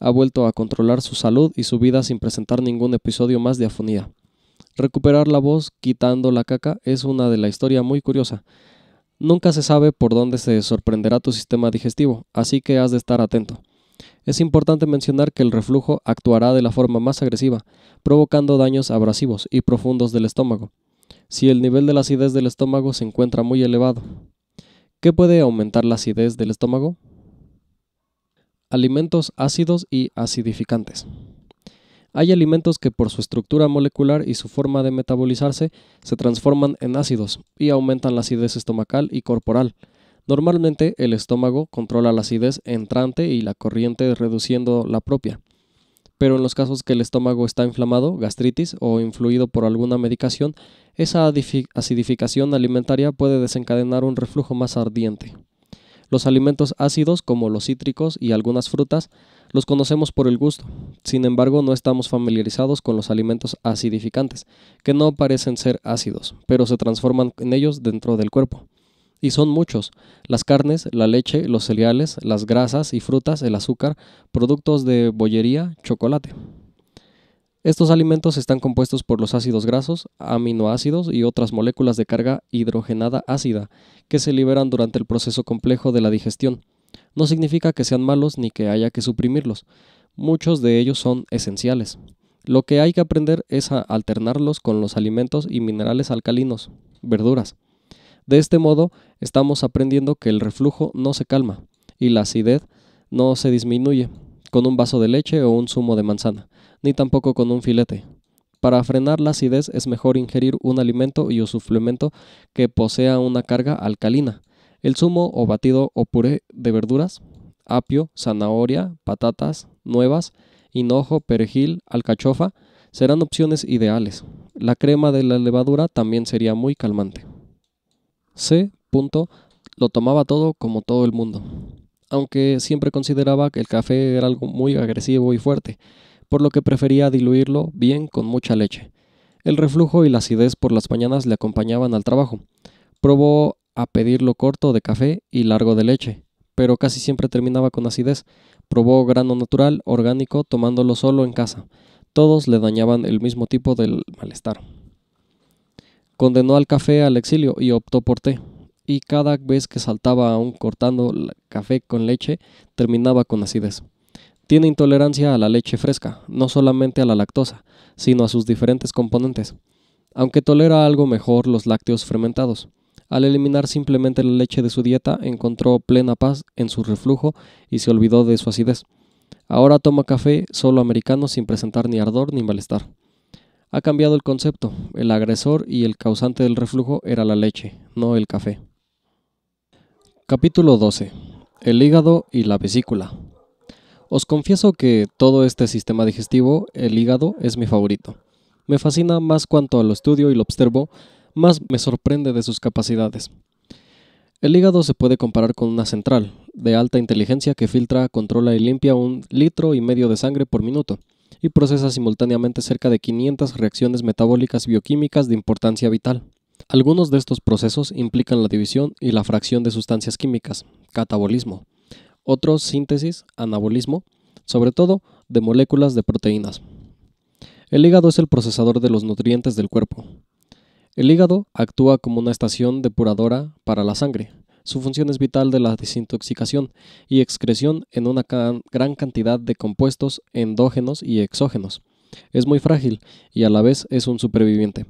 ha vuelto a controlar su salud y su vida sin presentar ningún episodio más de afonía. Recuperar la voz quitando la caca es una de la historia muy curiosa. Nunca se sabe por dónde se sorprenderá tu sistema digestivo, así que has de estar atento. Es importante mencionar que el reflujo actuará de la forma más agresiva, provocando daños abrasivos y profundos del estómago, si el nivel de la acidez del estómago se encuentra muy elevado. ¿Qué puede aumentar la acidez del estómago? Alimentos ácidos y acidificantes. Hay alimentos que por su estructura molecular y su forma de metabolizarse se transforman en ácidos y aumentan la acidez estomacal y corporal. Normalmente el estómago controla la acidez entrante y la corriente reduciendo la propia. Pero en los casos que el estómago está inflamado, gastritis o influido por alguna medicación, esa acidificación alimentaria puede desencadenar un reflujo más ardiente. Los alimentos ácidos como los cítricos y algunas frutas los conocemos por el gusto, sin embargo no estamos familiarizados con los alimentos acidificantes, que no parecen ser ácidos, pero se transforman en ellos dentro del cuerpo. Y son muchos, las carnes, la leche, los cereales, las grasas y frutas, el azúcar, productos de bollería, chocolate. Estos alimentos están compuestos por los ácidos grasos, aminoácidos y otras moléculas de carga hidrogenada ácida que se liberan durante el proceso complejo de la digestión no significa que sean malos ni que haya que suprimirlos. Muchos de ellos son esenciales. Lo que hay que aprender es a alternarlos con los alimentos y minerales alcalinos, verduras. De este modo, estamos aprendiendo que el reflujo no se calma y la acidez no se disminuye con un vaso de leche o un zumo de manzana, ni tampoco con un filete. Para frenar la acidez es mejor ingerir un alimento y un suplemento que posea una carga alcalina, el zumo o batido o puré de verduras, apio, zanahoria, patatas, nuevas, hinojo, perejil, alcachofa serán opciones ideales. La crema de la levadura también sería muy calmante. C. lo tomaba todo como todo el mundo, aunque siempre consideraba que el café era algo muy agresivo y fuerte, por lo que prefería diluirlo bien con mucha leche. El reflujo y la acidez por las mañanas le acompañaban al trabajo. Probó a pedirlo corto de café y largo de leche, pero casi siempre terminaba con acidez. Probó grano natural, orgánico, tomándolo solo en casa. Todos le dañaban el mismo tipo del malestar. Condenó al café al exilio y optó por té. Y cada vez que saltaba aún cortando café con leche, terminaba con acidez. Tiene intolerancia a la leche fresca, no solamente a la lactosa, sino a sus diferentes componentes, aunque tolera algo mejor los lácteos fermentados. Al eliminar simplemente la leche de su dieta, encontró plena paz en su reflujo y se olvidó de su acidez. Ahora toma café solo americano sin presentar ni ardor ni malestar. Ha cambiado el concepto. El agresor y el causante del reflujo era la leche, no el café. Capítulo 12. El hígado y la vesícula. Os confieso que todo este sistema digestivo, el hígado, es mi favorito. Me fascina más cuanto lo estudio y lo observo más me sorprende de sus capacidades. El hígado se puede comparar con una central, de alta inteligencia que filtra, controla y limpia un litro y medio de sangre por minuto, y procesa simultáneamente cerca de 500 reacciones metabólicas bioquímicas de importancia vital. Algunos de estos procesos implican la división y la fracción de sustancias químicas, catabolismo, otros síntesis, anabolismo, sobre todo de moléculas de proteínas. El hígado es el procesador de los nutrientes del cuerpo, el hígado actúa como una estación depuradora para la sangre. Su función es vital de la desintoxicación y excreción en una gran cantidad de compuestos endógenos y exógenos. Es muy frágil y a la vez es un superviviente.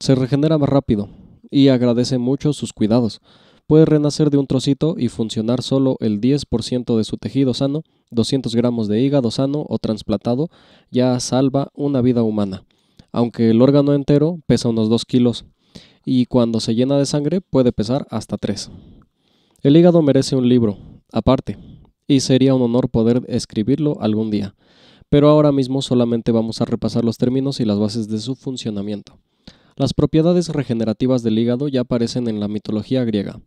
Se regenera más rápido y agradece mucho sus cuidados. Puede renacer de un trocito y funcionar solo el 10% de su tejido sano, 200 gramos de hígado sano o trasplantado ya salva una vida humana aunque el órgano entero pesa unos 2 kilos y cuando se llena de sangre puede pesar hasta 3. El hígado merece un libro, aparte, y sería un honor poder escribirlo algún día, pero ahora mismo solamente vamos a repasar los términos y las bases de su funcionamiento. Las propiedades regenerativas del hígado ya aparecen en la mitología griega.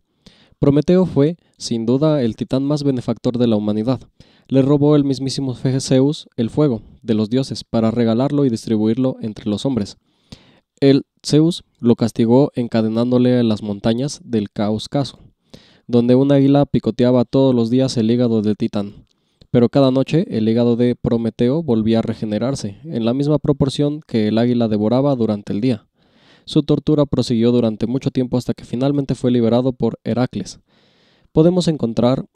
Prometeo fue, sin duda, el titán más benefactor de la humanidad. Le robó el mismísimo Zeus el fuego, de los dioses para regalarlo y distribuirlo entre los hombres. El Zeus lo castigó encadenándole en las montañas del Cáucaso, donde un águila picoteaba todos los días el hígado de titán. Pero cada noche el hígado de Prometeo volvía a regenerarse, en la misma proporción que el águila devoraba durante el día. Su tortura prosiguió durante mucho tiempo hasta que finalmente fue liberado por Heracles. Podemos encontrar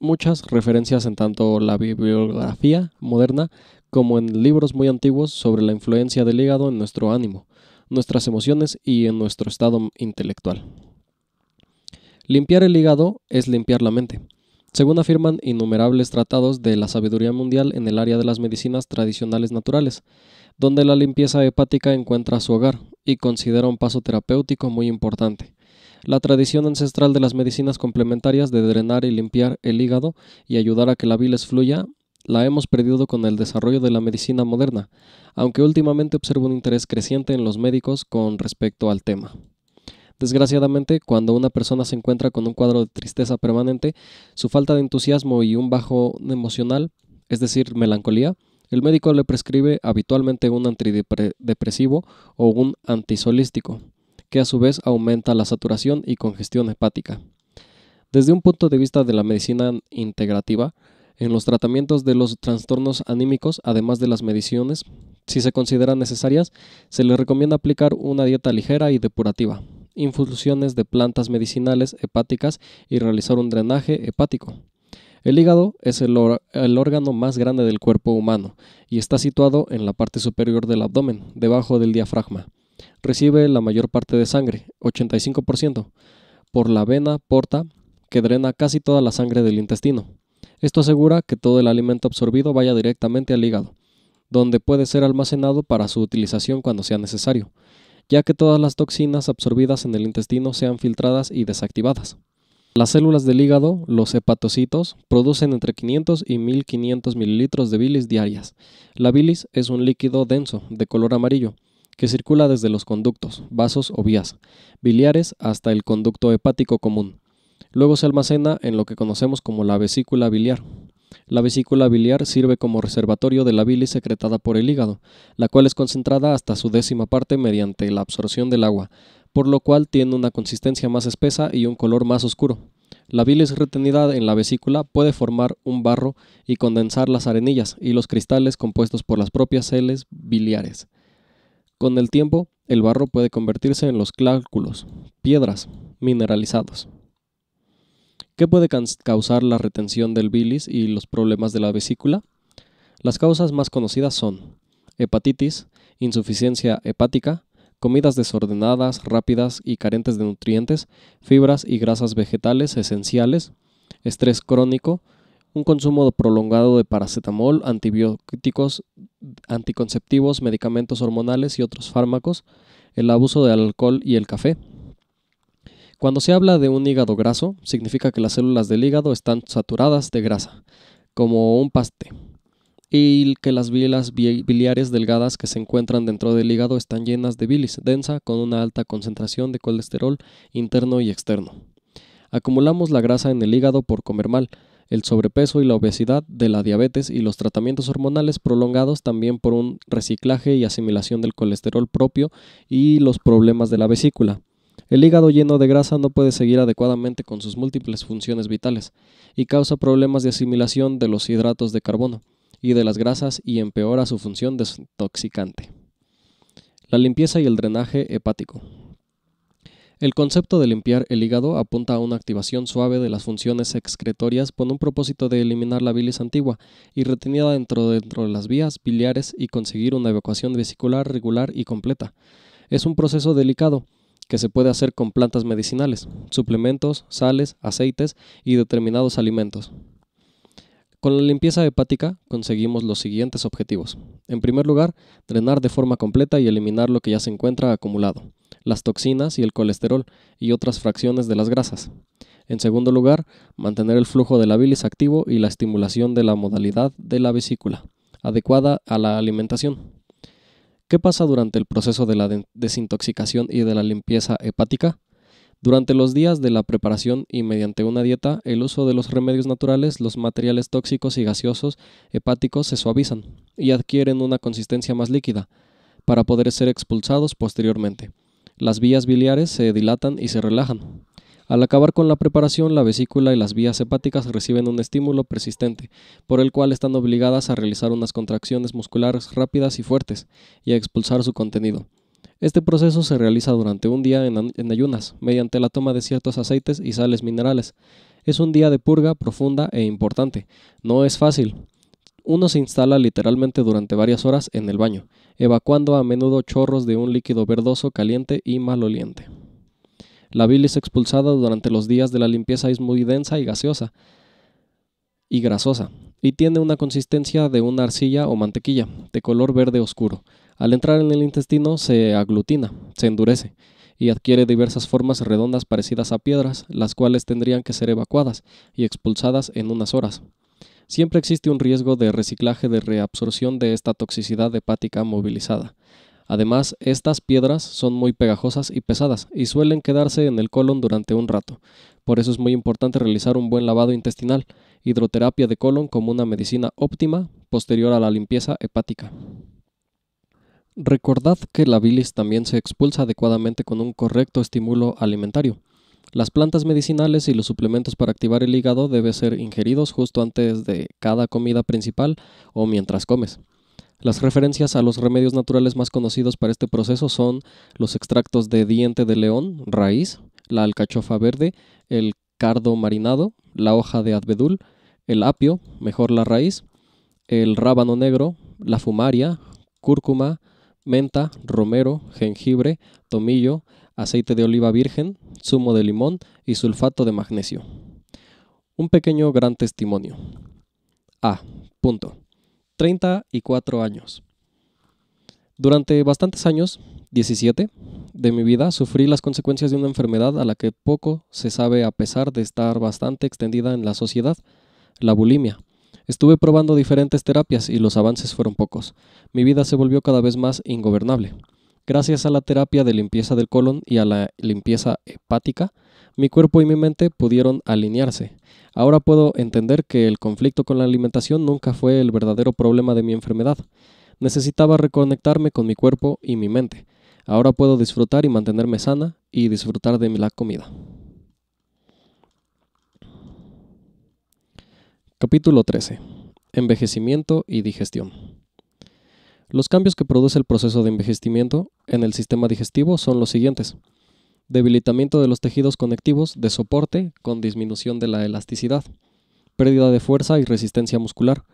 muchas referencias en tanto la bibliografía moderna como en libros muy antiguos sobre la influencia del hígado en nuestro ánimo, nuestras emociones y en nuestro estado intelectual. Limpiar el hígado es limpiar la mente. Según afirman innumerables tratados de la sabiduría mundial en el área de las medicinas tradicionales naturales, donde la limpieza hepática encuentra su hogar y considera un paso terapéutico muy importante. La tradición ancestral de las medicinas complementarias de drenar y limpiar el hígado y ayudar a que la bilis fluya la hemos perdido con el desarrollo de la medicina moderna, aunque últimamente observo un interés creciente en los médicos con respecto al tema. Desgraciadamente, cuando una persona se encuentra con un cuadro de tristeza permanente, su falta de entusiasmo y un bajo emocional, es decir, melancolía, el médico le prescribe habitualmente un antidepresivo o un antisolístico, que a su vez aumenta la saturación y congestión hepática. Desde un punto de vista de la medicina integrativa, en los tratamientos de los trastornos anímicos, además de las mediciones, si se consideran necesarias, se les recomienda aplicar una dieta ligera y depurativa, infusiones de plantas medicinales hepáticas y realizar un drenaje hepático. El hígado es el, el, órgano más grande del cuerpo humano y está situado en la parte superior del abdomen, debajo del diafragma. Recibe la mayor parte de sangre, 85%, por la vena porta, que drena casi toda la sangre del intestino. Esto asegura que todo el alimento absorbido vaya directamente al hígado, donde puede ser almacenado para su utilización cuando sea necesario, ya que todas las toxinas absorbidas en el intestino sean filtradas y desactivadas. Las células del hígado, los hepatocitos, producen entre 500 y 1500 mililitros de bilis diarias. La bilis es un líquido denso, de color amarillo, que circula desde los conductos, vasos o vías biliares hasta el conducto hepático común, Luego se almacena en lo que conocemos como la vesícula biliar. La vesícula biliar sirve como reservatorio de la bilis secretada por el hígado, la cual es concentrada hasta su décima parte mediante la absorción del agua, por lo cual tiene una consistencia más espesa y un color más oscuro. La bilis retenida en la vesícula puede formar un barro y condensar las arenillas y los cristales compuestos por las propias células biliares. Con el tiempo, el barro puede convertirse en los cálculos, piedras, mineralizados. ¿Qué puede causar la retención del bilis y los problemas de la vesícula? Las causas más conocidas son hepatitis, insuficiencia hepática, comidas desordenadas, rápidas y carentes de nutrientes, fibras y grasas vegetales esenciales, estrés crónico, un consumo prolongado de paracetamol, antibióticos, anticonceptivos, medicamentos hormonales y otros fármacos, el abuso de alcohol y el café. Cuando se habla de un hígado graso, significa que las células del hígado están saturadas de grasa, como un paste, y que las vías biliares delgadas que se encuentran dentro del hígado están llenas de bilis densa con una alta concentración de colesterol interno y externo. Acumulamos la grasa en el hígado por comer mal, el sobrepeso y la obesidad de la diabetes y los tratamientos hormonales prolongados también por un reciclaje y asimilación del colesterol propio y los problemas de la vesícula. El hígado lleno de grasa no puede seguir adecuadamente con sus múltiples funciones vitales y causa problemas de asimilación de los hidratos de carbono y de las grasas y empeora su función desintoxicante. La limpieza y el drenaje hepático. El concepto de limpiar el hígado apunta a una activación suave de las funciones excretorias con un propósito de eliminar la bilis antigua y retenida dentro, dentro de las vías biliares y conseguir una evacuación vesicular regular y completa. Es un proceso delicado que se puede hacer con plantas medicinales, suplementos, sales, aceites y determinados alimentos. Con la limpieza hepática conseguimos los siguientes objetivos. En primer lugar, drenar de forma completa y eliminar lo que ya se encuentra acumulado, las toxinas y el colesterol y otras fracciones de las grasas. En segundo lugar, mantener el flujo de la bilis activo y la estimulación de la modalidad de la vesícula, adecuada a la alimentación. ¿Qué pasa durante el proceso de la desintoxicación y de la limpieza hepática? Durante los días de la preparación y mediante una dieta, el uso de los remedios naturales, los materiales tóxicos y gaseosos hepáticos se suavizan y adquieren una consistencia más líquida para poder ser expulsados posteriormente. Las vías biliares se dilatan y se relajan. Al acabar con la preparación, la vesícula y las vías hepáticas reciben un estímulo persistente, por el cual están obligadas a realizar unas contracciones musculares rápidas y fuertes, y a expulsar su contenido. Este proceso se realiza durante un día en, ayunas, mediante la toma de ciertos aceites y sales minerales. Es un día de purga profunda e importante. No es fácil. Uno se instala literalmente durante varias horas en el baño, evacuando a menudo chorros de un líquido verdoso caliente y maloliente. La bilis expulsada durante los días de la limpieza es muy densa y gaseosa y grasosa, y tiene una consistencia de una arcilla o mantequilla, de color verde oscuro. Al entrar en el intestino se aglutina, se endurece, y adquiere diversas formas redondas parecidas a piedras, las cuales tendrían que ser evacuadas y expulsadas en unas horas. Siempre existe un riesgo de reciclaje de reabsorción de esta toxicidad hepática movilizada. Además, estas piedras son muy pegajosas y pesadas y suelen quedarse en el colon durante un rato. Por eso es muy importante realizar un buen lavado intestinal, hidroterapia de colon como una medicina óptima posterior a la limpieza hepática. Recordad que la bilis también se expulsa adecuadamente con un correcto estímulo alimentario. Las plantas medicinales y los suplementos para activar el hígado deben ser ingeridos justo antes de cada comida principal o mientras comes. Las referencias a los remedios naturales más conocidos para este proceso son los extractos de diente de león, raíz, la alcachofa verde, el cardo marinado, la hoja de abedul, el apio, mejor la raíz, el rábano negro, la fumaria, cúrcuma, menta, romero, jengibre, tomillo, aceite de oliva virgen, zumo de limón y sulfato de magnesio. Un pequeño gran testimonio. A. Punto. 34 años. Durante bastantes años, 17, de mi vida sufrí las consecuencias de una enfermedad a la que poco se sabe a pesar de estar bastante extendida en la sociedad, la bulimia. Estuve probando diferentes terapias y los avances fueron pocos. Mi vida se volvió cada vez más ingobernable. Gracias a la terapia de limpieza del colon y a la limpieza hepática, mi cuerpo y mi mente pudieron alinearse. Ahora puedo entender que el conflicto con la alimentación nunca fue el verdadero problema de mi enfermedad. Necesitaba reconectarme con mi cuerpo y mi mente. Ahora puedo disfrutar y mantenerme sana y disfrutar de la comida. Capítulo 13. Envejecimiento y digestión. Los cambios que produce el proceso de envejecimiento en el sistema digestivo son los siguientes debilitamiento de los tejidos conectivos de soporte con disminución de la elasticidad, pérdida de fuerza y resistencia muscular,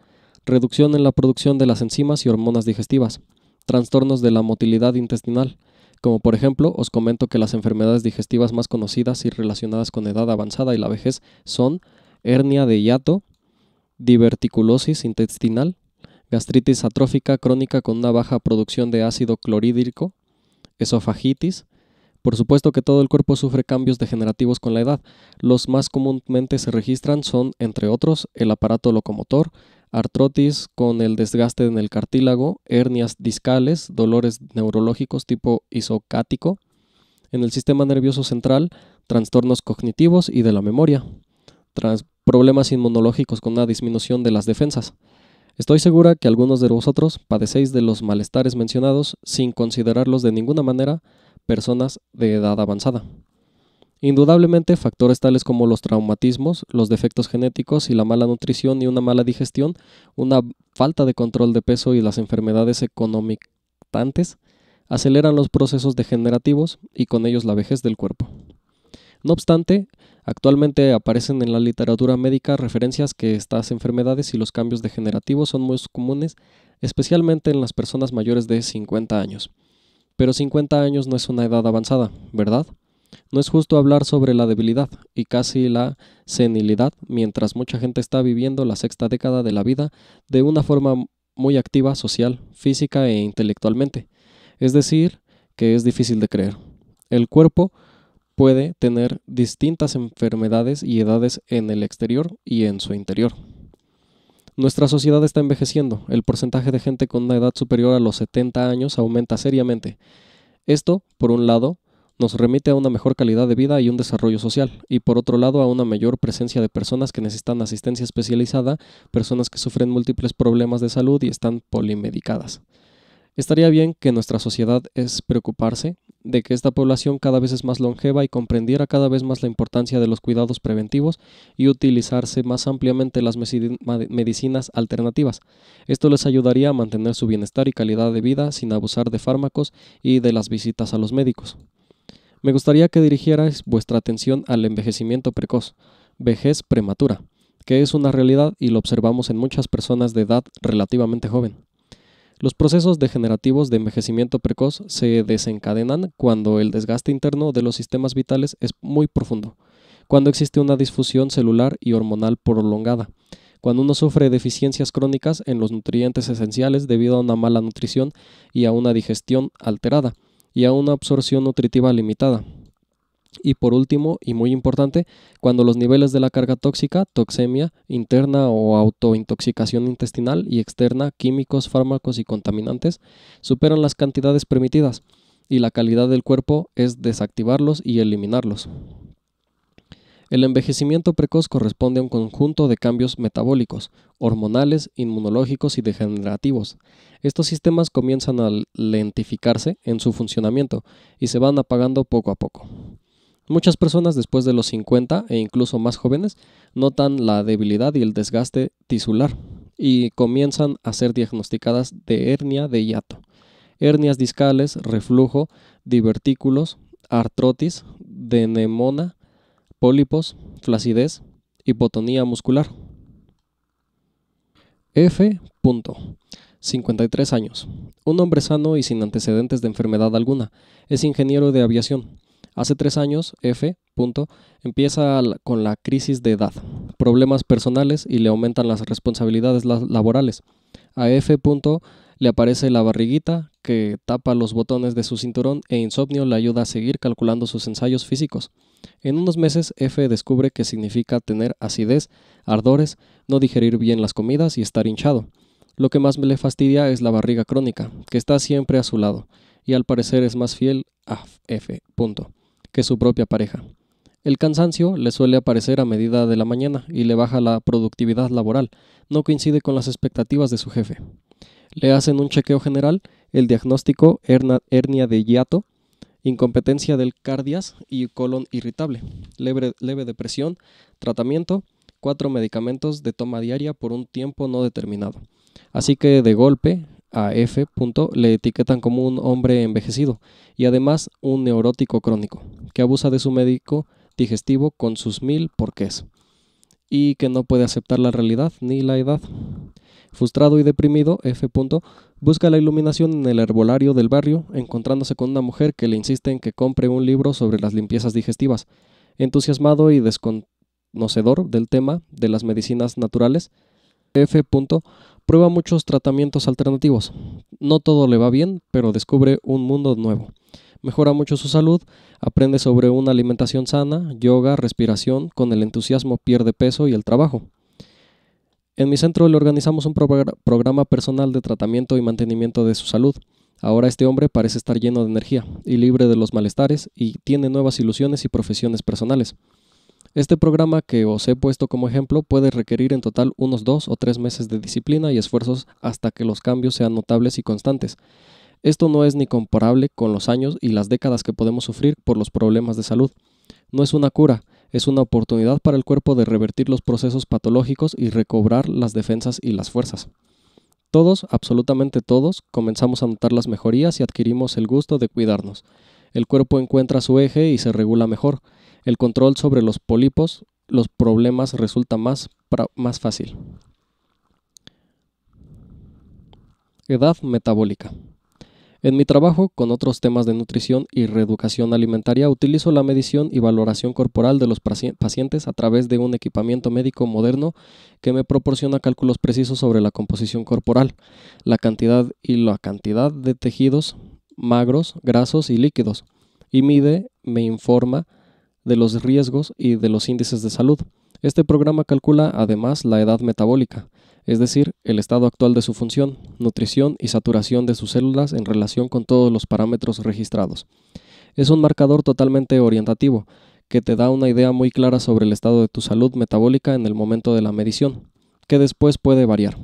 reducción en la producción de las enzimas y hormonas digestivas, trastornos de la motilidad intestinal, como por ejemplo os comento que las enfermedades digestivas más conocidas y relacionadas con edad avanzada y la vejez son hernia de hiato, diverticulosis intestinal, gastritis atrófica crónica con una baja producción de ácido clorhídrico, esofagitis, por supuesto que todo el cuerpo sufre cambios degenerativos con la edad. Los más comúnmente se registran son, entre otros, el aparato locomotor, artrosis con el desgaste en el cartílago, hernias discales, dolores neurológicos tipo isocático, en el sistema nervioso central, trastornos cognitivos y de la memoria, problemas inmunológicos con una disminución de las defensas. Estoy segura que algunos de vosotros padecéis de los malestares mencionados sin considerarlos de ninguna manera personas de edad avanzada. Indudablemente, factores tales como los traumatismos, los defectos genéticos y la mala nutrición y una mala digestión, una falta de control de peso y las enfermedades económicas aceleran los procesos degenerativos y con ellos la vejez del cuerpo. No obstante, actualmente aparecen en la literatura médica referencias que estas enfermedades y los cambios degenerativos son muy comunes, especialmente en las personas mayores de 50 años. Pero 50 años no es una edad avanzada, ¿verdad? No es justo hablar sobre la debilidad y casi la senilidad mientras mucha gente está viviendo la sexta década de la vida de una forma muy activa social, física e intelectualmente. Es decir, que es difícil de creer. El cuerpo puede tener distintas enfermedades y edades en el exterior y en su interior. Nuestra sociedad está envejeciendo. El porcentaje de gente con una edad superior a los 70 años aumenta seriamente. Esto, por un lado, nos remite a una mejor calidad de vida y un desarrollo social, y por otro lado a una mayor presencia de personas que necesitan asistencia especializada, personas que sufren múltiples problemas de salud y están polimedicadas. Estaría bien que nuestra sociedad es preocuparse de que esta población cada vez es más longeva y comprendiera cada vez más la importancia de los cuidados preventivos y utilizarse más ampliamente las medicinas alternativas. Esto les ayudaría a mantener su bienestar y calidad de vida sin abusar de fármacos y de las visitas a los médicos. Me gustaría que dirigierais vuestra atención al envejecimiento precoz, vejez prematura, que es una realidad y lo observamos en muchas personas de edad relativamente joven. Los procesos degenerativos de envejecimiento precoz se desencadenan cuando el desgaste interno de los sistemas vitales es muy profundo, cuando existe una disfusión celular y hormonal prolongada, cuando uno sufre deficiencias crónicas en los nutrientes esenciales debido a una mala nutrición y a una digestión alterada, y a una absorción nutritiva limitada, y por último, y muy importante, cuando los niveles de la carga tóxica, toxemia interna o autointoxicación intestinal y externa, químicos, fármacos y contaminantes, superan las cantidades permitidas y la calidad del cuerpo es desactivarlos y eliminarlos. El envejecimiento precoz corresponde a un conjunto de cambios metabólicos, hormonales, inmunológicos y degenerativos. Estos sistemas comienzan a lentificarse en su funcionamiento y se van apagando poco a poco. Muchas personas después de los 50 e incluso más jóvenes notan la debilidad y el desgaste tisular y comienzan a ser diagnosticadas de hernia de hiato, hernias discales, reflujo, divertículos, artrotis, denemona, pólipos, flacidez, hipotonía muscular. F. 53 años. Un hombre sano y sin antecedentes de enfermedad alguna. Es ingeniero de aviación. Hace tres años, F. Punto, empieza con la crisis de edad, problemas personales y le aumentan las responsabilidades laborales. A F. Punto, le aparece la barriguita que tapa los botones de su cinturón e insomnio le ayuda a seguir calculando sus ensayos físicos. En unos meses, F descubre que significa tener acidez, ardores, no digerir bien las comidas y estar hinchado. Lo que más le fastidia es la barriga crónica, que está siempre a su lado, y al parecer es más fiel a F. Punto que su propia pareja. El cansancio le suele aparecer a medida de la mañana y le baja la productividad laboral, no coincide con las expectativas de su jefe. Le hacen un chequeo general, el diagnóstico hernia, de hiato, incompetencia del cardias y colon irritable, leve, leve depresión, tratamiento, cuatro medicamentos de toma diaria por un tiempo no determinado. Así que de golpe a F. le etiquetan como un hombre envejecido y además un neurótico crónico que abusa de su médico digestivo con sus mil porqués y que no puede aceptar la realidad ni la edad. Frustrado y deprimido, F. busca la iluminación en el herbolario del barrio, encontrándose con una mujer que le insiste en que compre un libro sobre las limpiezas digestivas. Entusiasmado y desconocedor del tema de las medicinas naturales, F. prueba muchos tratamientos alternativos. No todo le va bien, pero descubre un mundo nuevo mejora mucho su salud, aprende sobre una alimentación sana, yoga, respiración, con el entusiasmo pierde peso y el trabajo. En mi centro le organizamos un programa personal de tratamiento y mantenimiento de su salud. Ahora este hombre parece estar lleno de energía y libre de los malestares y tiene nuevas ilusiones y profesiones personales. Este programa que os he puesto como ejemplo puede requerir en total unos dos o tres meses de disciplina y esfuerzos hasta que los cambios sean notables y constantes. Esto no es ni comparable con los años y las décadas que podemos sufrir por los problemas de salud. No es una cura, es una oportunidad para el cuerpo de revertir los procesos patológicos y recobrar las defensas y las fuerzas. Todos, absolutamente todos, comenzamos a notar las mejorías y adquirimos el gusto de cuidarnos. El cuerpo encuentra su eje y se regula mejor. El control sobre los pólipos, los problemas resulta más, más fácil. Edad metabólica. En mi trabajo, con otros temas de nutrición y reeducación alimentaria, utilizo la medición y valoración corporal de los pacientes a través de un equipamiento médico moderno que me proporciona cálculos precisos sobre la composición corporal, la cantidad y la cantidad de tejidos magros, grasos y líquidos, y mide, me informa de los riesgos y de los índices de salud. Este programa calcula además la edad metabólica, es decir, el estado actual de su función, nutrición y saturación de sus células en relación con todos los parámetros registrados. Es un marcador totalmente orientativo, que te da una idea muy clara sobre el estado de tu salud metabólica en el momento de la medición, que después puede variar.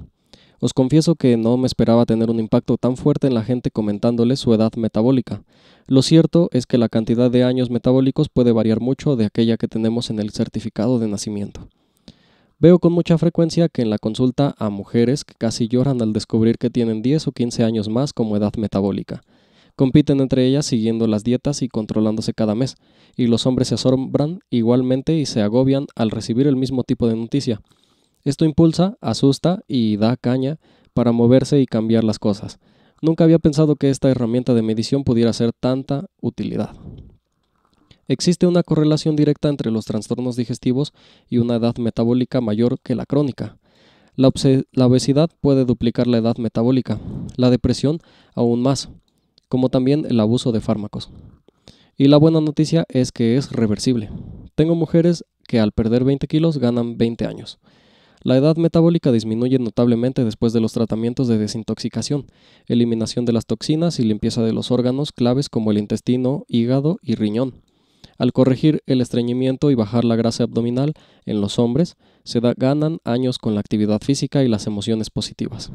Os confieso que no me esperaba tener un impacto tan fuerte en la gente comentándole su edad metabólica. Lo cierto es que la cantidad de años metabólicos puede variar mucho de aquella que tenemos en el certificado de nacimiento. Veo con mucha frecuencia que en la consulta a mujeres que casi lloran al descubrir que tienen 10 o 15 años más como edad metabólica. Compiten entre ellas siguiendo las dietas y controlándose cada mes, y los hombres se asombran igualmente y se agobian al recibir el mismo tipo de noticia. Esto impulsa, asusta y da caña para moverse y cambiar las cosas. Nunca había pensado que esta herramienta de medición pudiera ser tanta utilidad. Existe una correlación directa entre los trastornos digestivos y una edad metabólica mayor que la crónica. La, obesidad puede duplicar la edad metabólica, la depresión aún más, como también el abuso de fármacos. Y la buena noticia es que es reversible. Tengo mujeres que al perder 20 kilos ganan 20 años. La edad metabólica disminuye notablemente después de los tratamientos de desintoxicación, eliminación de las toxinas y limpieza de los órganos claves como el intestino, hígado y riñón. Al corregir el estreñimiento y bajar la grasa abdominal en los hombres, se ganan años con la actividad física y las emociones positivas.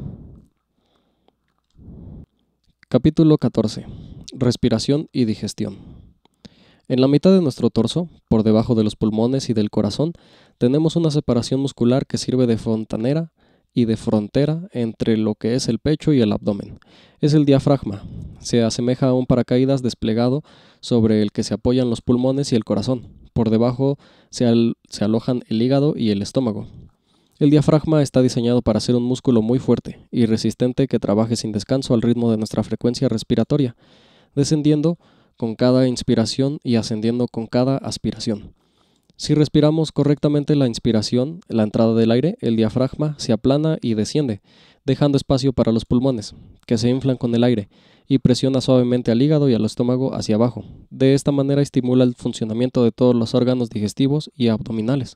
Capítulo 14. Respiración y digestión. En la mitad de nuestro torso, por debajo de los pulmones y del corazón, tenemos una separación muscular que sirve de fontanera y de frontera entre lo que es el pecho y el abdomen. Es el diafragma. Se asemeja a un paracaídas desplegado sobre el que se apoyan los pulmones y el corazón. Por debajo se, alojan el hígado y el estómago. El diafragma está diseñado para ser un músculo muy fuerte y resistente que trabaje sin descanso al ritmo de nuestra frecuencia respiratoria, descendiendo con cada inspiración y ascendiendo con cada aspiración. Si respiramos correctamente la inspiración, la entrada del aire, el diafragma se aplana y desciende, dejando espacio para los pulmones, que se inflan con el aire, y presiona suavemente al hígado y al estómago hacia abajo. De esta manera estimula el funcionamiento de todos los órganos digestivos y abdominales.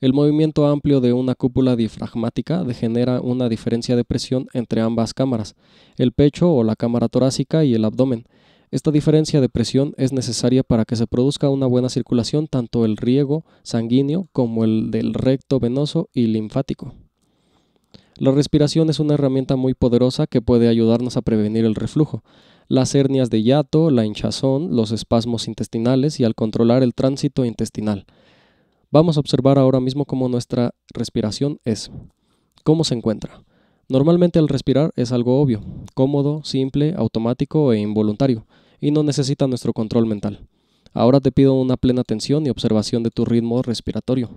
El movimiento amplio de una cúpula difragmática genera una diferencia de presión entre ambas cámaras, el pecho o la cámara torácica y el abdomen. Esta diferencia de presión es necesaria para que se produzca una buena circulación tanto el riego sanguíneo como el del recto venoso y linfático. La respiración es una herramienta muy poderosa que puede ayudarnos a prevenir el reflujo, las hernias de hiato, la hinchazón, los espasmos intestinales y al controlar el tránsito intestinal. Vamos a observar ahora mismo cómo nuestra respiración es. ¿Cómo se encuentra? Normalmente al respirar es algo obvio, cómodo, simple, automático e involuntario, y no necesita nuestro control mental. Ahora te pido una plena atención y observación de tu ritmo respiratorio.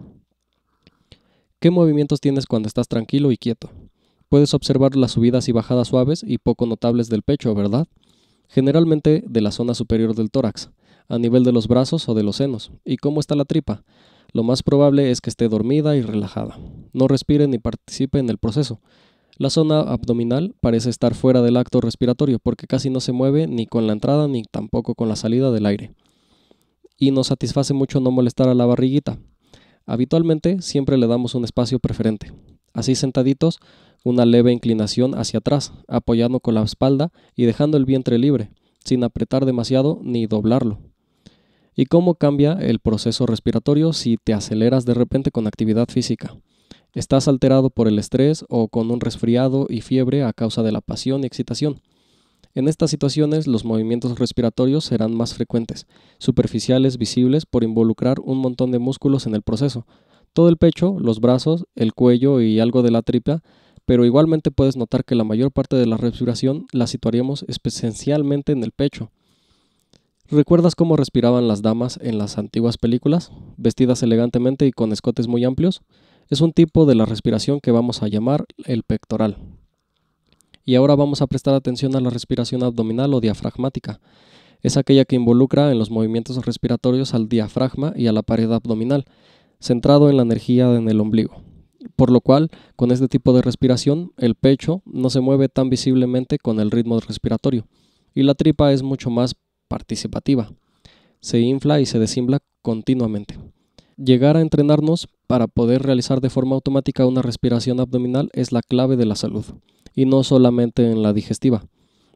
¿Qué movimientos tienes cuando estás tranquilo y quieto? Puedes observar las subidas y bajadas suaves y poco notables del pecho, ¿verdad? Generalmente de la zona superior del tórax, a nivel de los brazos o de los senos. ¿Y cómo está la tripa? Lo más probable es que esté dormida y relajada. No respire ni participe en el proceso. La zona abdominal parece estar fuera del acto respiratorio porque casi no se mueve ni con la entrada ni tampoco con la salida del aire. Y nos satisface mucho no molestar a la barriguita, Habitualmente siempre le damos un espacio preferente. Así sentaditos, una leve inclinación hacia atrás, apoyando con la espalda y dejando el vientre libre, sin apretar demasiado ni doblarlo. ¿Y cómo cambia el proceso respiratorio si te aceleras de repente con actividad física? ¿Estás alterado por el estrés o con un resfriado y fiebre a causa de la pasión y excitación? En estas situaciones los movimientos respiratorios serán más frecuentes, superficiales, visibles, por involucrar un montón de músculos en el proceso. Todo el pecho, los brazos, el cuello y algo de la tripa, pero igualmente puedes notar que la mayor parte de la respiración la situaríamos esencialmente en el pecho. ¿Recuerdas cómo respiraban las damas en las antiguas películas, vestidas elegantemente y con escotes muy amplios? Es un tipo de la respiración que vamos a llamar el pectoral y ahora vamos a prestar atención a la respiración abdominal o diafragmática. Es aquella que involucra en los movimientos respiratorios al diafragma y a la pared abdominal, centrado en la energía en el ombligo. Por lo cual, con este tipo de respiración, el pecho no se mueve tan visiblemente con el ritmo respiratorio, y la tripa es mucho más participativa. Se infla y se desinfla continuamente. Llegar a entrenarnos para poder realizar de forma automática una respiración abdominal es la clave de la salud y no solamente en la digestiva.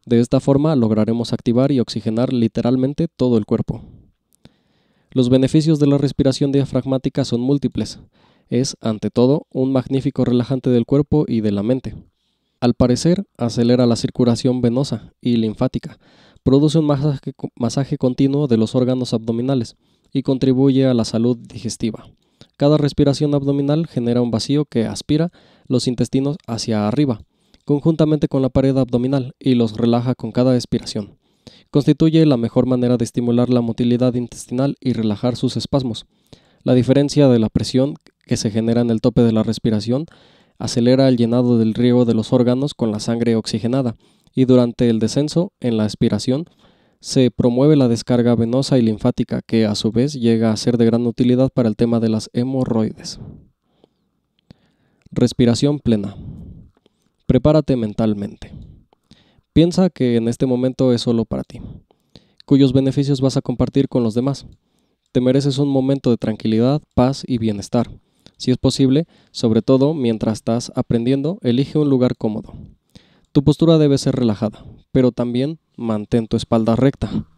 De esta forma lograremos activar y oxigenar literalmente todo el cuerpo. Los beneficios de la respiración diafragmática son múltiples. Es, ante todo, un magnífico relajante del cuerpo y de la mente. Al parecer, acelera la circulación venosa y linfática, produce un masaje, continuo de los órganos abdominales y contribuye a la salud digestiva. Cada respiración abdominal genera un vacío que aspira los intestinos hacia arriba, conjuntamente con la pared abdominal y los relaja con cada expiración. Constituye la mejor manera de estimular la motilidad intestinal y relajar sus espasmos. La diferencia de la presión que se genera en el tope de la respiración acelera el llenado del riego de los órganos con la sangre oxigenada y durante el descenso, en la expiración, se promueve la descarga venosa y linfática que a su vez llega a ser de gran utilidad para el tema de las hemorroides. Respiración plena. Prepárate mentalmente. Piensa que en este momento es solo para ti, cuyos beneficios vas a compartir con los demás. Te mereces un momento de tranquilidad, paz y bienestar. Si es posible, sobre todo mientras estás aprendiendo, elige un lugar cómodo. Tu postura debe ser relajada, pero también mantén tu espalda recta.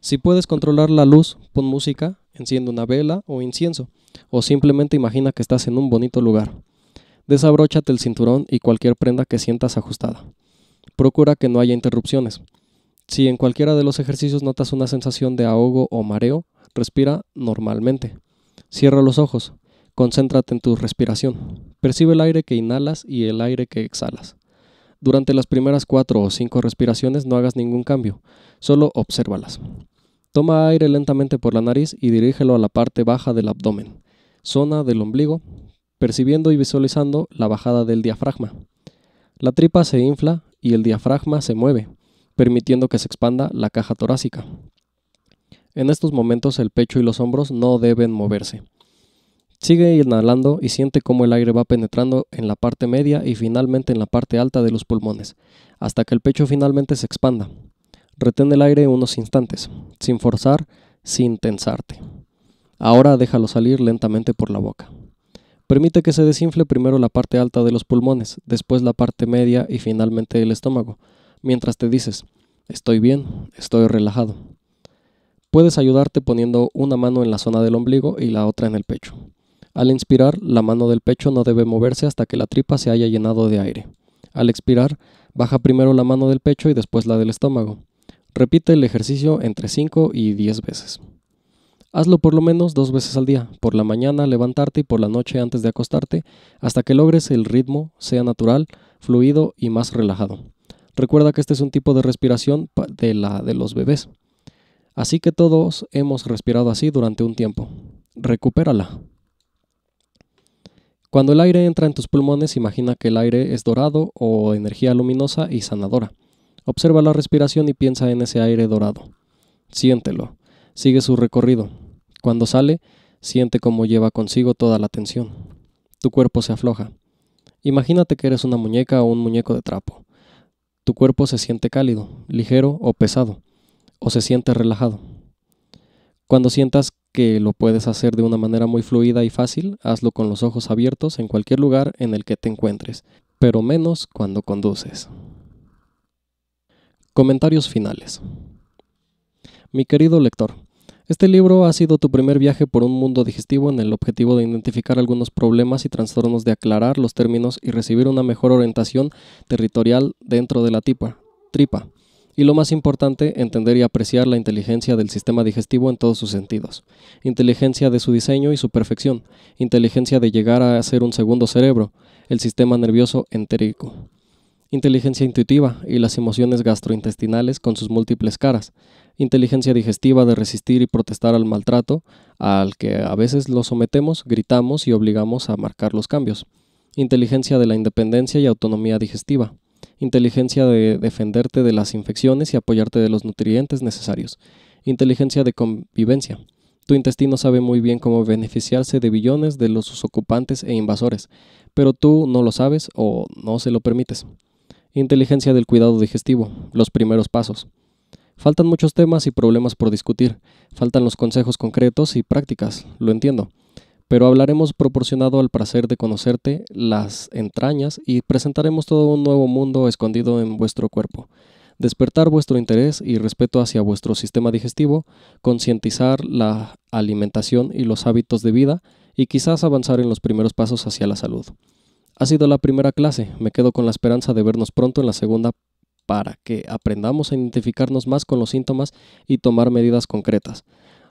Si puedes controlar la luz, pon música, enciende una vela o incienso, o simplemente imagina que estás en un bonito lugar. Desabróchate el cinturón y cualquier prenda que sientas ajustada. Procura que no haya interrupciones. Si en cualquiera de los ejercicios notas una sensación de ahogo o mareo, respira normalmente. Cierra los ojos. Concéntrate en tu respiración. Percibe el aire que inhalas y el aire que exhalas. Durante las primeras cuatro o cinco respiraciones no hagas ningún cambio, solo obsérvalas. Toma aire lentamente por la nariz y dirígelo a la parte baja del abdomen, zona del ombligo, percibiendo y visualizando la bajada del diafragma. La tripa se infla y el diafragma se mueve, permitiendo que se expanda la caja torácica. En estos momentos el pecho y los hombros no deben moverse. Sigue inhalando y siente cómo el aire va penetrando en la parte media y finalmente en la parte alta de los pulmones, hasta que el pecho finalmente se expanda. Retén el aire unos instantes, sin forzar, sin tensarte. Ahora déjalo salir lentamente por la boca. Permite que se desinfle primero la parte alta de los pulmones, después la parte media y finalmente el estómago, mientras te dices, estoy bien, estoy relajado. Puedes ayudarte poniendo una mano en la zona del ombligo y la otra en el pecho. Al inspirar, la mano del pecho no debe moverse hasta que la tripa se haya llenado de aire. Al expirar, baja primero la mano del pecho y después la del estómago. Repite el ejercicio entre 5 y 10 veces. Hazlo por lo menos dos veces al día, por la mañana levantarte y por la noche antes de acostarte, hasta que logres el ritmo sea natural, fluido y más relajado. Recuerda que este es un tipo de respiración de la de los bebés. Así que todos hemos respirado así durante un tiempo. Recupérala. Cuando el aire entra en tus pulmones, imagina que el aire es dorado o energía luminosa y sanadora. Observa la respiración y piensa en ese aire dorado. Siéntelo. Sigue su recorrido. Cuando sale, siente cómo lleva consigo toda la tensión. Tu cuerpo se afloja. Imagínate que eres una muñeca o un muñeco de trapo. Tu cuerpo se siente cálido, ligero o pesado, o se siente relajado. Cuando sientas que lo puedes hacer de una manera muy fluida y fácil, hazlo con los ojos abiertos en cualquier lugar en el que te encuentres, pero menos cuando conduces. Comentarios finales. Mi querido lector, este libro ha sido tu primer viaje por un mundo digestivo en el objetivo de identificar algunos problemas y trastornos, de aclarar los términos y recibir una mejor orientación territorial dentro de la tipa, tripa. Y lo más importante, entender y apreciar la inteligencia del sistema digestivo en todos sus sentidos. Inteligencia de su diseño y su perfección. Inteligencia de llegar a ser un segundo cerebro, el sistema nervioso entérico inteligencia intuitiva y las emociones gastrointestinales con sus múltiples caras, inteligencia digestiva de resistir y protestar al maltrato al que a veces lo sometemos, gritamos y obligamos a marcar los cambios, inteligencia de la independencia y autonomía digestiva, inteligencia de defenderte de las infecciones y apoyarte de los nutrientes necesarios, inteligencia de convivencia. Tu intestino sabe muy bien cómo beneficiarse de billones de los sus ocupantes e invasores, pero tú no lo sabes o no se lo permites. Inteligencia del cuidado digestivo, los primeros pasos. Faltan muchos temas y problemas por discutir, faltan los consejos concretos y prácticas, lo entiendo, pero hablaremos proporcionado al placer de conocerte las entrañas y presentaremos todo un nuevo mundo escondido en vuestro cuerpo despertar vuestro interés y respeto hacia vuestro sistema digestivo, concientizar la alimentación y los hábitos de vida y quizás avanzar en los primeros pasos hacia la salud. Ha sido la primera clase, me quedo con la esperanza de vernos pronto en la segunda para que aprendamos a identificarnos más con los síntomas y tomar medidas concretas.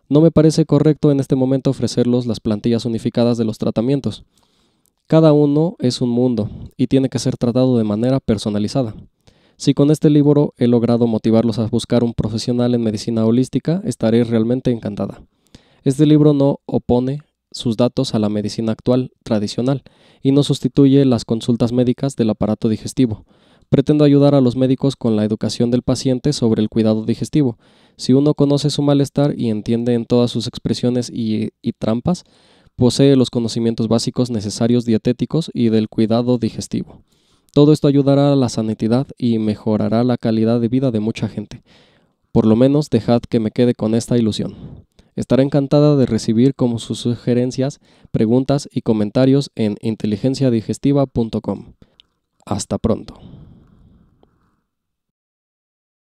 No me parece correcto en este momento ofrecerlos las plantillas unificadas de los tratamientos. Cada uno es un mundo y tiene que ser tratado de manera personalizada. Si con este libro he logrado motivarlos a buscar un profesional en medicina holística, estaré realmente encantada. Este libro no opone sus datos a la medicina actual tradicional y no sustituye las consultas médicas del aparato digestivo, pretendo ayudar a los médicos con la educación del paciente sobre el cuidado digestivo. Si uno conoce su malestar y entiende en todas sus expresiones y, trampas, posee los conocimientos básicos necesarios dietéticos y del cuidado digestivo. Todo esto ayudará a la sanidad y mejorará la calidad de vida de mucha gente. Por lo menos dejad que me quede con esta ilusión. Estaré encantada de recibir como sus sugerencias, preguntas y comentarios en inteligenciadigestiva.com. Hasta pronto.